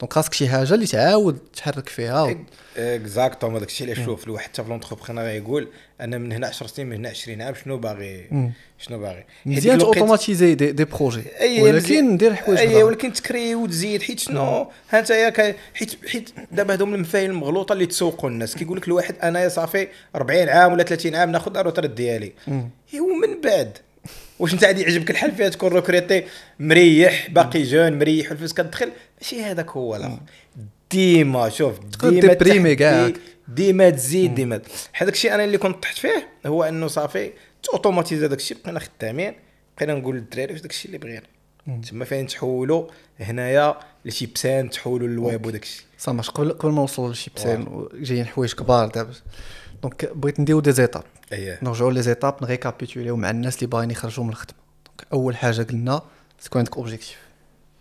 دونك خاصك شي حاجه اللي تعاود تحرك فيها اكزاكتوم هذاك الشيء اللي شوف الواحد حتى في لونتربرونيا يقول انا من هنا 10 سنين من هنا 20 عام شنو باغي شنو باغي مزيان اوتوماتيزي دي, دي بروجي ولكن دير حوايج اي ولكن تكري وتزيد حيت شنو ها انت ياك حيت حيت دابا هذوما المفاهيم المغلوطه اللي تسوقوا الناس كيقول لك الواحد انايا صافي 40 عام ولا 30 عام ناخذ الروتر ديالي ومن بعد واش انت غادي يعجبك الحال فيها تكون ركريتي مريح باقي جون مريح والفلوس كتدخل ماشي هذاك هو الاخر ديما شوف ديما تبريمي كاع ديما تزيد ديما هذاك الشيء انا اللي كنت طحت فيه هو انه صافي اوتوماتيز هذاك الشيء بقينا خدامين بقينا نقول للدراري واش داك الشيء اللي بغينا تما فين تحولوا هنايا لشيبسان تحولوا للويب وداك الشيء صح قبل قبل ما نوصلوا لشيبسان جايين حوايج كبار دابا دونك بغيت نديرو دي زيتاب إيه. نرجعو لي زيتاب نغيكابيتوليو مع الناس اللي باغيين يخرجوا من الخدمه دونك اول حاجه قلنا تكون عندك اوبجيكتيف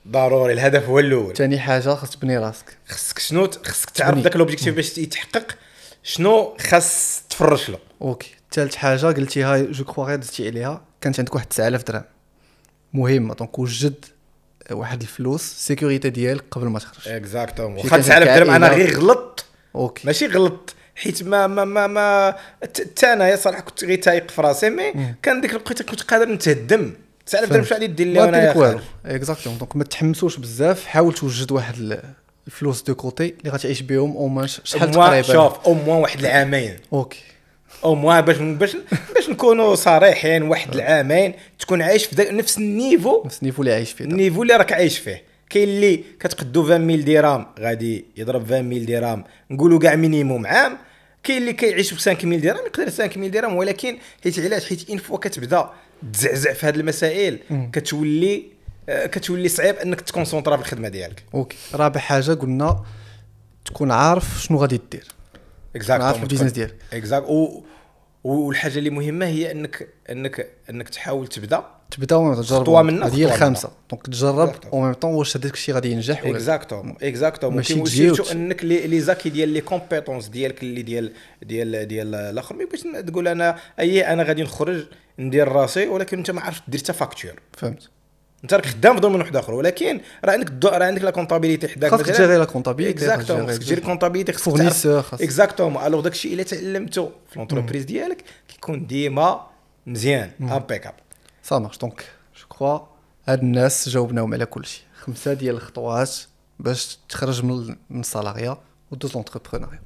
ضروري الهدف هو الاول ثاني حاجه خاص تبني راسك خاصك شنو خاصك تعرف ذاك الاوبجيكتيف باش يتحقق شنو خاص تفرش له اوكي ثالث حاجه قلتيها جو كخوا غير درتي عليها كانت عندك واحد 9000 درهم مهمه دونك وجد واحد الفلوس سيكوريتي ديالك قبل ما تخرج اكزاكتومون واخا 9000 درهم انا غير غلطت اوكي ماشي غلطت حيت ما ما ما ما حتى يا صراحه كنت غير تايق في راسي مي كان ديك الوقيته كنت قادر نتهدم تعرف درمش عليه دير لي وانا والو اكزاكتومون دونك ما تحمسوش بزاف حاول توجد واحد الفلوس دو كوتي اللي غتعيش بهم او ماش شحال تقريبا شوف او موان واحد العامين اوكي او موان باش باش باش نكونوا صريحين واحد العامين تكون عايش في نفس النيفو نفس النيفو اللي عايش فيه النيفو اللي راك عايش فيه كاين اللي كتقدو 20000 درهم غادي يضرب 20000 درهم نقولوا كاع مينيموم عام كاين اللي كيعيش ب 5000 درهم يقدر 5000 درهم ولكن حيت علاش حيت ان فوا كتبدا تزعزع في هذه المسائل كتولي آه، كتولي صعيب انك تكونسونطرا في الخدمه ديالك اوكي رابع حاجه قلنا تكون عارف شنو غادي دير اكزاكت عارف البيزنس ديالك اكزاكت والحاجه اللي مهمه هي انك انك انك تحاول تبدا تبدا وميم تجربوا هذه هي الخامسه دونك تجرب ميم طون واش هذاك الشيء غادي ينجح ولا اكزاكتومون اكزاكتومون ماشي تجيوت انك لي زاكي ديال لي كومبيتونس ديالك اللي ديال ديال ديال الاخر ما يمكنش تقول انا اي انا غادي نخرج ندير راسي ولكن انت ما عرفتش دير حتى فاكتور فهمت انت راك خدام في دومين واحد اخر ولكن راه عندك راه عندك لا كونطابيليتي حداك خاصك تجيري لا كونطابيليتي اكزاكتومون خاصك تجيري كونطابيليتي خاصك فورنيسور اكزاكتومون الوغ داك الشيء الا تعلمته في لونتربريز ديالك كيكون ديما مزيان امبيكابل سا مارش دونك جو كخوا هاد الناس جاوبناهم على كل شيء خمسه ديال الخطوات باش تخرج من من السالاريا ودوز لونتربرونيا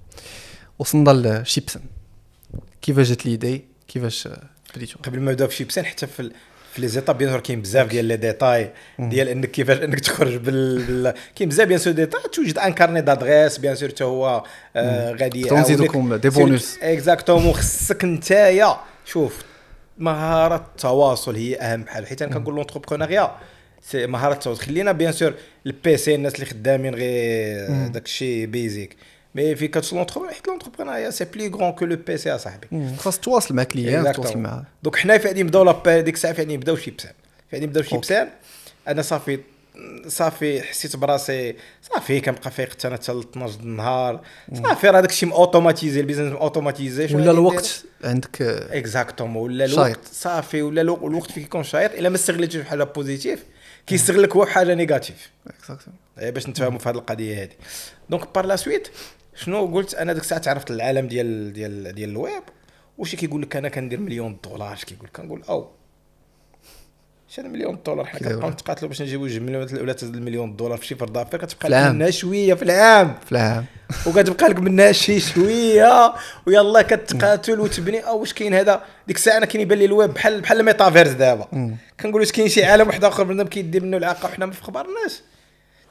وصلنا لشيبسن كيفاش جات ليدي كيفاش آه، بديتو قبل ما نبداو شيبسن حتى في في لي زيتاب بيان سور كاين بزاف ديال لي ديتاي ديال انك كيفاش انك تخرج بال, كاين بزاف بيان سور ديتاي توجد ان كارني دادغيس بيان سور حتى هو آه، غادي تنزيدكم دي بونوس اكزاكتومون خصك نتايا شوف مهاره التواصل هي اهم حاجه حيت انا كنقول لونتربرونيا سي مهاره التواصل خلينا بيان سور البي سي الناس اللي خدامين غير داكشي بيزيك مي في كاتش لونتربرونيا حيت لونتربرونيا سي بلي غون كو لو بي سي اصاحبي خاص تواصل مع كليان تواصل مع دونك حنا فعلا نبداو ديك الساعه فعلا نبداو شي بسام فعلا نبداو شي بسام انا صافي صافي حسيت براسي صافي كنبقى فايق حتى انا حتى 12 النهار صافي راه داكشي اوتوماتيزي البيزنس اوتوماتيزي ولا الوقت عندك اكزاكتومون ولا الوقت صافي ولا الوقت فيك كيكون شايط الا ما استغلتش بحال بوزيتيف كيستغلك هو حاجه نيجاتيف اكزاكتومون إيه، باش نتفاهموا في هذه القضيه هذه دونك بار لا سويت شنو قلت انا ديك الساعه تعرفت العالم ديال ديال ديال الويب وشي كيقول لك انا كندير مليون دولار كيقول لك كنقول او شحال مليون دولار حنا كنبقاو نتقاتلوا باش نجيبوا جوج مليون ولا مليون دولار في شي فرد افير كتبقى لك منها شويه في العام في العام وكتبقى لك منها شي شويه ويلا كتقاتل وتبني او واش كاين هذا ديك الساعه انا كيبان لي الويب بحال بحال الميتافيرس دابا كنقول واش كاين شي عالم واحد اخر بنادم كيدي منه العاقه وحنا ما في خبرناش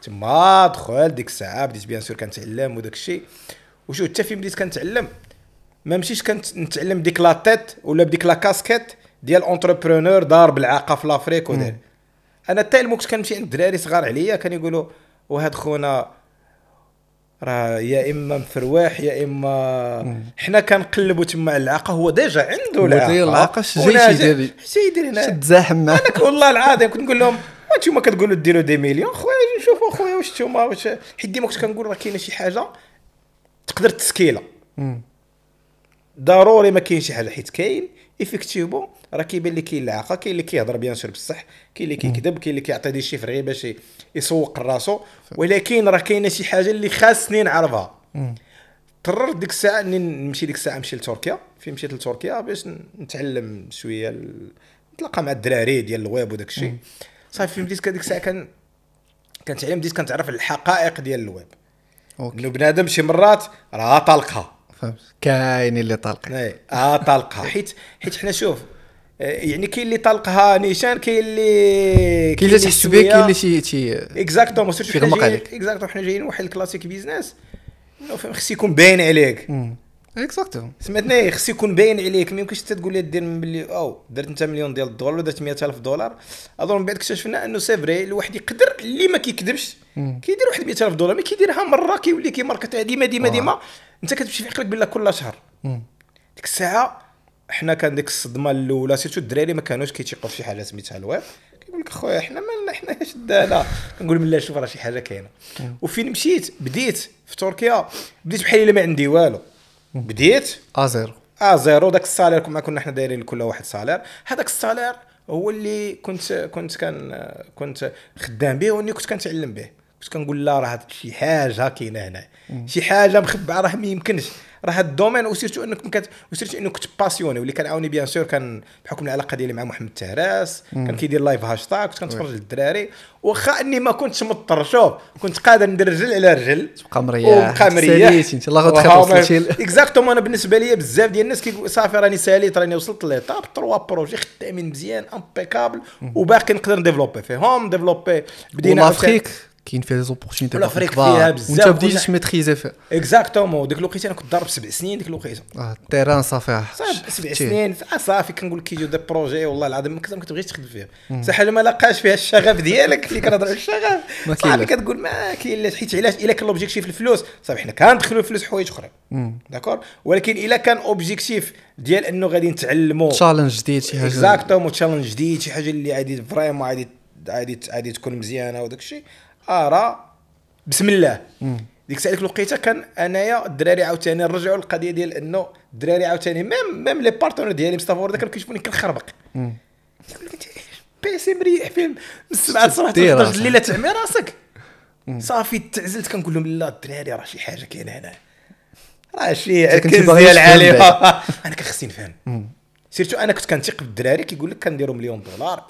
تما دخل ديك الساعه بديت بيان سور كنتعلم وداك الشيء وشو حتى فين بديت كنتعلم ما مشيتش كنت نتعلم بديك لا تيت ولا بديك لا كاسكيت ديال اونتربرونور دار بالعاقه في لافريك ودار انا حتى كنت كنمشي عند الدراري صغار عليا يقولوا وهاد خونا راه يا اما مفرواح يا اما حنا كنقلبوا تما على العاقه هو ديجا عنده العاقه العاقه شجي يدير يدير هنا شد زحمة انا والله العظيم كنت نقول لهم انتوما كتقولوا ديروا دي مليون خويا شوفوا خويا واش نتوما واش حيت ديما كنت كنقول راه كاينه شي حاجه تقدر تسكيله ضروري ما كاين شي حاجه حيت كاين افكتيفو راه كيبان لي كاين العاقه كاين اللي كيهضر بيان سور بصح كاين اللي كيكذب كاين اللي كيعطي دي شيفر غير باش يسوق راسو ولكن راه كاينه شي حاجه اللي خاصني نعرفها قررت ديك الساعه اني نمشي ديك الساعه نمشي لتركيا في مشيت لتركيا باش نتعلم شويه نتلاقى مع الدراري ديال الويب وداك الشيء صافي فين بديت ديك الساعه كان كنتعلم بديت كنتعرف الحقائق ديال الويب انه بنادم شي مرات راه طالقها فهمت كاين اللي طالق اه طالقها حيت حيت حنا شوف آه، يعني كاين اللي طلقها نيشان كاين اللي كاين اللي تحس به كاين اللي شي تي اكزاكتومون سيرتو حنا جايين اكزاكتوم حنا جايين واحد الكلاسيك بيزنس خص يكون باين عليك اكزاكتومون سمعتني خص يكون باين عليك ما يمكنش انت تقول لي دير ملي او درت انت مليون ديال الدولار ولا درت 100000 دولار اظن من بعد اكتشفنا انه سي فري الواحد يقدر اللي ما كيكذبش كيدير واحد 100000 دولار ما كيديرها مره كيولي كيماركتها ديما ديما ديما انت كتمشي في عقلك بالله كل شهر ديك الساعه حنا كان ديك الصدمه الاولى سيرتو الدراري ما كانوش كيتيقوا في شي حاجه سميتها الويب كيقول لك خويا حنا مالنا حنا شدانا كنقول بالله لا شوف راه شي حاجه كاينه وفين مشيت بديت في تركيا بديت بحال ما عندي والو بديت ا آه، زيرو ا آه، زيرو داك السالير كما كنا حنا دايرين لكل واحد سالير هذاك السالير هو اللي كنت كنت كان كنت خدام به واني كنت كنتعلم به كنت كنقول لا راه شي حاجه كاينه هنا شي حاجه مخبعه راه ما يمكنش راه الدومين وسيرتو انك كت... وسيرتو انك كنت باسيوني واللي كنعاوني بيان سور كان بحكم العلاقه ديالي مع محمد تهراس كان كيدير لايف هاشتاغ كنت كنتفرج للدراري واخا اني ما كنتش مضطر شوف كنت قادر ندير رجل على رجل تبقى مريح وبقى مريح الله غتخير اكزاكتومون انا بالنسبه لي بزاف ديال الناس كيقول صافي راني ساليت راني وصلت ليطاب تروا بروجي خدامين مزيان امبيكابل وباقي نقدر نديفلوبي فيهم ديفلوبي بدينا كاين فيها زوبورتينيتي والافريك فيها بزاف وانت بديتي تميتريزي فيها اكزاكتومون ديك الوقيته انا كنت ضارب سبع سنين ديك الوقيته اه التيران صافي سبع سنين آه، صافي كنقول لك كيجيو دي بروجي والله العظيم ما كتبغيش تخدم فيهم حتى حاجه ما لاقاش فيها الشغف ديالك اللي كنهضر على الشغف صافي كتقول ما كاين حيت علاش الا كان لوبجيكتيف الفلوس صافي حنا كندخلوا الفلوس حوايج اخرى داكور ولكن الا كان اوبجيكتيف ديال انه غادي نتعلموا تشالنج جديد شي حاجه اكزاكتومون تشالنج جديد شي حاجه اللي عادي فريمون عادي عادي عادي تكون مزيانه وداك الشيء ارى بسم الله ديك ديك الوقيته كان انايا الدراري عاوتاني نرجعوا للقضيه ديال انه الدراري عاوتاني ميم ميم لي بارتنر ديالي مصطفى ورده كانوا كيشوفوني كنخربق بيسي مريح فين السبعه الصباح تخرج الليله تعمي راسك صافي تعزلت كنقول لهم لا الدراري راه شي حاجه كاينه هنا راه شي كنت باغي العاليه انا كان خصني نفهم سيرتو انا كنت كنثيق بالدراري كيقول لك كنديرو مليون دولار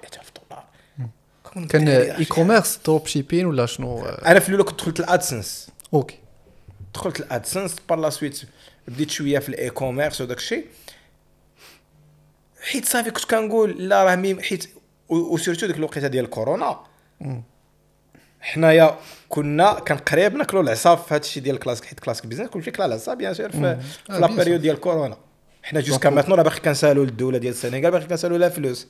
كان اي كوميرس دروب شيبين ولا شنو انا في الاول كنت دخلت الادسنس اوكي دخلت الادسنس بار لا سويت بديت شويه في الاي كوميرس وداك الشيء حيت صافي كنت كنقول لا راه ميم حيت وسيرتو ديك الوقيته ديال كورونا حنايا كنا كان قريب ناكلوا العصا في هذا الشيء ديال كلاسك حيت كلاسك بيزنس كلشي كلا العصا بيان سير في, في لا آه، بيريود ديال كورونا حنا جوسكا ماتنو راه باقي كنسالوا للدوله ديال السنغال باقي كنسالوا لها فلوس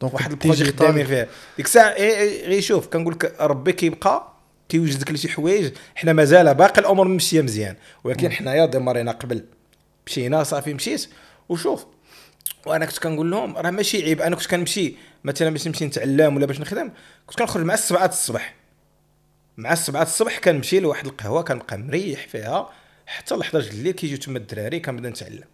دونك واحد البروجي خدامين فيه ديك الساعه إيه، إيه، غير شوف كنقول لك ربي كيبقى كيوجد لك شي حوايج حنا مازال باقي الامور ماشيه مزيان ولكن حنايا ديمارينا قبل مشينا صافي مشيت وشوف وانا كنت كنقول لهم راه ماشي عيب انا كنت كنمشي مثلا باش نمشي نتعلم ولا باش نخدم كنت كنخرج مع السبعة الصباح مع السبعة الصبح كنمشي لواحد القهوه كنبقى مريح فيها حتى ل 11 الليل كيجيو تما الدراري كنبدا نتعلم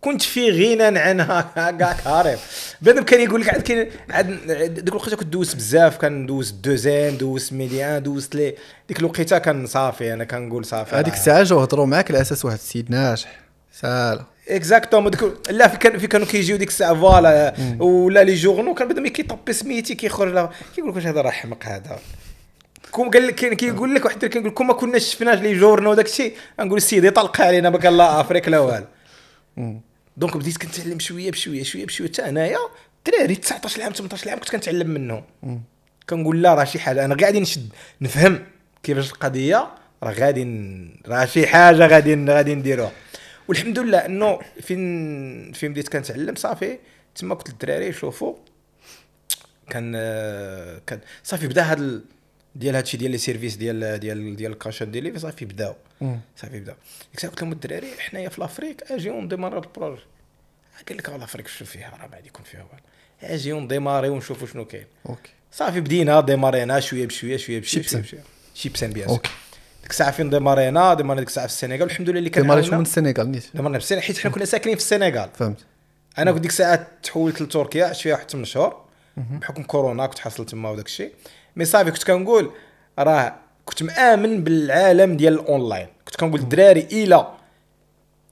كنت في غنى عنها كاك هارف بنادم كان يقول لك عاد كاين عاد ديك الوقيته كنت دوز بزاف كندوز دوزين دوز ميديان دوز لي ديك الوقيته كان صافي انا كنقول صافي هذيك الساعه جاو هضروا معاك على اساس واحد السيد ناجح سالا اكزاكتومون ديك لا في كان في كانوا كيجيو ديك الساعه فوالا ولا لي جورنو كان بدا كيطبي سميتي كيخرج كيقول لك واش هذا راه حمق هذا كون قال لك كيقول لك واحد كيقول لكم ما كناش شفناش لي جورنو وداك الشيء نقول السيد يطلق علينا ما كان لا افريك لا والو دونك بديت كنتعلم شويه بشويه شويه بشويه حتى انايا الدراري 19 عام 18 عام كنت كنتعلم منهم كنقول لا راه شي حاجه انا غادي نشد نفهم كيفاش القضيه راه غادي راه شي حاجه غادي غادي نديروها والحمد لله انه فين فين بديت كنتعلم صافي تما قلت للدراري يشوفوا كان كان صافي بدا هذا ديال هادشي ديال لي سيرفيس ديال ديال ديال الكاشات ديليفري صافي بداو صافي بداو قلت لهم الدراري حنايا في لافريك اجي اون ديماري البروجي قال لك لافريك شنو فيها راه ما غادي يكون فيها والو اجي اون ديماري ونشوفوا شنو كاين اوكي صافي بدينا ديمارينا شويه بشويه شويه بشويه شيبسان بيان اوكي ديك الساعه فين ديمارينا ديمارينا ديك الساعه في السنغال الحمد لله اللي كان ديمارينا من السنغال نيت ديمارينا في السنغال حيت حنا كنا ساكنين في السنغال فهمت انا ديك الساعه تحولت لتركيا عشت فيها واحد 8 شهور بحكم كورونا كنت حاصل تما وداك الشيء مي صافي كنت كنقول راه كنت مآمن بالعالم ديال الاونلاين كنت كنقول الدراري الى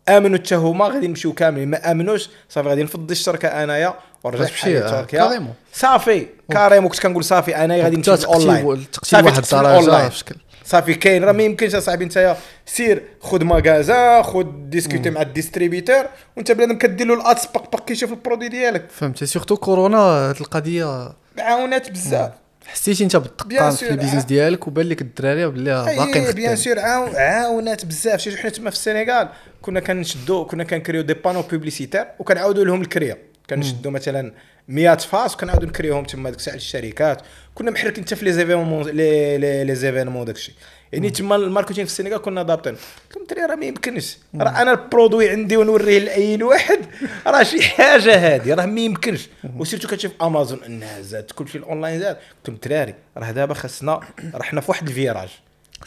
امنوا حتى هما غادي نمشيو كاملين ما امنوش صافي غادي نفضي الشركه انايا ورجعت بحالي لتركيا آه، صافي كاريمو كنت كنقول صافي انا غادي نمشي اونلاين صافي واحد الدرجه بشكل صافي كاين راه ما يمكنش اصاحبي انت سير خذ ماغازا خذ ديسكوتي مع الديستريبيتور وانت بنادم كدير له الاتس باك باك كيشوف البرودوي ديالك فهمتي سيرتو كورونا هاد القضيه عاونات بزاف حسيتي انت بالتقطان في البيزنس اه. ديالك وبان لك الدراري باقي باقيين بيان سور عاونات بزاف شي حنا تما في السنغال كنا كنشدو كنا كنكريو دي بانو بوبليسيتير وكنعاودو لهم الكريا كنشدو مثلا 100 فاس كنعاودو نكريهم تما ديك الساعه الشركات كنا محركين حتى في لي زيفينمون لي لي زيفينمون داكشي يعني تما الماركتينغ في السنغال كنا ضابطين قلت لهم راه ما يمكنش راه انا البرودوي عندي ونوريه لاي واحد راه شي حاجه هذه راه ما يمكنش وسيرتو كتشوف امازون انها زادت كلشي الاونلاين زاد قلت لهم الدراري راه دابا خاصنا راه حنا في واحد الفيراج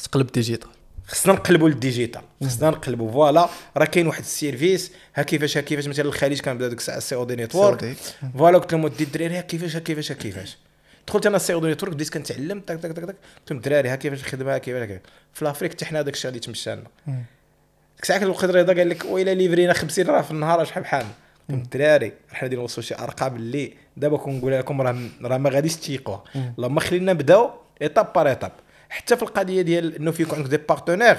تقلب ديجيتال خصنا نقلبوا للديجيتال خصنا نقلبوا فوالا راه كاين واحد السيرفيس ها كيفاش ها كيفاش مثلا الخليج كان بدا ديك الساعه السي او دي نيتورك فوالا قلت لهم ودي الدراري ها كيفاش ها كيفاش ها كيفاش دخلت انا السي او دي نيتورك بديت كنتعلم تاك تاك تاك تاك قلت لهم الدراري ها كيفاش الخدمه ها كيفاش في لافريك حتى حنا داك الشيء اللي تمشى لنا ديك الساعه كان القدر رضا قال لك ويلا ليفرينا 50 راه في النهار شحال بحال قلت الدراري حنا غادي نوصلوا شي ارقام اللي دابا كنقولها لكم راه راه ما غاديش تيقوها اللهم خلينا نبداو ايطاب بار ايطاب حتى في القضيه ديال انه فيكون عندك دي بارتنير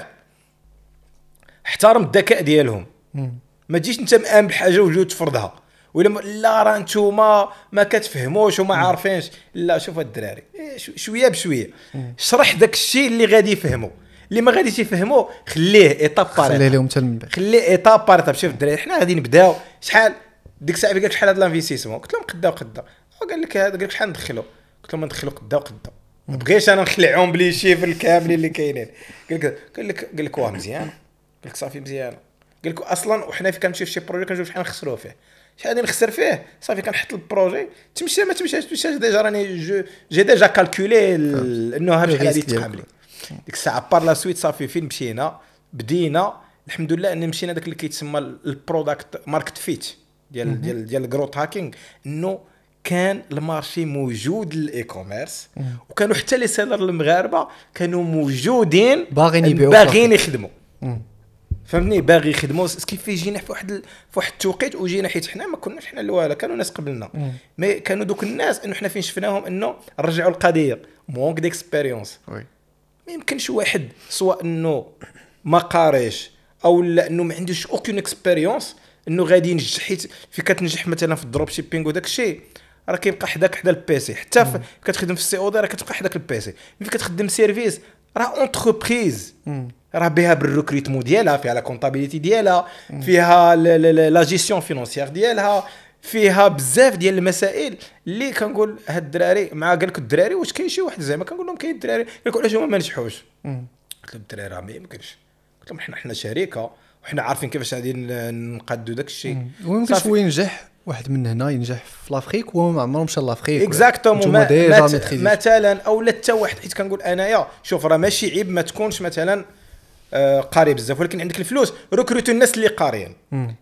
احترم الذكاء ديالهم ما تجيش انت مآمن بحاجه وجو تفرضها ولا لا راه انتوما ما كتفهموش وما عارفينش لا شوف الدراري إيه، شويه بشويه شرح داك الشيء اللي غادي يفهموا اللي ما غاديش يفهموا خليه ايطاب بار خليه لهم حتى من بعد خليه ايطاب بار شوف الدراري حنا غادي نبداو شحال ديك الساعه قالت شحال هاد الانفيستيسمون قلت لهم قدا وقدا قال لك هذا قال لك شحال ندخلو قلت لهم ندخلو قدا وقدا ما بغيتش انا نخلعهم بلي شيفل كاملين اللي كاينين قال لك قال لك قال لك واه مزيانه قال لك صافي مزيانه قال لك اصلا وحنا في في شي بروجي كنشوف شحال نخسروا فيه شحال غادي نخسر فيه صافي كنحط البروجي تمشي ما تمشيش تمشيش ديجا راني جي ديجا كالكولي انه هاد غادي اللي تقابلي ديك الساعه بار لا سويت صافي فين مشينا بدينا الحمد لله ان مشينا داك اللي كيتسمى البروداكت ماركت فيت ديال ديال ديال الكروت هاكينغ انه كان المارشي موجود للاي كوميرس وكانوا حتى لي سيلر المغاربه كانوا موجودين باغيين يبيعوا باغيين يخدموا فهمتني باغي يخدموا كيف جينا في واحد في واحد التوقيت وجينا حيت حنا ما كناش حنا الوالا كانوا ناس قبلنا مي كانوا دوك الناس انه حنا فين شفناهم انه رجعوا القضيه مونك ديكسبيريونس ما يمكنش واحد سواء انه ما قاريش او لا انه ما عندوش اوكين اكسبيريونس انه غادي ينجح حيت في كتنجح مثلا في الدروب شيبينغ وداك الشيء راه كيبقى حداك حدا البيسي حتى كتخدم في السي او دي راه كتبقى حداك البيسي ملي كتخدم سيرفيس راه اونتربريز راه بها بالريكروتمون ديالها فيها لا كونطابيليتي ديالها فيها لا جيستيون فينونسيير ديالها فيها بزاف ديال المسائل اللي كنقول هاد الدراري مع قال لك الدراري واش كاين شي واحد زعما كنقول لهم كاين الدراري قال لك علاش هما ما نجحوش قلت لهم الدراري راه ما يمكنش قلت لهم حنا حنا شركه وحنا عارفين كيفاش غادي نقادو داك الشيء وما يمكنش واحد من هنا ينجح في لافريك وهو ما عمره مشى لافريك اكزاكتومون مثلا او لا حتى واحد حيت كنقول انايا شوف راه ماشي عيب ما تكونش مثلا آه، قاري بزاف ولكن عندك الفلوس ريكروتو الناس اللي قاريين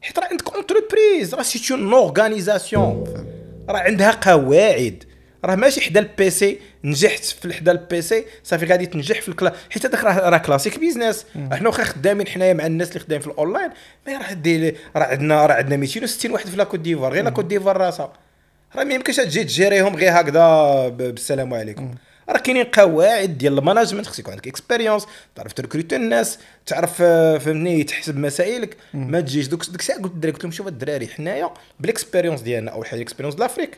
حيت راه عندك اونتربريز راه سيتي اون اورغانيزاسيون راه عندها قواعد راه ماشي حدا البيسي نجحت في حدا البيسي صافي غادي تنجح في الكلا حيت هذاك راه راه كلاسيك بيزنس حنا واخا خدامين حنايا مع الناس اللي خدامين في الاونلاين ما راه راه عندنا راه عندنا 260 واحد في لاكوت ديفوار غير لاكوت ديفوار راسها راه ما يمكنش تجي تجيريهم غير هكذا بالسلام عليكم راه كاينين قواعد ديال الماناجمنت خصك يكون عندك اكسبيريونس تعرف تركريت الناس تعرف آه، فهمني تحسب مسائلك ما تجيش دوك ديك الساعه قلت للدراري قلت لهم شوف الدراري حنايا بالاكسبيريونس ديالنا او حاجه اكسبيريونس دافريك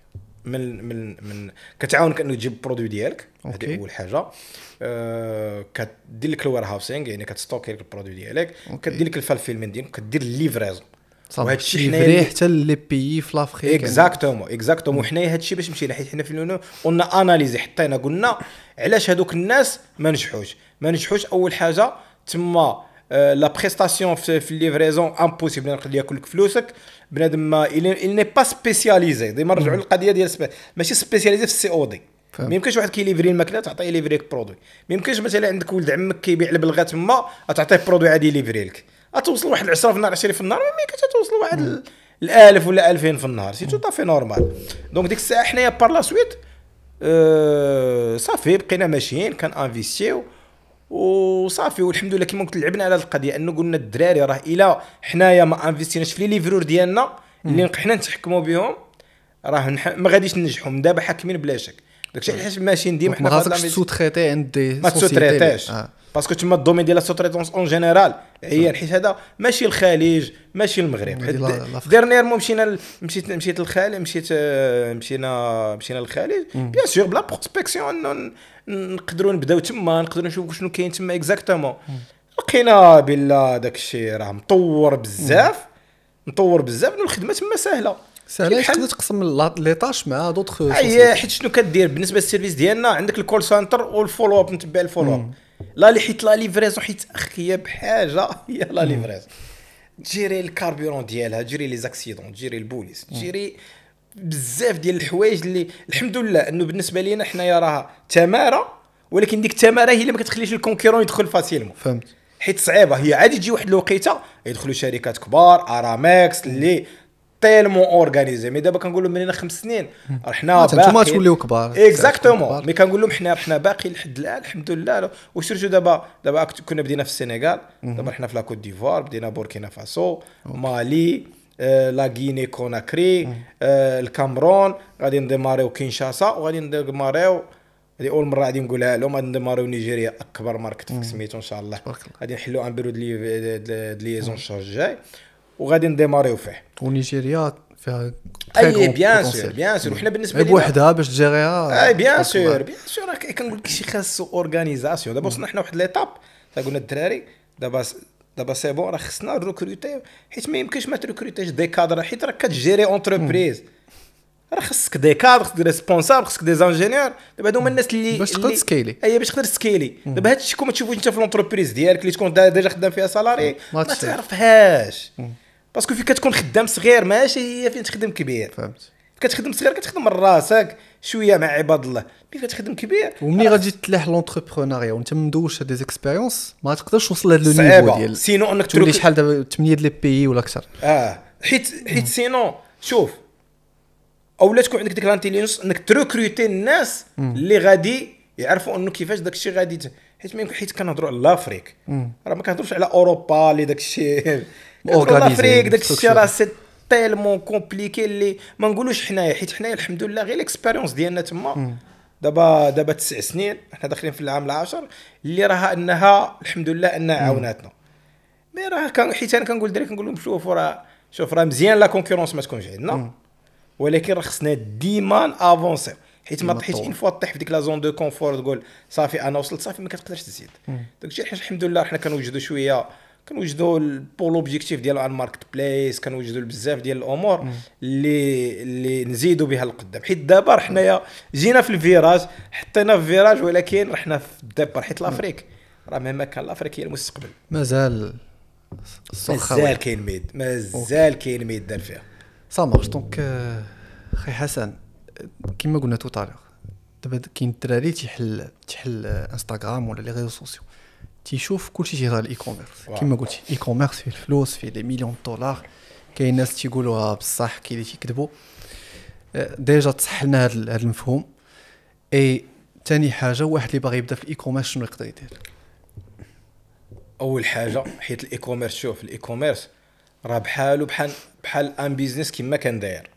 من من من كتعاونك انه تجيب البرودوي ديالك هذه اول حاجه أه كدير لك الوير هاوسينغ يعني كتستوكي لك البرودوي ديالك كدير لك الفالفيلمنت ديالك كدير الليفريزون وهذا الشيء حنايا حتى لي بيي في لافريك اكزاكتومون اكزاكتومون حنايا هذا الشيء باش مشينا حيت حنا في لونو قلنا اناليزي حطينا قلنا علاش هذوك الناس ما نجحوش ما نجحوش اول حاجه تما لا بريستاسيون في ليفريزون امبوسيبل ياكل ياكلك فلوسك بنادم ما il n'est pas spécialisé ديما نرجعوا للقضيه ديال ماشي سبيسياليزي في السي او دي ما يمكنش واحد كيليفري الماكله تعطيه ليفريك برودوي ما يمكنش مثلا عندك ولد عمك كيبيع البلغات تما تعطيه برودوي عادي يليفري لك توصل واحد 10 في النهار 20 في النهار ما يمكنش توصل واحد الالف ولا 2000 في النهار سي تو طافي نورمال دونك ديك الساعه حنايا بار لا سويت أه صافي بقينا ماشيين كان انفيستيو وصافي والحمد لله كما قلت لعبنا على القضيه انه قلنا الدراري راه الا حنايا ما انفيستيناش في لي ليفرور ديالنا اللي حنا نتحكموا بهم راه ما غاديش من دابا حاكمين بلا شك داكشي علاش ماشيين ديما حنا ما خاصكش تسوتريتي عند دي ما تسوتريتاش آه. باسكو تما الدومين ديال السوتريتونس اون جينيرال عيان حيت هذا ماشي الخليج ماشي المغرب حيت ديرنييرمون مشينا مشيت مشيت للخليج مشيت آه، مشينا مشينا للخليج بيان سور بلا بروسبكسيون نقدروا نبداو تما نقدروا نشوفوا شنو كاين تما اكزاكتومون لقينا بلا داك الشيء راه مطور بزاف مطور بزاف والخدمه تما سهله سهله تقدر تقسم لي طاش مع دوطخ اي حيت شنو كدير بالنسبه للسيرفيس ديالنا عندك الكول سنتر والفولو اب نتبع الفولو اب لا حيت لا ليفريز حيت اخي بحاجه هي لا ليفريز تجيري الكاربورون ديالها تجيري لي زاكسيدون تجيري البوليس تجيري بزاف ديال الحوايج اللي الحمد لله انه بالنسبه لينا حنايا راه تماره ولكن ديك التماره هي اللي ما كتخليش الكونكيرون يدخل فاسيلمون فهمت حيت صعيبه هي عادي تجي واحد الوقيته يدخلوا شركات كبار اراماكس اللي تيلمون اورغانيزي مي دابا كنقول لهم من خمس سنين رحنا باقي انتوما توليو كبار اكزاكتومون مي كنقول لهم حنا رحنا باقي لحد الان الحمد لله وسيرتو دابا دابا كنا بدينا في السنغال دابا حنا في لاكوت ديفوار بدينا بوركينا فاسو مالي آه، لا غيني كوناكري آه، الكامرون غادي نديماريو كينشاسا وغادي نديماريو هذه اول مره غادي نقولها لهم غادي نديماريو نيجيريا اكبر ماركت في سميتو ان شاء الله غادي نحلو ان بيرو دليزون الشهر الجاي وغادي نديماريو فيه ونيجيريا فيها اي بيان سور بيان سور وحنا بالنسبه لي بوحدها باش تجيريها اي بيان سور بيان سور كنقول لك شي خاص اورغانيزاسيون دابا وصلنا حنا واحد ليطاب قلنا الدراري دابا دابا سي بون راه خصنا نركروتي حيت ما يمكنش ما تركروتيش دي كادر حيت راك كتجيري اونتربريز راه خصك دي كادر خصك دي ريسبونسابل خصك دي زانجينيور دابا هادو هما الناس اللي باش تقدر تسكيلي اي باش تقدر تسكيلي دابا هادشي كون ما تشوفوش انت في لونتربريز ديالك اللي تكون ديجا خدام فيها سالاري ما تعرفهاش باسكو فين كتكون خدام صغير ماشي هي فين تخدم كبير فهمت كتخدم صغير كتخدم من راسك شويه مع عباد الله فين كتخدم كبير ومني غادي تلاح لونتربرونيا وانت مدوش هاد ديزيكسبيريونس ما تقدرش توصل لهاد النيفو ديال سينو انك تولي شحال دابا 8 لي بيي ولا اكثر اه حيت حيت سينو شوف اولا تكون عندك ديك لانتيليونس انك تركروتي الناس اللي غادي يعرفوا انه كيفاش داك الشيء غادي حيت حيت كنهضروا على لافريك راه ما كنهضروش على اوروبا اللي داك الشيء والله داك الشيء راه سي تيلمون كومبليكي اللي ما نقولوش حنايا حيت حنايا الحمد لله غير ليكسبيريونس ديالنا تما دابا دابا تسع سنين حنا داخلين في العام العاشر اللي راها انها الحمد لله انها عاوناتنا مي راه كان حيت انا كنقول دري كنقول لهم شوفوا راه شوف راه مزيان لا كونكورونس ما تكونش عندنا ولكن راه خصنا ديما افونسي حيت ما طحيت اون فوا طيح في ديك لا زون دو كونفور تقول صافي انا وصلت صافي ما كتقدرش تزيد داك الشيء الحمد لله حنا كنوجدوا شويه كنوجدوا بور لوبجيكتيف ديالو على الماركت بليس كنوجدوا بزاف ديال الامور اللي اللي نزيدوا بها القدام حيت دابا حنايا جينا في الفيراج حطينا في الفيراج ولكن رحنا في الدبر حيت لافريك راه مهما كان لافريك هي المستقبل مازال مازال كاين ميد مازال كاين ميد دار فيها سا مارش دونك خي حسن كما قلنا تو دابا كاين الدراري تيحل تيحل انستغرام ولا لي ريزو سوسيو تيشوف كلشي تيهضر على الاي كوميرس كما قلتي الاي كوميرس فيه الفلوس فيه لي مليون دولار كاين ناس تيقولوها بصح كاين اللي تيكذبوا آه، ديجا تصح لنا هذا المفهوم اي ثاني حاجه واحد اللي باغي يبدا في الاي كوميرس شنو يقدر يدير اول حاجه حيت الاي كوميرس شوف الاي كوميرس راه بحالو بحال بحال ان بيزنس كما كان داير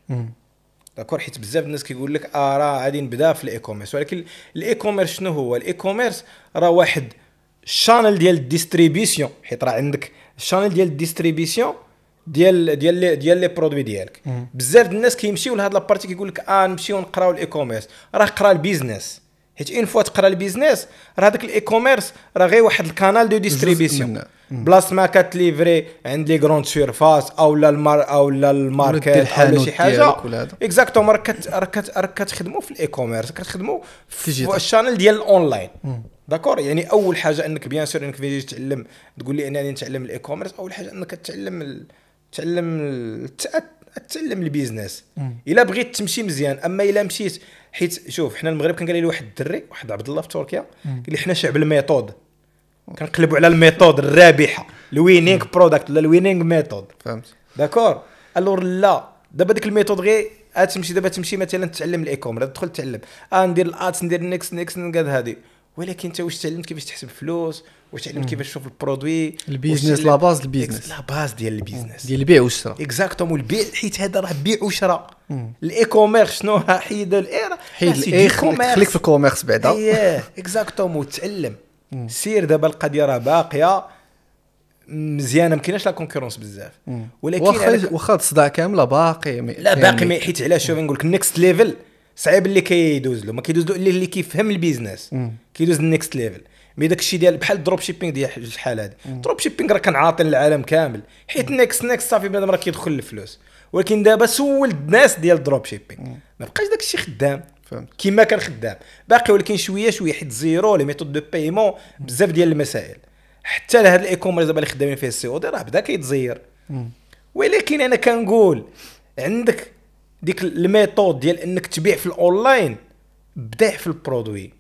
داكور حيت بزاف الناس كيقول لك اه راه غادي نبدا في الاي كوميرس ولكن الاي كوميرس شنو هو الاي كوميرس راه واحد الشانل ديال الديستريبيسيون حيت راه عندك الشانل ديال الديستريبيسيون ديال ديال ديال لي برودوي ديالك بزاف الناس كيمشيو لهاد لابارتي كيقول لك اه نمشيو نقراو الاي كوميرس راه قرا البيزنس حيت اون فوا تقرا البيزنس راه داك الاي كوميرس راه غير واحد الكانال دو ديستريبيسيون بلاص ما كتليفري عند لي غروند سيرفاس او لا المار او لا الماركت ولا شي حاجه اكزاكتوم راك راك راك كتخدموا في الاي كوميرس كتخدموا في الشانل ديال الاونلاين داكور يعني اول حاجه انك بيان سور انك فيجي تتعلم تقول لي انني نتعلم الاي كوميرس اول حاجه انك تتعلم ال... تعلم ال... تعلم البيزنس الا بغيت تمشي مزيان اما الا مشيت حيت شوف حنا المغرب كان قال لي واحد الدري واحد عبد الله في تركيا قال لي حنا شعب الميثود كنقلبوا على الميثود الرابحه الوينينغ برودكت ولا الوينينغ ميثود فهمت داكور الور لا دابا ديك الميثود غير تمشي دابا تمشي مثلا تتعلم الاي كوميرس تدخل تعلم اه ندير الاتس ندير نيكس نيكس هذه ولكن انت واش تعلمت كيفاش تحسب فلوس واش تعلمت كيفاش تشوف البرودوي البيزنس لا باز البيزنس لا باز ديال البيزنس ديال البيع والشراء اكزاكتوم البيع حيت هذا راه بيع وشراء الاي كوميرس شنو حيد الاير حيد الاي خليك في الكوميرس بعدا ايه اكزاكتومون تعلم سير دابا القضيه راه باقيه مزيانه ما كايناش لا كونكورونس بزاف ولكن واخا واخا الصداع كامله باقي لا باقي يعني حيت علاش شوف نقول لك نيكست ليفل صعيب اللي كيدوز له ما كيدوز له الا اللي كيفهم البيزنس كيدوز النيكست ليفل مي داك الشيء ديال بحال الدروب شيبينغ ديال شحال هذه الدروب شيبينغ راه كان عاطل العالم كامل حيت نيكست نيكست صافي بنادم راه كيدخل الفلوس ولكن دابا سول الناس ديال الدروب شيبينغ ما بقاش داك الشيء خدام كما كان خدام باقي ولكن شويه شويه حيت زيرو لي ميثود دو بايمون بزاف ديال المسائل حتى لهاد الاي كوميرس دابا اللي خدامين فيه السي او دي راه بدا كيتزير ولكن انا كنقول عندك ديك الميثود ديال انك تبيع في الاونلاين بدع في البرودوي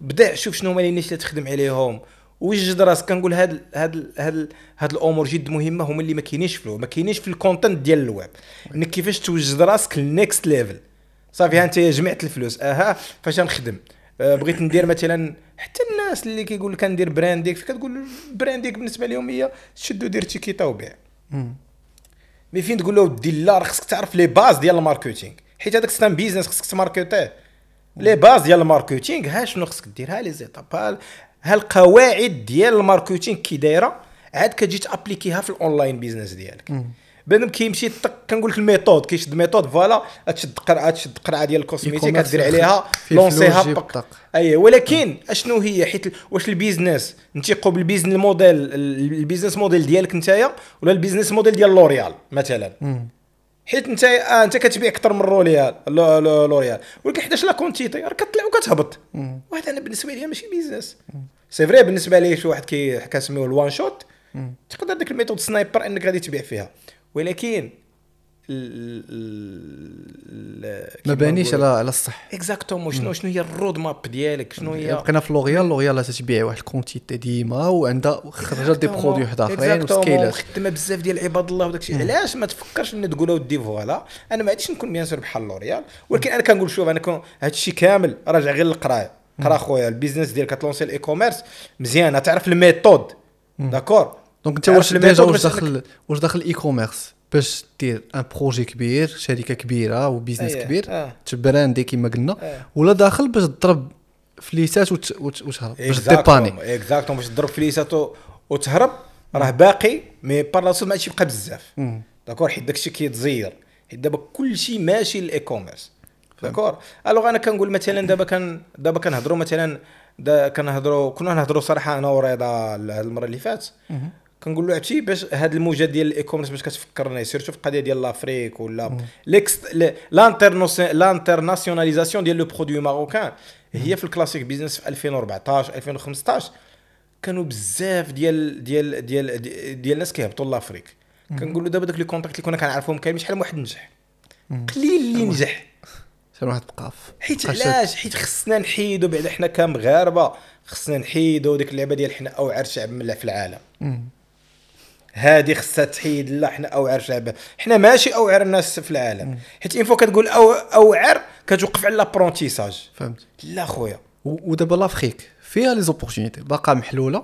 بدع شوف شنو هما اللي نيشان تخدم عليهم وجد راسك كنقول هاد هاد هاد هاد الامور جد مهمه هما اللي ما كاينينش في ما كاينينش في الكونتنت ديال الويب انك كيفاش توجد راسك للنيكست ليفل صافي ها انت جمعت الفلوس اها فاش نخدم أه بغيت ندير مثلا حتى الناس اللي كيقول لك كندير برانديك كتقول برانديك بالنسبه لهم هي شدو ودير تيكيتا وبيع مي فين تقول له ودي لا راه خصك تعرف لي باز ديال الماركتينغ حيت هذاك ستان بيزنس خصك تماركتيه لي باز ديال الماركتينغ ها شنو خصك دير ها لي زيتاب ها القواعد ديال الماركتينغ كي دايره عاد كتجي تابليكيها في الاونلاين بيزنس ديالك بنادم كيمشي طق كنقول لك الميثود كيشد ميثود فوالا تشد قرعه تشد قرعه ديال الكوسميتيك كدير عليها لونسيها بق اي ولكن اشنو هي حيت واش البيزنس نتيقوا بالبيزنس موديل البيزنس موديل ديالك نتايا ولا البيزنس موديل ديال لوريال مثلا حيت انت آه انت كتبيع اكثر من روليال لوريال ولكن حداش لا كونتيتي راه كطلع وكتهبط وهذا انا بالنسبه لي ماشي بيزنس سي فري بالنسبه لي شي واحد كي كنسميوه الوان شوت تقدر ديك الميثود سنايبر انك غادي تبيع فيها ولكن ما بانيش على على الصح اكزاكتومون شنو شنو هي الرود ماب ديالك شنو هي بقينا في لوريال لوريال تتبيع واحد الكونتيتي ديما وعندها خرجت دي برودوي واحد اخرين وسكيلات خدمه بزاف ديال عباد الله وداك الشيء علاش ما تفكرش ان تقول ودي فوالا انا ما عادش نكون بيان سور بحال لوريال ولكن انا كنقول شوف انا كون هذا الشيء كامل راجع غير للقرايه قرا خويا البيزنس ديالك كتلونسي الاي كوميرس مزيانه تعرف الميثود داكور دونك انت euh, واش ديجا واش داخل واش داخل الاي كوميرس باش دير ان بروجي كبير شركه كبيره وبيزنس إيه، كبير إيه. تبراندي كما قلنا إيه. ولا داخل باش تضرب فليسات وتهرب باش ديباني اكزاكتوم باش تضرب فليسات وتهرب راه باقي مي بار لاسول ما عادش يبقى بزاف داكور حيت داكشي كيتزير حيت دابا كلشي ماشي للاي كوميرس داكور الوغ انا كنقول مثلا دابا كان دابا كنهضروا مثلا دا كنهضروا كنا نهضروا صراحه انا ورضا المره اللي فاتت كنقول له عرفتي باش هاد الموجه ديال الاي كوميرس باش كتفكرني سيرتو في القضيه ديال لافريك ولا ليكس لانترناسيوناليزاسيون ديال لو برودوي ماروكان هي في الكلاسيك بيزنس في 2014 2015 كانوا بزاف ديال ديال ديال ديال الناس كيهبطوا لافريك كنقول له دابا داك لي كونتاكت اللي كنا كنعرفهم كاملين شحال من واحد نجح قليل اللي نجح شحال واحد بقاف حيت علاش حيت خصنا نحيدو بعدا حنا كمغاربه خصنا نحيدو ديك اللعبه ديال حنا اوعر شعب في العالم هادي خصها تحيد لا حنا اوعر شعب حنا ماشي اوعر الناس في العالم حيت ان فوا كتقول أو اوعر كتوقف على لابرونتيساج فهمت لا خويا ودابا لافريك فيها لي زوبورتينيتي باقا محلوله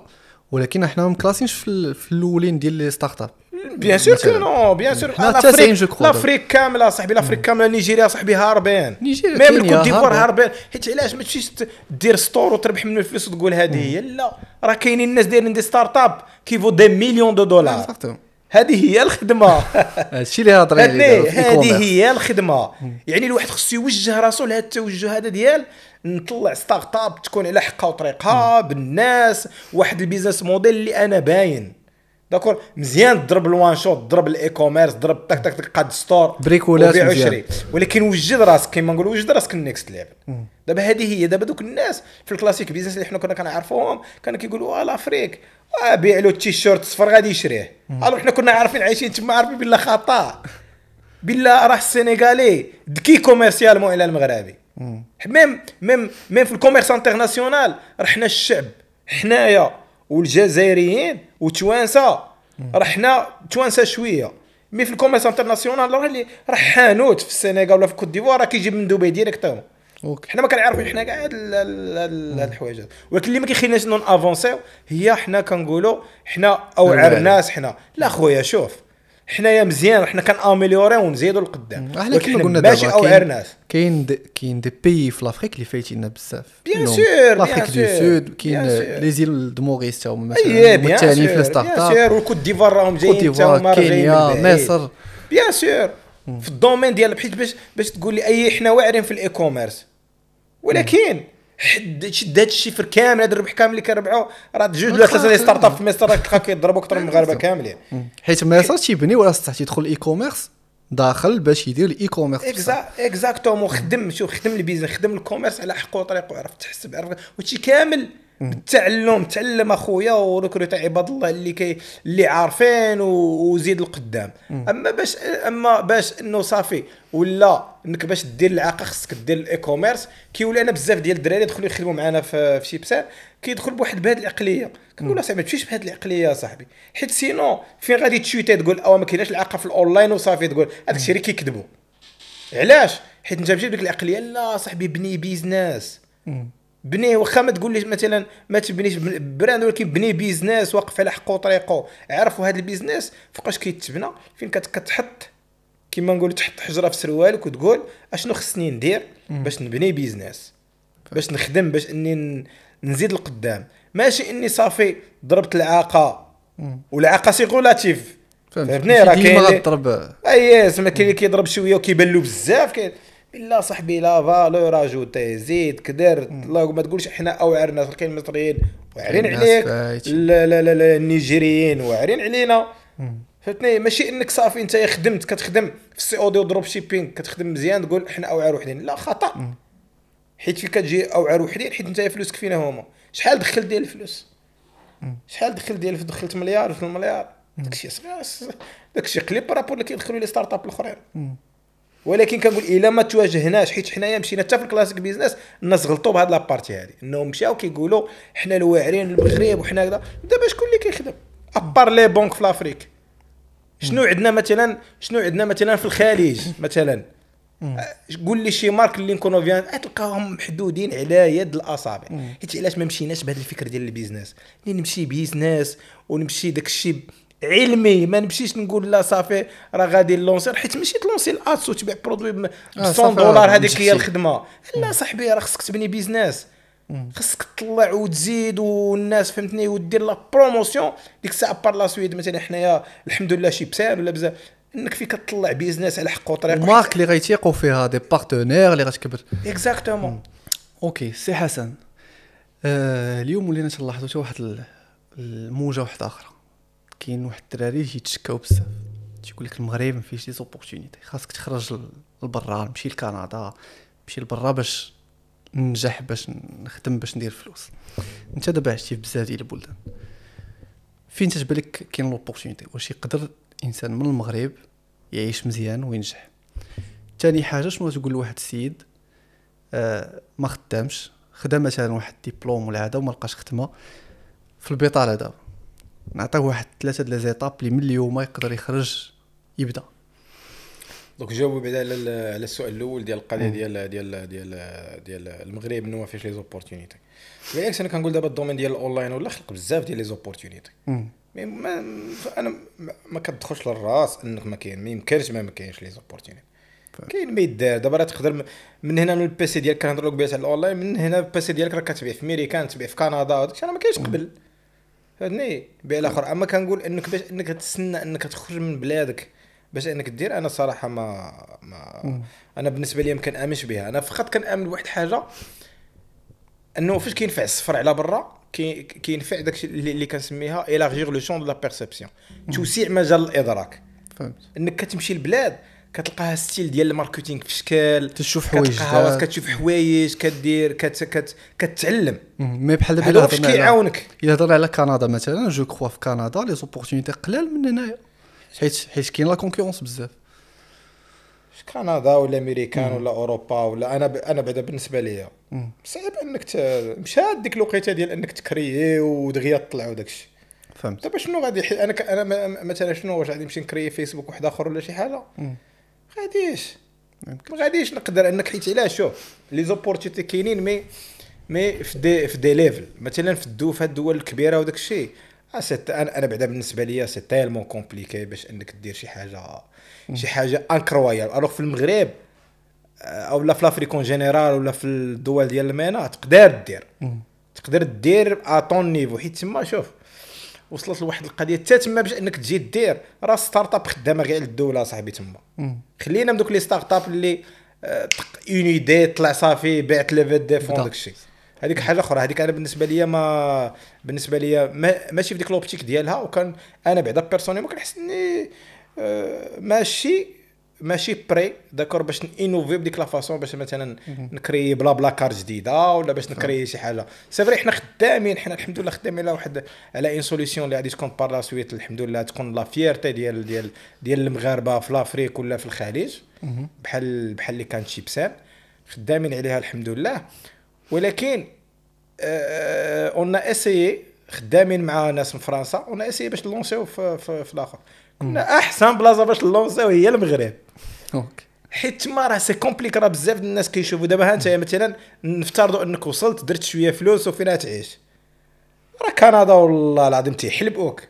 ولكن حنا مكلاسينش في الاولين ديال لي ستارت اب بيان سور كو نو بيان سور لافريك لافريك كامله صاحبي لافريك كامله نيجيريا صاحبي هاربين نيجيريا ميم الكوت ديفوار هاربين حيت علاش ما تمشيش دير ستور وتربح منه الفلوس وتقول هذه هي لا راه كاينين الناس دايرين دي ستارت اب كيفو دي مليون دو دولار هذه هي الخدمه هادشي اللي هضر عليه هذه هي الخدمه يعني الواحد خصو يوجه راسو لهذا التوجه هذا ديال نطلع ستارت اب تكون على حقها وطريقها بالناس واحد البيزنس موديل اللي انا باين داكور مزيان تضرب الوان شوت تضرب الاي كوميرس تضرب تك تك تك قاد ستور ولا وشري ولكن وجد راسك كيما نقول وجد راسك النيكست ليفل دابا هذه هي دابا دوك الناس في الكلاسيك بيزنس اللي حنا كنا كنعرفوهم كانوا كيقولوا اه لافريك آه بيع له التيشيرت صفر غادي يشريه الو حنا كنا عارفين عايشين تما عارفين بلا خطا بلا راه السينيغالي ذكي كوميرسيالمون الى المغربي ميم ميم ميم في الكوميرس انترناسيونال راه حنا الشعب حنايا والجزائريين وتوانسه راه حنا توانسه شويه مي في الكوميرس انترناسيونال راه اللي راه حانوت في السنغال ولا في كوت ديفوار راه كيجيب من دبي اوكي حنا ما كنعرفوش حنا كاع هاد الحوايج ولكن اللي ما كيخليناش نون افونسيو هي حنا كنقولوا حنا اوعر ناس حنا لا خويا شوف حنايا مزيان حنا كناميليوريو ونزيدوا لقدام احنا آه، كما قلنا ماشي او ارناس كاين كاين دي بيي في لافريك اللي فايتينا بزاف بيان سور لافريك دو سود كاين لي زيل دو تا هما مثلا الثاني في ستارت اب بيان سور والكوت ديفوار راهم جايين تا هما كينيا مصر بيان سور في الدومين ديال بحيت باش باش تقول لي اي حنا واعرين في الاي كوميرس ولكن مم. حد شد هذا الشفر كامل هذا الربح كامل اللي كنربحوا راه جوج ولا ثلاثه ستارت اب في مصر راه تلقى كيضربوا اكثر من المغاربه كاملين حيت مصر تيبني ولا صح تيدخل الاي كوميرس داخل باش يدير الاي كوميرس اكزاكتومون خدم شوف خدم البيزنس خدم الكوميرس على حقه وطريقه عرفت تحسب عرف وهادشي كامل بالتعلم تعلم اخويا وركروت عباد الله اللي كي اللي عارفين وزيد القدام اما باش اما باش انه صافي ولا انك باش دير العاقه خصك دير الاي كوميرس كيولي انا بزاف ديال الدراري يدخلوا يخدموا معنا في في شيبسان كيدخل بواحد بهذه العقليه كنقول له صاحبي ما تمشيش بهذه العقليه صاحبي حيت سينو فين غادي تشوتي تقول او ما كايناش العاقه في الاونلاين وصافي تقول هذاك الشيء اللي كيكذبوا علاش حيت انت ماشي بديك العقليه لا صاحبي بني بيزنس بنيه واخا ما تقول لي مثلا ما تبنيش براند ولكن بني بيزنس واقف على حقه وطريقه عرفوا هذا البيزنس فوقاش كيتبنى فين كتحط كما نقول تحط حجره في سروالك وتقول اشنو خصني ندير باش نبني بيزنس باش نخدم باش اني نزيد لقدام ماشي اني صافي ضربت العاقه والعاقه سيغولاتيف فهمتني راه كاين اي زعما كاين اللي كيضرب شويه وكيبان له بزاف كاين الا صاحبي لا فالور اجوتي زيد كدرت الله ما تقولش احنا اوعر ناس الكاين المصريين واعرين عليك لا لا لا, النيجيريين واعرين علينا فهمتني ماشي انك صافي انت خدمت كتخدم في السي او دي ودروب شيبينغ كتخدم مزيان تقول احنا اوعر وحدين لا خطا حيت فين كتجي اوعر وحدين حيت انت فلوسك فينا هما شحال دخلت ديال الفلوس شحال دخلت ديال دخلت مليار 2 مليار داكشي صغير داكشي قليل برابور اللي كيدخلوا لي ستارت اب الاخرين ولكن كنقول الا ما تواجهناش حيت حنايا مشينا حتى في الكلاسيك بيزنس الناس غلطوا بهاد لابارتي هادي انهم مشاو كيقولوا حنا الواعرين المغرب وحنا كذا دابا شكون اللي كيخدم ابار لي بونك في لافريك شنو عندنا مثلا شنو عندنا مثلا في الخليج مثلا قول لي شي مارك اللي نكونوا فيان أه، تلقاهم محدودين على يد الاصابع حيت علاش ما مشيناش بهذا الفكر ديال البيزنس اللي يعني نمشي بيزنس ونمشي داك الشيء علمي ما نمشيش نقول لا صافي راه غادي نلونسي حيت ماشي تلونسي الاتس وتبيع برودوي ب 100 آه، دولار آه، هذيك هي الخدمه لا صاحبي راه خصك تبني بيزنس خصك تطلع وتزيد والناس فهمتني ودير لا بروموسيون ديك الساعه بار لا سويد مثلا حنايا الحمد لله شي بسير ولا بزاف انك فيك تطلع بيزنس على حق وطريق مارك اللي غيتيقوا فيها دي بارتنير اللي غتكبر اكزاكتومون اوكي سي حسن آه اليوم ولينا تلاحظوا واحد الموجه واحده اخرى كاين واحد الدراري اللي تيتشكاو بزاف تيقول لك المغرب ما فيهش لي زوبورتونيتي خاصك تخرج لبرا نمشي لكندا نمشي لبرا باش ننجح باش نخدم باش ندير فلوس انت دابا عشتي في بزاف ديال البلدان فين تتبان لك كاين لوبورتونيتي واش يقدر انسان من المغرب يعيش مزيان وينجح تاني حاجه شنو تقول لواحد السيد آه ما خدامش خدا مثلا واحد ديبلوم ولا هذا وما لقاش خدمه في البطاله دابا نعطيه واحد ثلاثه لي زيتاب اللي من اليوم يقدر يخرج يبدا دونك جاوبوا بعدا على على السؤال الاول ديال القضيه ديال ديال ديال ديال المغرب نوا ما لي زوبورتونيتي بالعكس انا كنقول دابا الدومين ديال الاونلاين ولا خلق بزاف ديال لي زوبورتونيتي مي ما انا ما كتدخلش للراس انك ما كاين ما يمكنش ما كاينش لي زوبورتونيتي كاين ما يدار دابا راه تقدر من هنا البيسي ديالك كنهضر لك بيت على الاونلاين من هنا البيسي ديالك راه كتبيع في ميريكان تبيع في كندا وداك الشيء ما كاينش قبل فهمتني بالاخر اما كنقول انك باش انك تستنى انك تخرج من بلادك باش انك دير انا صراحه ما ما انا بالنسبه لي ما كنامنش بها انا فقط كنامن بواحد الحاجه انه فاش كينفع السفر على برا كينفع كي داكشي اللي كنسميها الاغير لو شون دو لا بيرسيبسيون توسيع مجال الادراك فهمت انك كتمشي لبلاد كتلقاها ستيل ديال الماركتينغ في شكل تشوف حوايج كتلقاها كتشوف حوايج كدير كت كت كتعلم مي بحال دابا باش كيعاونك الا هضرنا على كندا مثلا جو كخوا في كندا لي زوبورتينيتي قلال من هنايا حيت حيت كاين لا كونكورونس بزاف كندا ولا امريكان ولا اوروبا ولا انا ب... انا بعدا بالنسبه ليا صعيب انك ت... مشات ديك الوقيته ديال انك تكريي ودغيا تطلع وداك الشيء فهمت دابا شنو غادي انا ك... انا مثلا شنو واش غادي نمشي نكري فيسبوك واحد اخر ولا شي حاجه مم. غاديش ما غاديش نقدر انك حيت علاش شوف لي زوبورتيتي كاينين مي مي في دي في دي ليفل مثلا في الدو في الدول الكبيره وداك الشيء انا آه، انا بعدا بالنسبه ليا سي تيلمون كومبليكي باش انك دير شي حاجه شي حاجه انكرويال الوغ في المغرب آه، او لا في لافريك اون جينيرال ولا في الدول ديال المينا تقدر دير تقدر دير اطون نيفو حيت تما شوف وصلت لواحد القضيه حتى تما باش انك تجي دير راه ستارت اب خدامه غير على الدوله صاحبي تما خلينا من دوك لي ستارت اب اللي اون ايدي طلع صافي بعت ليفيت دي فون الشيء هذيك حاجه اخرى هذيك انا بالنسبه ليا ما بالنسبه ليا ما... ماشي في ديك لوبتيك ديالها وكان انا بعدا بيرسوني ما كنحس اني آه، ماشي ماشي بري داكور باش انوفي بديك لا فاسون باش مثلا نكري بلا بلا كار جديده ولا باش نكري شي حاجه سي فري حنا خدامين حنا الحمد لله خدامين على واحد على ان سوليسيون اللي غادي تكون بار لا سويت الحمد لله تكون لا فيرتي ديال ديال ديال المغاربه في لافريك ولا في الخليج بحال بحال اللي كانت شيبسان خدامين عليها الحمد لله ولكن اون آه، اسيي آه، خدامين مع ناس من فرنسا اون اسيي باش نلونسيو في, في, في الاخر ان احسن بلاصه باش لونسيو هي المغرب اوكي حيت تما راه سي كومبليك راه بزاف ديال الناس كيشوفوا دابا انت مثلا نفترضوا انك وصلت درت شويه فلوس وفين تعيش راه كندا والله العظيم تيحلبوك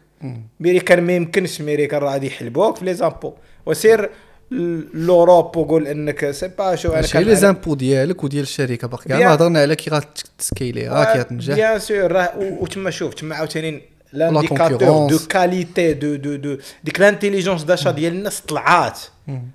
ميريكان ما يمكنش ميريكان راه غادي يحلبوك في لي زامبو وسير لوروب وقول انك سي با شو انا كنعرف لي زامبو ديالك وديال الشركه باقي كاع هضرنا على كي غاتسكيلي راه كي آه، غتنجح بيان سور راه وتما شوف تما عاوتاني لانديكاتور دو كاليتي دو دو دو ديك لانتيليجونس داشا ديال الناس طلعات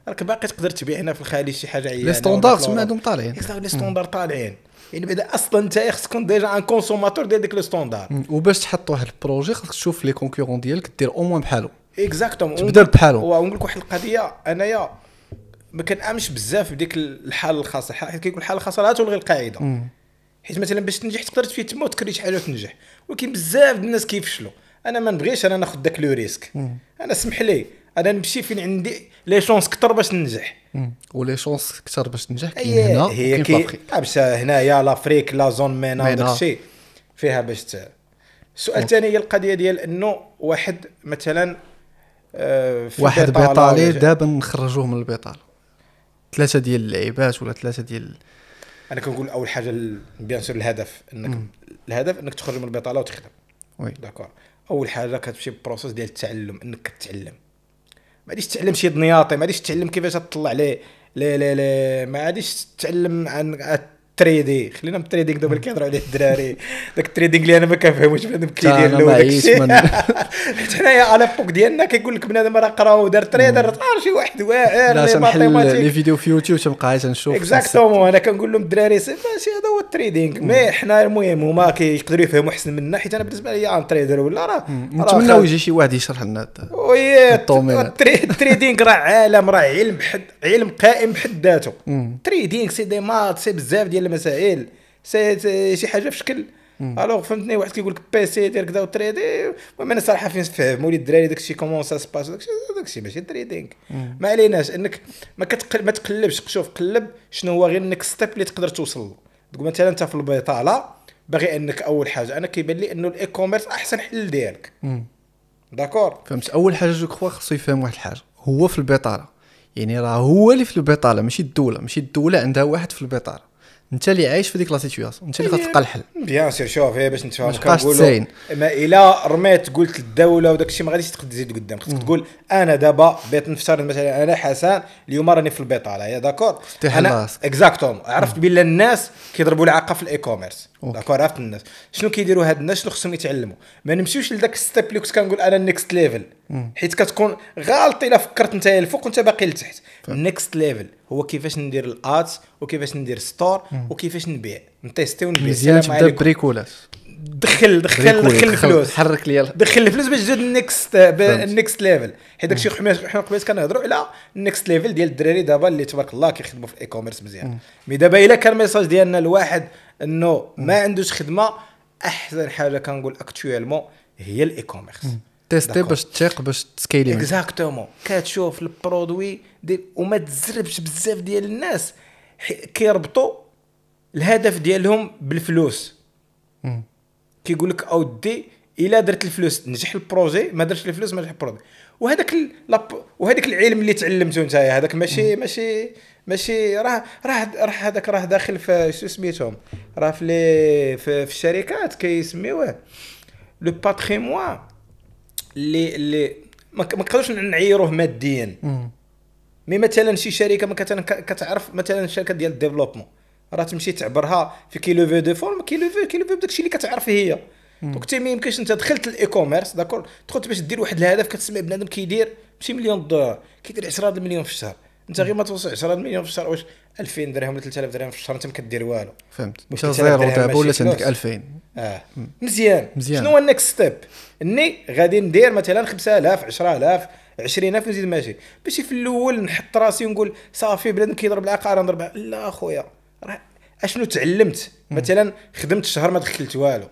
راك باقي تقدر تبيع هنا في الخليج شي حاجه عيانه لي ستوندار تما هادو طالعين لي ستوندار طالعين يعني بعدا اصلا انت خصك تكون ديجا ان كونسوماتور ديال ديك لو ستوندار وباش تحط واحد البروجي خصك تشوف لي كونكورون ديالك دير او موان بحالو اكزاكتومون تبدا بحالو ونقول لك واحد القضيه انايا ما كنامنش بزاف بديك الحاله الخاصه حيت كيكون الحاله الخاصه لا تلغي القاعده حيت مثلا باش تنجح تقدر تفيه تما وتكري شي حاجه وتنجح ولكن بزاف الناس كيفشلوا انا ما نبغيش انا ناخذ داك لو ريسك انا سمح لي انا نمشي فين عندي لي شونس كثر باش ننجح ولي شونس كثر باش ننجح كاين هنا هي كي آه، باش هنايا لافريك لا زون مينا وداك الشيء فيها باش ت... السؤال الثاني هي القضيه ديال انه واحد مثلا آه، في واحد بيطالي دابا نخرجوه من البيطال ثلاثه ديال اللعيبات ولا ثلاثه ديال انا كنقول اول حاجه بيان سور الهدف انك الهدف انك تخرج من البطاله وتخدم وي داكور اول حاجه كتمشي بروسيس ديال التعلم انك كتعلم ما غاديش تعلم شي دنياطي ما غاديش تعلم كيفاش تطلع لي لي, لي ما غاديش تعلم عن تريدي خلينا من التريدينغ دابا اللي كيهضروا عليه الدراري داك التريدينغ اللي انا ما كنفهموش بنادم كيدير له داك الشيء حيت حنايا على بوك ديالنا كيقول لك بنادم راه قرا ودار تريدر طار شي واحد واعر لا تنحل لي فيديو في يوتيوب تبقى عايز نشوف اكزاكتومون انا كنقول لهم الدراري ماشي هذا هو التريدينغ مي حنا المهم هما كيقدروا يفهموا احسن منا حيت انا بالنسبه لي ان تريدر ولا راه نتمناو يجي شي واحد يشرح لنا التريدينغ راه عالم راه علم حد علم قائم بحد ذاته تريدينغ سي دي مات سي بزاف ديال المسائل سي شي حاجه في شكل الوغ فهمتني واحد كيقول لك سي دير كذا وتريدي المهم انا صراحه فين فهم ولي الدراري الشيء كومون سا سباس داك الشيء ماشي تريدينغ ما عليناش انك ما كتقل ما تقلبش شوف قلب شنو هو غير انك ستيب اللي تقدر توصل له تقول مثلا انت في البطاله باغي انك اول حاجه انا كيبان لي انه الاي كوميرس احسن حل ديالك داكور فهمت اول حاجه جو كخوا خصو يفهم واحد الحاجه هو في البطاله يعني راه هو اللي في البطاله ماشي الدوله ماشي الدوله عندها واحد في البطاله انت اللي عايش في ديك لا سيتوياسيون انت اللي أيوة. غتلقى الحل بيان سير شوف هي باش نتفاهم كنقولوا ما الا رميت قلت للدوله وداك الشيء ما غاديش تقدر تزيد قدام خصك تقول انا دابا بيت نفترض مثلا انا حسن اليوم راني في البيطاله يا داكور انا اكزاكتوم عرفت بلي الناس كيضربوا العاقه في الاي كوميرس داكور عرفت الناس شنو كيديروا هاد الناس شنو خصهم يتعلموا ما نمشيوش لذاك ستيب لوكس كنقول انا النكست ليفل حيت كتكون غالط الا فكرت انت الفوق وانت باقي لتحت نيكست ليفل هو كيفاش ندير الادز وكيفاش ندير ستور وكيفاش نبيع نتيستي ونبيع مزيان تبدا بريكولات دخل دخل دخل الفلوس حرك لي دخل الفلوس باش تزيد النكست النكست ليفل حيت داكشي حنا قبيل كنهضروا على النكست ليفل ديال الدراري دابا اللي تبارك الله كيخدموا في الاي كوميرس مزيان مي دابا الا كان الميساج ديالنا الواحد انه ما عندوش خدمه احسن حاجه كنقول اكتويلمون هي الاي كوميرس تيستي باش تثيق باش تسكيلي اكزاكتومون كتشوف البرودوي ديال وما تزربش بزاف ديال الناس كيربطوا الهدف ديالهم بالفلوس كيقول لك اودي الا درت الفلوس نجح البروجي ما درتش الفلوس ما نجح البروجي وهذاك وهذاك العلم اللي تعلمته انت هذاك ماشي ماشي ماشي راه راه راه هذاك راه داخل في شو سميتهم راه في في, في الشركات كيسميوه لو باتريمون اللي اللي ما نقدرش نعيروه ماديا مي مثلا شي شركه مثلا كتعرف مثلا شركه ديال الديفلوبمون راه تمشي تعبرها في في دو فورم كيلوفي كيلوفي بداكشي اللي كتعرف هي دونك انت ما يمكنش انت دخلت الاي كوميرس داكور دخلت باش دير واحد الهدف كتسمع بنادم كيدير ماشي مليون دولار كيدير 10 مليون في الشهر انت غير ما توصل 10 مليون في الشهر واش 2000 درهم ولا 3000 درهم في الشهر انت ما كدير والو فهمت انت زيرو دابا ولات عندك 2000 اه مزيان مزيان شنو هو النكست ستيب اني غادي ندير مثلا 5000 10000 20000 نزيد ماشي باش في الاول نحط راسي ونقول صافي بلاد كيضرب العقار نضرب لا اخويا اشنو تعلمت مثلا خدمت شهر ما دخلت والو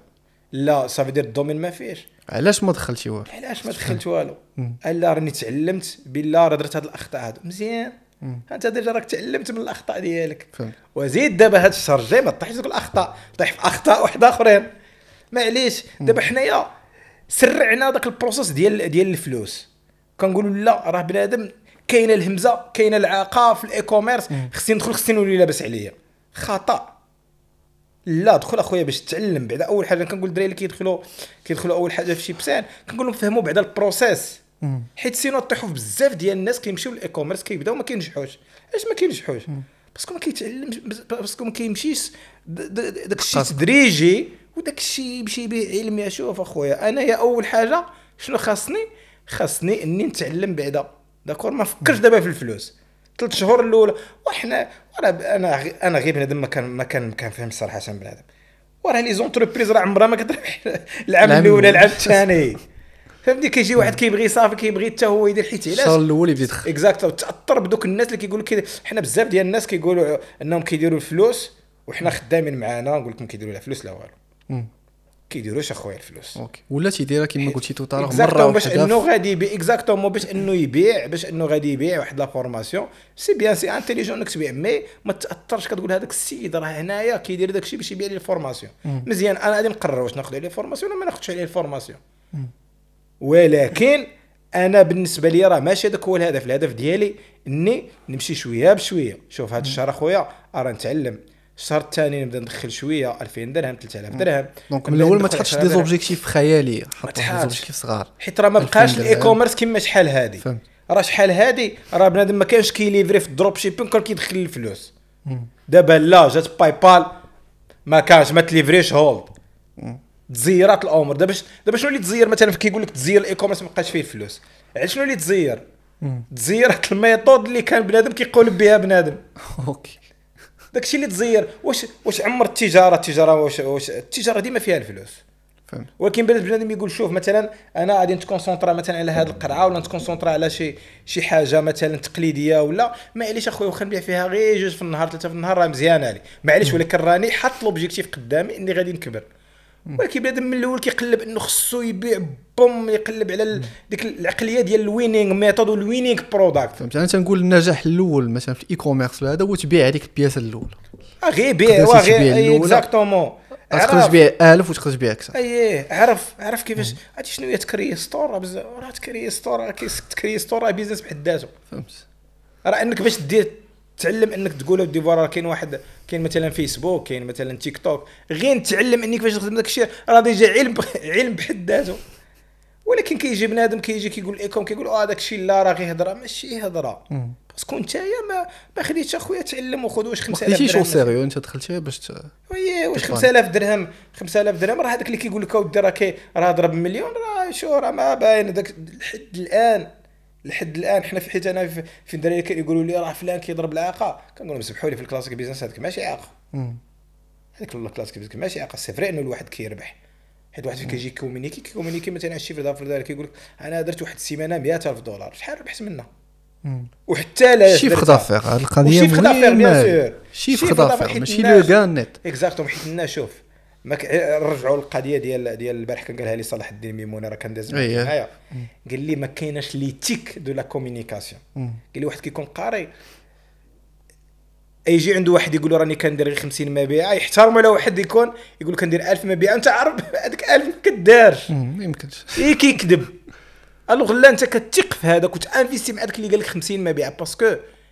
لا صافي دير الدومين ما فيهش علاش ما دخلتي والو علاش ما دخلت والو الا راني تعلمت بالله راه درت هاد الاخطاء هادو مزيان انت ديجا راك تعلمت من الاخطاء ديالك وزيد دابا هاد الشهر الجاي ما طيحش ذوك الاخطاء طيح في اخطاء واحد اخرين معليش دابا حنايا سرعنا داك البروسيس ديال ديال الفلوس كنقولوا لا راه بنادم كاينه الهمزه كاينه العاقه في الاي كوميرس خصني ندخل خصني نولي لاباس عليا خطا لا دخل اخويا باش تعلم بعدا اول حاجه كنقول الدراري اللي كيدخلوا كيدخلوا اول حاجه في شي بسان كنقول لهم فهموا بعدا البروسيس حيت سينو طيحوا في بزاف ديال الناس كيمشيو للاي كوميرس كيبداو ما كينجحوش علاش ما كينجحوش باسكو ما كيتعلمش باسكو ما كيمشيش داك الشيء تدريجي وداك الشيء يمشي به علمي شوف اخويا انايا اول حاجه شنو خاصني خاصني اني نتعلم بعدا داكور ما نفكرش دابا في الفلوس ثلاث شهور الاولى وحنا انا انا انا غير بنادم ما كان ما كان ما كنفهم الصراحه بنادم وراه لي زونتربريز راه عمرها ما كتربح العام الاول العام الثاني فهمتني كيجي واحد نعم. كيبغي صافي كيبغي حتى هو يدير حيت علاش الشهر الاول يبدا يدخل اكزاكت تاثر بدوك الناس اللي كيقول لك حنا بزاف ديال الناس كيقولوا انهم كيديروا الفلوس وحنا خدامين معانا نقول لكم كيديروا لا فلوس لا والو كيديروش اخويا الفلوس اوكي ولا تيديرها كما قلتي طارق مره باش انه غادي يبيع اكزاكتومون باش انه يبيع باش انه غادي يبيع واحد لا فورماسيون سي بيان سي انتيليجون انك تبيع مي ما تاثرش كتقول هذاك السيد راه هنايا كيدير داك الشيء باش يبيع لي الفورماسيون مزيان انا غادي نقرر واش ناخذ عليه الفورماسيون ولا ما ناخذش عليه الفورماسيون ولكن انا بالنسبه لي راه ماشي هذاك هو الهدف الهدف ديالي اني نمشي شويه بشويه شوف هذا الشهر اخويا راه نتعلم الشهر الثاني نبدا ندخل شويه 2000 درهم 3000 درهم دونك من الاول ما تحطش دي زوبجيكتيف خياليه حط زوبجيكتيف صغار حيت راه ما بقاش الاي كوميرس كما شحال هادي راه شحال هادي راه بنادم ما كانش كيليفري في الدروب شيبين كان كيدخل الفلوس دابا لا جات باي بال ما كانش ما تليفريش هولد تزيرات الامور دابا دابا شنو اللي تزير مثلا كيقول لك تزير الاي كوميرس ما بقاش فيه الفلوس علاش شنو اللي تزير تزيرات الميثود اللي كان بنادم كيقولب بها بنادم اوكي داكشي اللي تزير واش واش عمر التجاره التجاره واش واش التجاره ديما فيها الفلوس فهمت ولكن بنادم بنادم يقول شوف مثلا انا غادي نتكونسونطرا مثلا على هذه القرعه ولا نتكونسونطرا على شي شي حاجه مثلا تقليديه ولا معليش اخويا واخا نبيع فيها غير جوج في النهار ثلاثه في النهار راه مزيانه لي معليش ولكن راني حاط لوبجيكتيف قدامي اني غادي نكبر ولكن بنادم من الاول كيقلب انه خصو يبيع بوم يقلب على ديك العقليه ديال الوينينغ ميثود والوينينغ بروداكت فهمت انا يعني تنقول النجاح الاول مثلا في الاي كوميرس هذا هو تبيع هذيك البياسه الاولى آه، غير بيع غير اكزاكتومون تقدر تبيع 1000 آه، وتقدر تبيع اكثر اي عرف عرف كيفاش عرفتي شنو هي تكري ستور بزاف راه تكري ستور تكري ستور بيزنس بحد ذاته فهمت راه انك باش دير تعلم انك تقول اودي فورا كاين واحد كاين مثلا فيسبوك كاين مثلا تيك توك غير تعلم انك كيفاش تخدم داك الشيء راه ديجا علم علم بحد ذاته ولكن كيجي بنادم كيجي كيقول ايكم كيقول اه داك الشيء لا راه غير هضره ماشي هضره باسكو نتايا ما ما خديتش اخويا تعلم وخذ واش 5000 درهم ماشي سيريو انت دخلتي باش ت... وي واش 5000 درهم 5000 درهم راه هذاك اللي كيقول لك اودي راه راه ضرب مليون راه شو راه ما باين داك لحد الان لحد الان حنا في حيت انا في الدراري كيقولوا لي راه فلان كيضرب العاقه كنقول لهم سمحوا لي في الكلاسيك بيزنس هذاك ماشي عاقه هذاك الكلاسيك بيزنس ماشي عاقه سي فري انه الواحد كيربح حيت واحد فين كيجي كومينيكي كومينيكي مثلا الشيف دافر دار كيقول لك انا درت واحد السيمانه 100000 دولار شحال ربحت منها وحتى لا شيف دافير هذه القضيه شيف دافير بيان سور شيف دافير ماشي لو كان نت اكزاكتوم حيت شوف مك... إيه، رجعوا القضيه ديال ديال البارح كان قالها لي صلاح الدين ميمون راه داز إيه. معايا قال لي ما كايناش لي تيك دو لا كومونيكاسيون قال لي واحد كيكون قاري يجي عنده واحد يقول له راني كندير غير 50 مبيعه يحترم على واحد يكون يقول له كندير 1000 مبيعه انت عارف هذيك 1000 ما كدارش ما يمكنش اي كيكذب الوغ لا انت كتثق في هذاك وتانفيستي مع هذاك اللي قال لك 50 مبيعه باسكو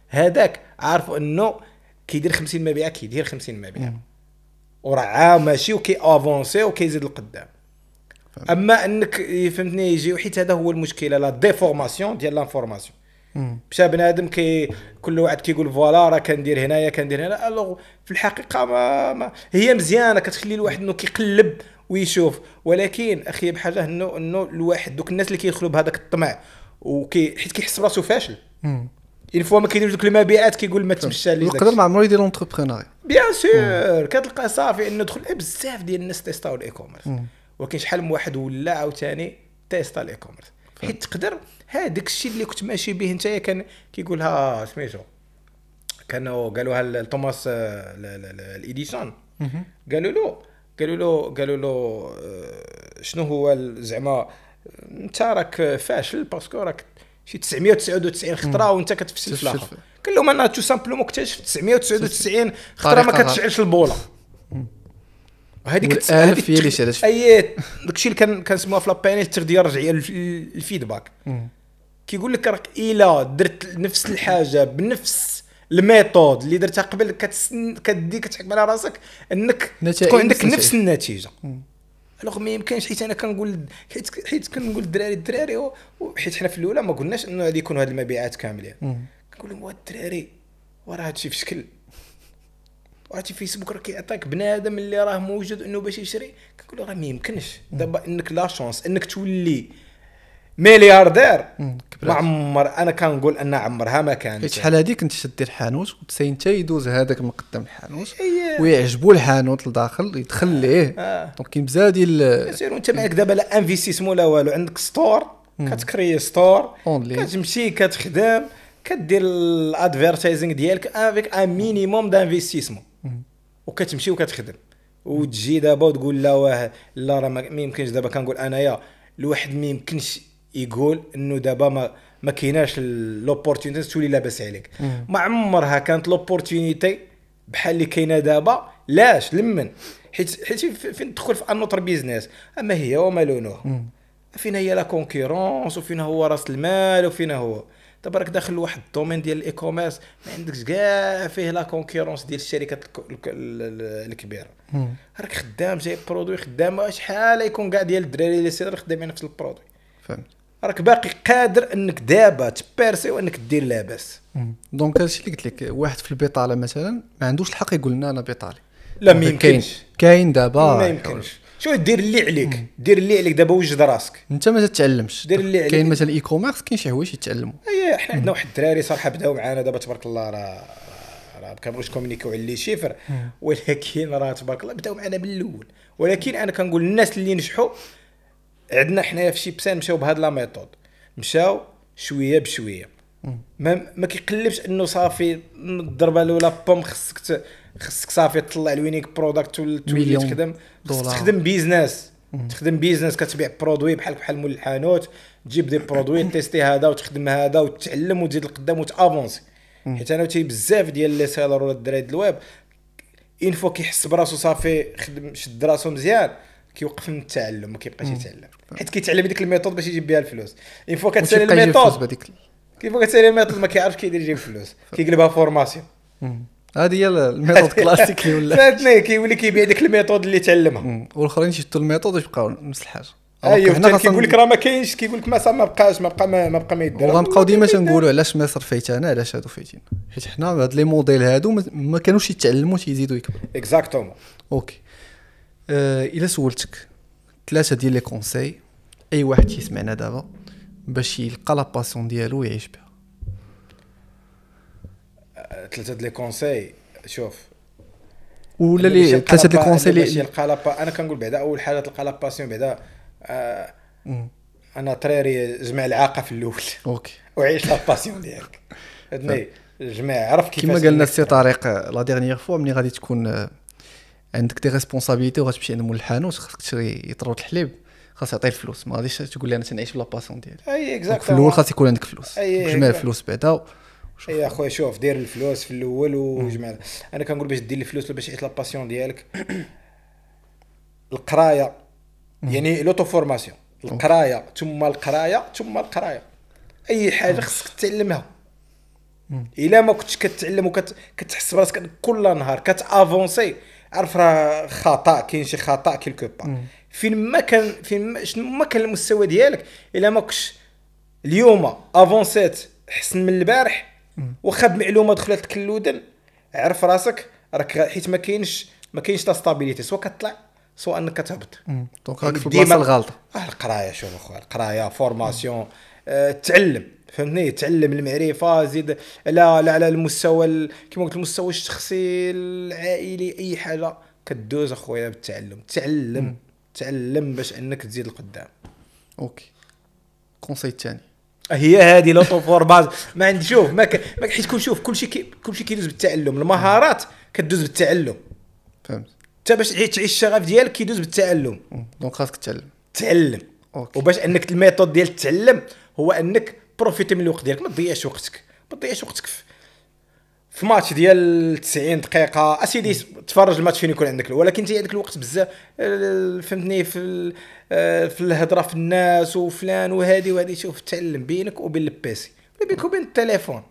هذاك عارف انه كيدير 50 مبيعه كيدير 50 مبيعه ورعاه ماشي وكي افونسي وكيزيد القدام اما انك فهمتني يجي حيت هذا هو المشكله لا ديفورماسيون ديال لانفورماسيون مشى بنادم كي كل واحد كيقول فوالا راه كندير هنايا كندير هنا الوغ في الحقيقه ما, ما هي مزيانه كتخلي الواحد انه كيقلب ويشوف ولكن اخي بحاجه انه انه الواحد دوك الناس اللي كيدخلوا بهذاك الطمع وكي حيت كيحس براسو فاشل اون فوا ما كيديرش دوك المبيعات كيقول ما تمشى لي القدر ما عمرو يدير لونتربرونيا بيان سور كتلقى صافي انه دخل إيه، بزاف ديال الناس تيستاو الاي كوميرس ولكن شحال من واحد ولا عاوتاني تيستا الاي كوميرس حيت تقدر هذاك الشيء اللي كنت ماشي به انت كان كيقولها سميتو كانوا قالوها لتوماس آه، الايديسون قالوا له قالوا له قالوا له آه، شنو هو زعما آه، انت راك فاشل باسكو راك شي 999 خطره وانت كتفشل في الاخر قال لهم انا تو سامبلومون اكتشف 999 خطره ما كتشعلش البوله هذيك هذيك هي اللي شالت اي داكشي اللي كان كنسموها في لابانيل التغذيه الرجعيه الفيدباك كيقول لك راك الا درت نفس الحاجه بنفس الميثود اللي درتها قبل كتسن كدي كتحكم على راسك انك تكون عندك نفس النتيجه الوغ ما يمكنش حيت انا كنقول حيت حيت كنقول الدراري الدراري وحيت حنا في الاولى ما قلناش انه غادي يكونوا هاد المبيعات كاملين كيقول لهم الدراري وراه هادشي في شكل عرفتي فيسبوك راه كيعطيك بنادم اللي راه موجود انه باش يشري كنقول له راه ما يمكنش دابا انك لا شونس انك تولي ملياردير ما عمر انا كنقول ان عمرها ما كانت حيت شحال هذيك كنت شدي الحانوت وتسي انت يدوز هذاك من قدام الحانوت إيه. ويعجبو الحانوت لداخل يدخل آه. ليه آه. دونك كاين بزاف ديال سير وانت معاك دابا لا انفيستيسمون لا والو عندك ستور كتكري ستور كتمشي كتخدم كدير الادفيرتايزينغ ديالك افيك ان مينيموم دانفيستيسمون وكتمشي وكتخدم وتجي دابا وتقول لا واه لا راه ما يمكنش دابا كنقول انايا الواحد ما يمكنش يقول انه دابا ما ما كايناش لوبورتونيتي تولي لاباس عليك ما عمرها كانت لوبورتونيتي بحال اللي كاينه دابا لاش لمن حيت حيت فين تدخل في انوتر بيزنس اما هي وما لونه فين هي لا كونكورونس وفين هو راس المال وفين هو دابا راك داخل لواحد الدومين ديال الاي كوميرس ما عندكش كاع فيه لا كونكورونس ديال الشركات الكبيره راك خدام جايب برودوي خدام شحال يكون كاع ديال الدراري اللي سير خدامين نفس البرودوي فهمت راك باقي قادر انك دابا تبيرسي وانك دير لاباس دونك هادشي اللي قلت لك واحد في البطاله مثلا ما عندوش الحق يقول لنا انا بطالي لا ما يمكنش كاين دابا ما يمكنش شوف دير اللي عليك دير اللي عليك دابا وجد راسك انت ما تتعلمش دير اللي عليك كاين مثلا اي كوميرس كاين شي حوايج يتعلموا اي حنا عندنا واحد الدراري صراحه بداو معانا دابا تبارك الله راه راه كنبغيش كومونيكيو على لي شيفر ولكن راه تبارك الله بداو معانا من الاول ولكن انا كنقول الناس اللي نجحوا عندنا حنايا في شيبسان مشاو بهاد لا ميثود مشاو شويه بشويه ما ما كيقلبش انه صافي الضربه الاولى بوم خصك خصك صافي تطلع لوينيك برودكت وتولي تخدم تخدم بيزنس تخدم بيزنس كتبيع برودوي بحال بحال مول الحانوت تجيب دي برودوي تيستي هذا وتخدم هذا وتعلم وتزيد القدام وتافونسي حيت انا تي بزاف ديال لي سيلر ولا الدراري ديال الويب اين فوا كيحس براسو صافي خدم شد راسو مزيان كيوقف من التعلم ما كيبقاش يتعلم حيت كيتعلم ديك الميثود باش يجيب بها الفلوس اين فوا كتسالي الميثود كيف كتسالي الميثود ما كيعرفش كيدير يجيب فلوس كيقلبها فورماسيون هذه هي الميثود كلاسيك اللي ولا فهمتني كيولي كيبيع ديك الميثود اللي تعلمها والاخرين يشدوا الميثود ويبقاو نفس الحاجه ايوا حنا كيقول لك راه ما كاينش كيقول لك ما ما بقاش ما بقى ما, بقى ما يدير وغنبقاو ديما تنقولوا علاش مصر انا علاش هادو فايتين حيت حنا هاد لي موديل هادو ما كانوش يتعلموا تيزيدوا يكبروا اكزاكتومون اوكي أه الا سولتك ثلاثه ديال لي كونساي اي واحد تيسمعنا دابا باش يلقى لا باسيون ديالو ويعيش بها ثلاثه لي كونساي شوف ولا لي ثلاثه لي كونساي اللي يلقى لابا انا كنقول بعدا اول حاجه تلقى لاباسيون بعدا آه، انا تريري جمع العاقه في الاول اوكي وعيش لاباسيون ديالك فهمتني جمع عرف كيفاش كما قالنا السي طارق لا ديغنييغ فوا ملي غادي تكون آه، عندك دي ريسبونسابيلتي وغتمشي عند مول الحانوت خاصك تشري يطرو الحليب خاص يعطي الفلوس ما غاديش تقول لي انا تنعيش بلا باسون ديالي اي اكزاكتومون في الاول خاص يكون عندك فلوس جمع الفلوس بعدا اي اخويا شوف دير الفلوس في الاول وجمع انا كنقول باش دير الفلوس باش تعيش لاباسيون ديالك القرايه يعني لوتو فورماسيون القرايه ثم القرايه ثم القرايه اي حاجه خصك تعلمها الا ما كنتش كتعلم وكتحس براسك كل نهار كتافونسي عرف راه خطا كاين شي خطا كيلكو با فين ما كان فين شنو ما كان المستوى ديالك الا ما كنتش اليوم افونسيت احسن من البارح واخا بمعلومه دخلت لك عرف راسك راك حيت ما كاينش ما كاينش لا ستابيليتي سواء كطلع سواء انك كتهبط دونك راك في يعني البلاصه الغلطه اه القرايه شوف اخويا القرايه فورماسيون آه تعلم فهمتني تعلم المعرفه زيد لا لا على المستوى كما قلت المستوى الشخصي العائلي اي حاجه كدوز اخويا بالتعلم تعلم مم. تعلم باش انك تزيد لقدام اوكي كونسيي الثاني هي هذه لو طوفور باز ما عندي شوف ما ك... ما حيت كون شوف كل شيء كل شيء كيدوز بالتعلم المهارات كدوز بالتعلم فهمت انت باش تعيش الشغف ديالك كيدوز بالتعلم دونك خاصك تتعلم تعلم أوكي. وباش انك الميثود ديال التعلم هو انك بروفيتي من الوقت ديالك ما تضيعش وقتك ما تضيعش وقتك في في ماتش ديال 90 دقيقه اسيدي تفرج الماتش فين يكون عندك ولكن انت عندك الوقت بزاف آه، فهمتني في آه، في الهضره في الناس وفلان وهادي وهادي شوف تعلم بينك وبين البيسي بينك وبين التليفون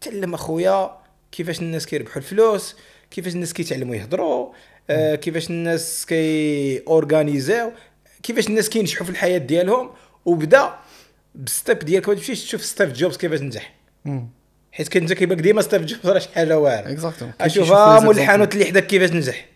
تعلم اخويا كيفاش الناس كيربحوا الفلوس كيفاش الناس كيتعلموا يهضروا آه كيفاش الناس كي اورغانيزيو كيفاش الناس كينجحوا في الحياه ديالهم وبدا بالستيب ديالك ما تمشيش تشوف ستيف جوبز كيفاش نجح حيت كنت كيبان ديما ستيف جوبز راه شي حاجه واعره اكزاكتومون اشوفها الحانوت اللي حداك كيفاش نجح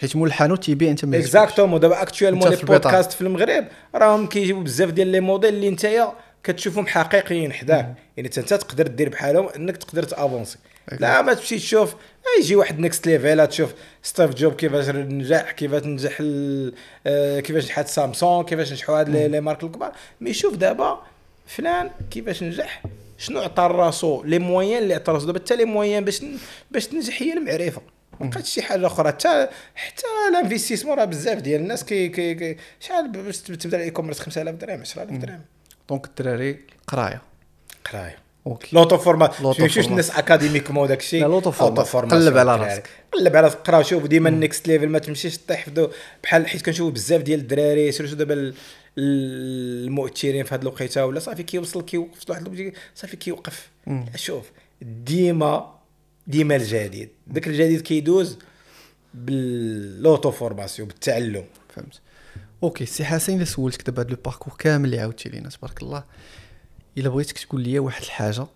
حيت مول الحانوت تيبيع انت اكزاكتومون دابا اكتوال لي بودكاست في المغرب راهم كيجيبوا بزاف ديال لي موديل اللي نتايا كتشوفهم حقيقيين حداك يعني انت تقدر دير بحالهم انك تقدر تافونسي لا ما تمشي تشوف آه، يجي واحد نيكست ليفل تشوف ستيف جوب كيفاش نجح كيفاش نجح آه، كيفاش نجحت سامسونج كيفاش نجحوا هاد لي مارك الكبار مي شوف دابا فلان كيفاش نجح شنو عطى لراسو لي موان اللي عطى راسو دابا حتى لي موان باش باش تنجح هي المعرفه ما بقاتش شي حاجه اخرى حتى حتى لانفيستيسمون راه بزاف ديال الناس كي, كي, كي شحال باش تبدا الاي كوميرس 5000 درهم 10000 درهم دونك الدراري قرايه قرايه اوكي لوطو فورمات مشيوش الناس مو وداك الشيء لوطو فورما قلب على راسك قلب على راسك قرا شوف ديما النكست ليفل ما تمشيش في بحال حيت كنشوف بزاف ديال الدراري سيرتو دابا المؤثرين في هذه الوقيته ولا صافي كيوصل كيوقف واحد صافي كيوقف شوف ديما ديما الجديد ذاك الجديد كيدوز باللوتو فورماسيون بالتعلم فهمت اوكي سي حسين الا سولتك دابا هذا لو كامل اللي عاودتي لينا تبارك الله الا بغيتك تقول لي واحد الحاجه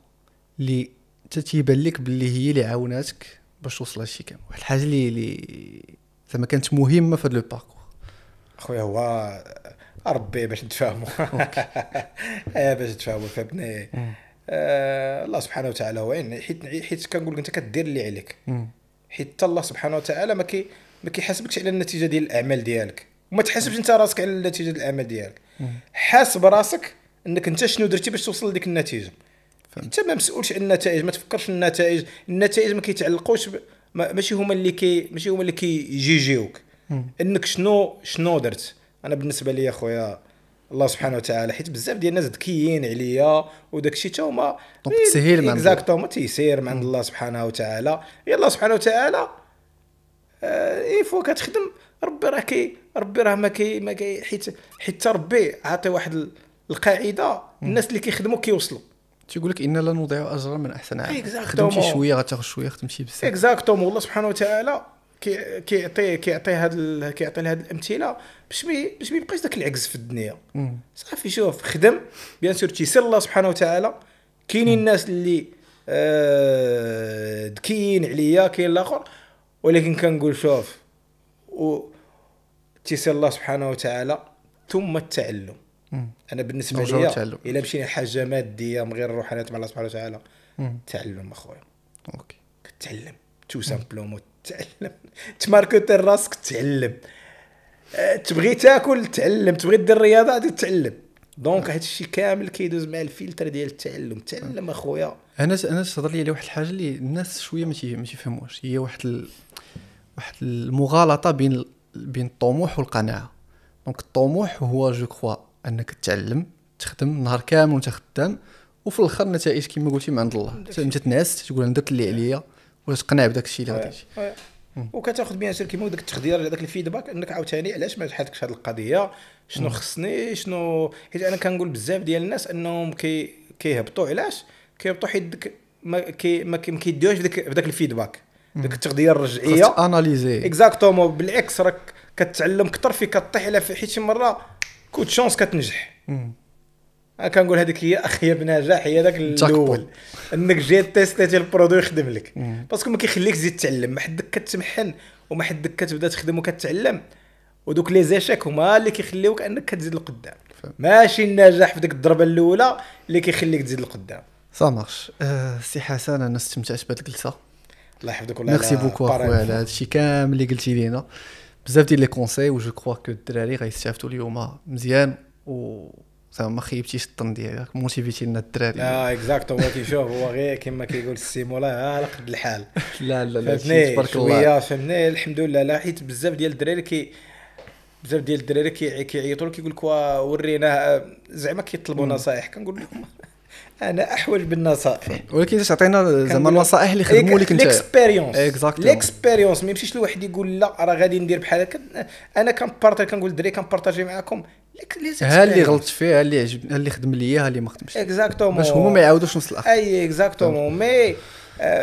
اللي حتى تيبان لك باللي هي اللي عاوناتك باش توصل الشيء كامل واحد الحاجه اللي اللي زعما كانت مهمه في هذا لو باركور خويا هو ربي باش نتفاهموا آه، باش نتفاهموا فهمتني آه الله سبحانه وتعالى هو عين حيت حيت كنقول لك انت كدير اللي عليك حيت حتى الله سبحانه وتعالى ما كي ما كيحاسبكش على النتيجه ديال الاعمال ديالك وما تحاسبش انت راسك على النتيجه ديال الاعمال ديالك حاسب راسك انك انت شنو درتي باش توصل لديك النتيجه انت ما مسؤولش عن النتائج ما تفكرش النتائج النتائج ما كيتعلقوش ب... ماشي هما اللي كي ماشي هما اللي كيجيجيوك انك شنو شنو درت انا بالنسبه لي اخويا الله سبحانه وتعالى حيت بزاف ديال الناس ذكيين عليا وداك الشيء حتى هما تسهيل من اكزاكتومون تيسير من عند الله سبحانه وتعالى يا الله سبحانه وتعالى اي فوا كتخدم ربي راه كي ربي راه ما كي ما كي حيت حيت ربي عاطي واحد القاعده الناس اللي كيخدموا كيوصلوا تيقول لك انا لا نضيع اجرا من احسن عمل خدمتي شويه غتاخذ شويه خدمتي بزاف اكزاكتومون الله سبحانه وتعالى كيعطي كيعطي هاد كيعطي لهاد الامثله باش مي باش ما يبقاش داك العجز في الدنيا صافي شوف خدم بيان سور تيسير الله سبحانه وتعالى كاينين الناس اللي آه، ذكيين آه عليا كاين الاخر ولكن كنقول شوف و تيسير الله سبحانه وتعالى ثم التعلم مم. انا بالنسبه لي الا مشينا حاجه ماديه من غير الروحانيه مع الله سبحانه وتعالى التعلم اخويا اوكي كتعلم تو سامبلومون تعلم تماركتي راسك تعلم آه، تبغي تاكل تعلم تبغي دير رياضه غادي تعلم دونك هذا الشيء كامل كيدوز مع الفلتر ديال التعلم تعلم اخويا انا انا صدر لي على واحد الحاجه اللي الناس شويه ما تيفهموش هي واحد ال... واحد المغالطه بين بين الطموح والقناعه دونك الطموح هو جو كخوا انك تعلم تخدم نهار كامل وانت خدام وفي الاخر النتائج كما قلتي من عند الله انت تنعس تقول انا درت اللي عليا ولا تقنع بداك الشيء اللي غادي وكتاخذ بيان سور كيما داك التخدير داك الفيدباك انك عاوتاني علاش ما تحاتكش هذه القضيه شنو خصني شنو حيت انا كنقول بزاف ديال الناس انهم كي كيهبطوا علاش كيهبطوا حيت ديك ما كي ما كيديوش داك داك الفيدباك داك التغذيه الرجعيه اناليزي اكزاكتومون بالعكس راك كتعلم اكثر في كطيح على حيت شي مره كوت شونس كتنجح انا كنقول هذيك هي اخيب نجاح هي داك الاول انك جيت تيستيتي البرودوي يخدم لك باسكو ما كيخليك تزيد تعلم ما حدك كتمحن وما حدك كتبدا تخدم وكتعلم ودوك لي زيشيك هما اللي كيخليوك انك كتزيد لقدام ماشي النجاح في ديك الضربه الاولى اللي كيخليك تزيد لقدام سا مارش أه سي حسن انا استمتعت بهذه الجلسه الله يحفظك والله ميرسي بوكو اخويا على هذا الشيء كامل اللي قلتي لينا بزاف ديال لي كونساي وجو كخوا كو الدراري غيستافدوا اليوم مزيان و زعما خيبتيش الطن ديالك موتيفيتي لنا الدراري اه اكزاكت هو كيشوف هو غير كما كيقول السيمولا على قد الحال لا لا لا تبارك الله شويه فهمني الحمد لله لا حيت بزاف ديال الدراري كي بزاف ديال الدراري كيعيطوا لك كيقول لك وريناه زعما كيطلبوا نصائح كنقول لهم انا احوج بالنصائح ولكن تعطينا زعما النصائح اللي خدموا لك انت ليكسبيريونس ليكسبيريونس ما يمشيش الواحد يقول لا راه غادي ندير بحال هكا انا كنبارطاج كنقول الدراري كنبارطاجي معاكم ها اللي غلطت فيه ها اللي عجبني ها اللي خدم ليا ها اللي ما خدمش اكزاكتومون باش هما ما يعاودوش نفس الاخر اي اكزاكتومون آه، مي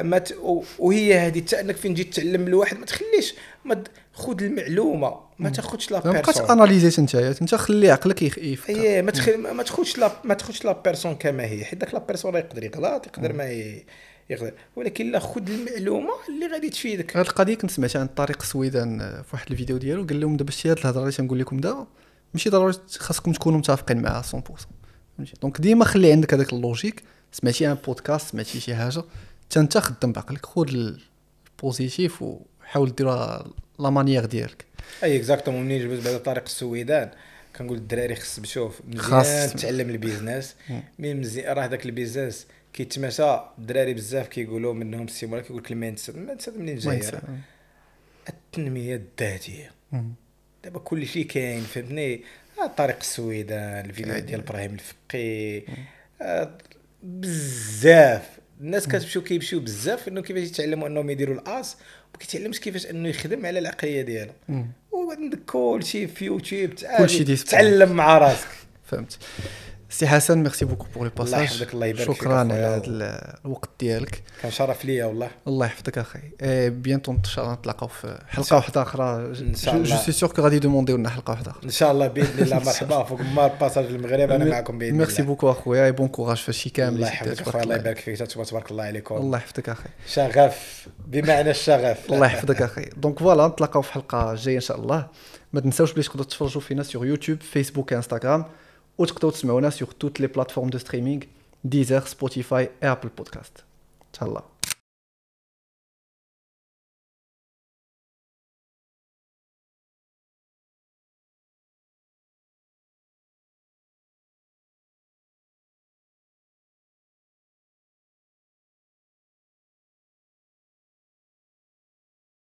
ما ت... وهي هذه حتى انك فين تجي تعلم الواحد ما تخليش ما خذ المعلومه ما تاخذش لا بيرسون ما بقاش اناليزيت انت انت خلي عقلك يفكر اي ما تخل... ما تاخذش لا ما تاخذش لا بيرسون كما هي حيت داك لا بيرسون يقدر يغلط يقدر ما ي... يقدر ولكن لا خذ المعلومه اللي غادي تفيدك هذه القضيه كنت سمعتها عن طارق سويدان آه، في واحد الفيديو ديالو قال لهم دابا شتي هذه الهضره اللي تنقول لكم دابا ماشي ضروري خاصكم تكونوا متفقين معها 100% دونك ديما خلي عندك هذاك اللوجيك سمعتي ان بودكاست سمعتي شي حاجه حتى انت خدم بعقلك خذ البوزيتيف وحاول دير لا مانيير ديالك اي اكزاكتومون منين جبت بعد طريق السويدان كنقول الدراري خص بشوف مزيان تعلم البيزنس مي مزيان راه داك البيزنس كيتمشى الدراري بزاف كيقولوا منهم السيمولا كيقول لك المايند سيت المايند سيت منين جاي التنميه الذاتيه دابا كل شيء كاين فهمتني آه، طريق السويدان الفيديو إيه. ديال ابراهيم الفقي آه، بزاف الناس كتمشيو كيمشيو بزاف انه كيفاش يتعلموا انهم يديروا الاس ما كيتعلمش كيفاش انه يخدم على العقليه ديالو وعندك كلشي في يوتيوب تعلم مع راسك فهمت سي حسن ميرسي بوكو بور لو باساج الله يحفظك الله يبارك فيك شكرا على هذا الوقت ديالك كان شرف ليا والله الله يحفظك اخي بيانتو ان شاء الله نتلاقاو في حلقه واحده اخرى ان شاء الله جو سي سور كو غادي دومونديو لنا حلقه واحده اخرى ان شاء الله باذن الله مرحبا فوق مار باساج المغرب انا معكم باذن الله ميرسي بوكو اخويا اي بون كوراج في هادشي كامل الله يحفظك اخويا الله يبارك فيك تبارك الله عليكم الله يحفظك اخي شغف بمعنى الشغف الله يحفظك اخي دونك فوالا نتلاقاو في حلقه جايه ان شاء الله ما تنساوش بلي تقدروا تتفرجوا فينا سيغ يوتيوب فيسبوك انستغرام ou nous écouter sur toutes les plateformes de streaming Deezer, Spotify et Apple Podcast. Tchallah.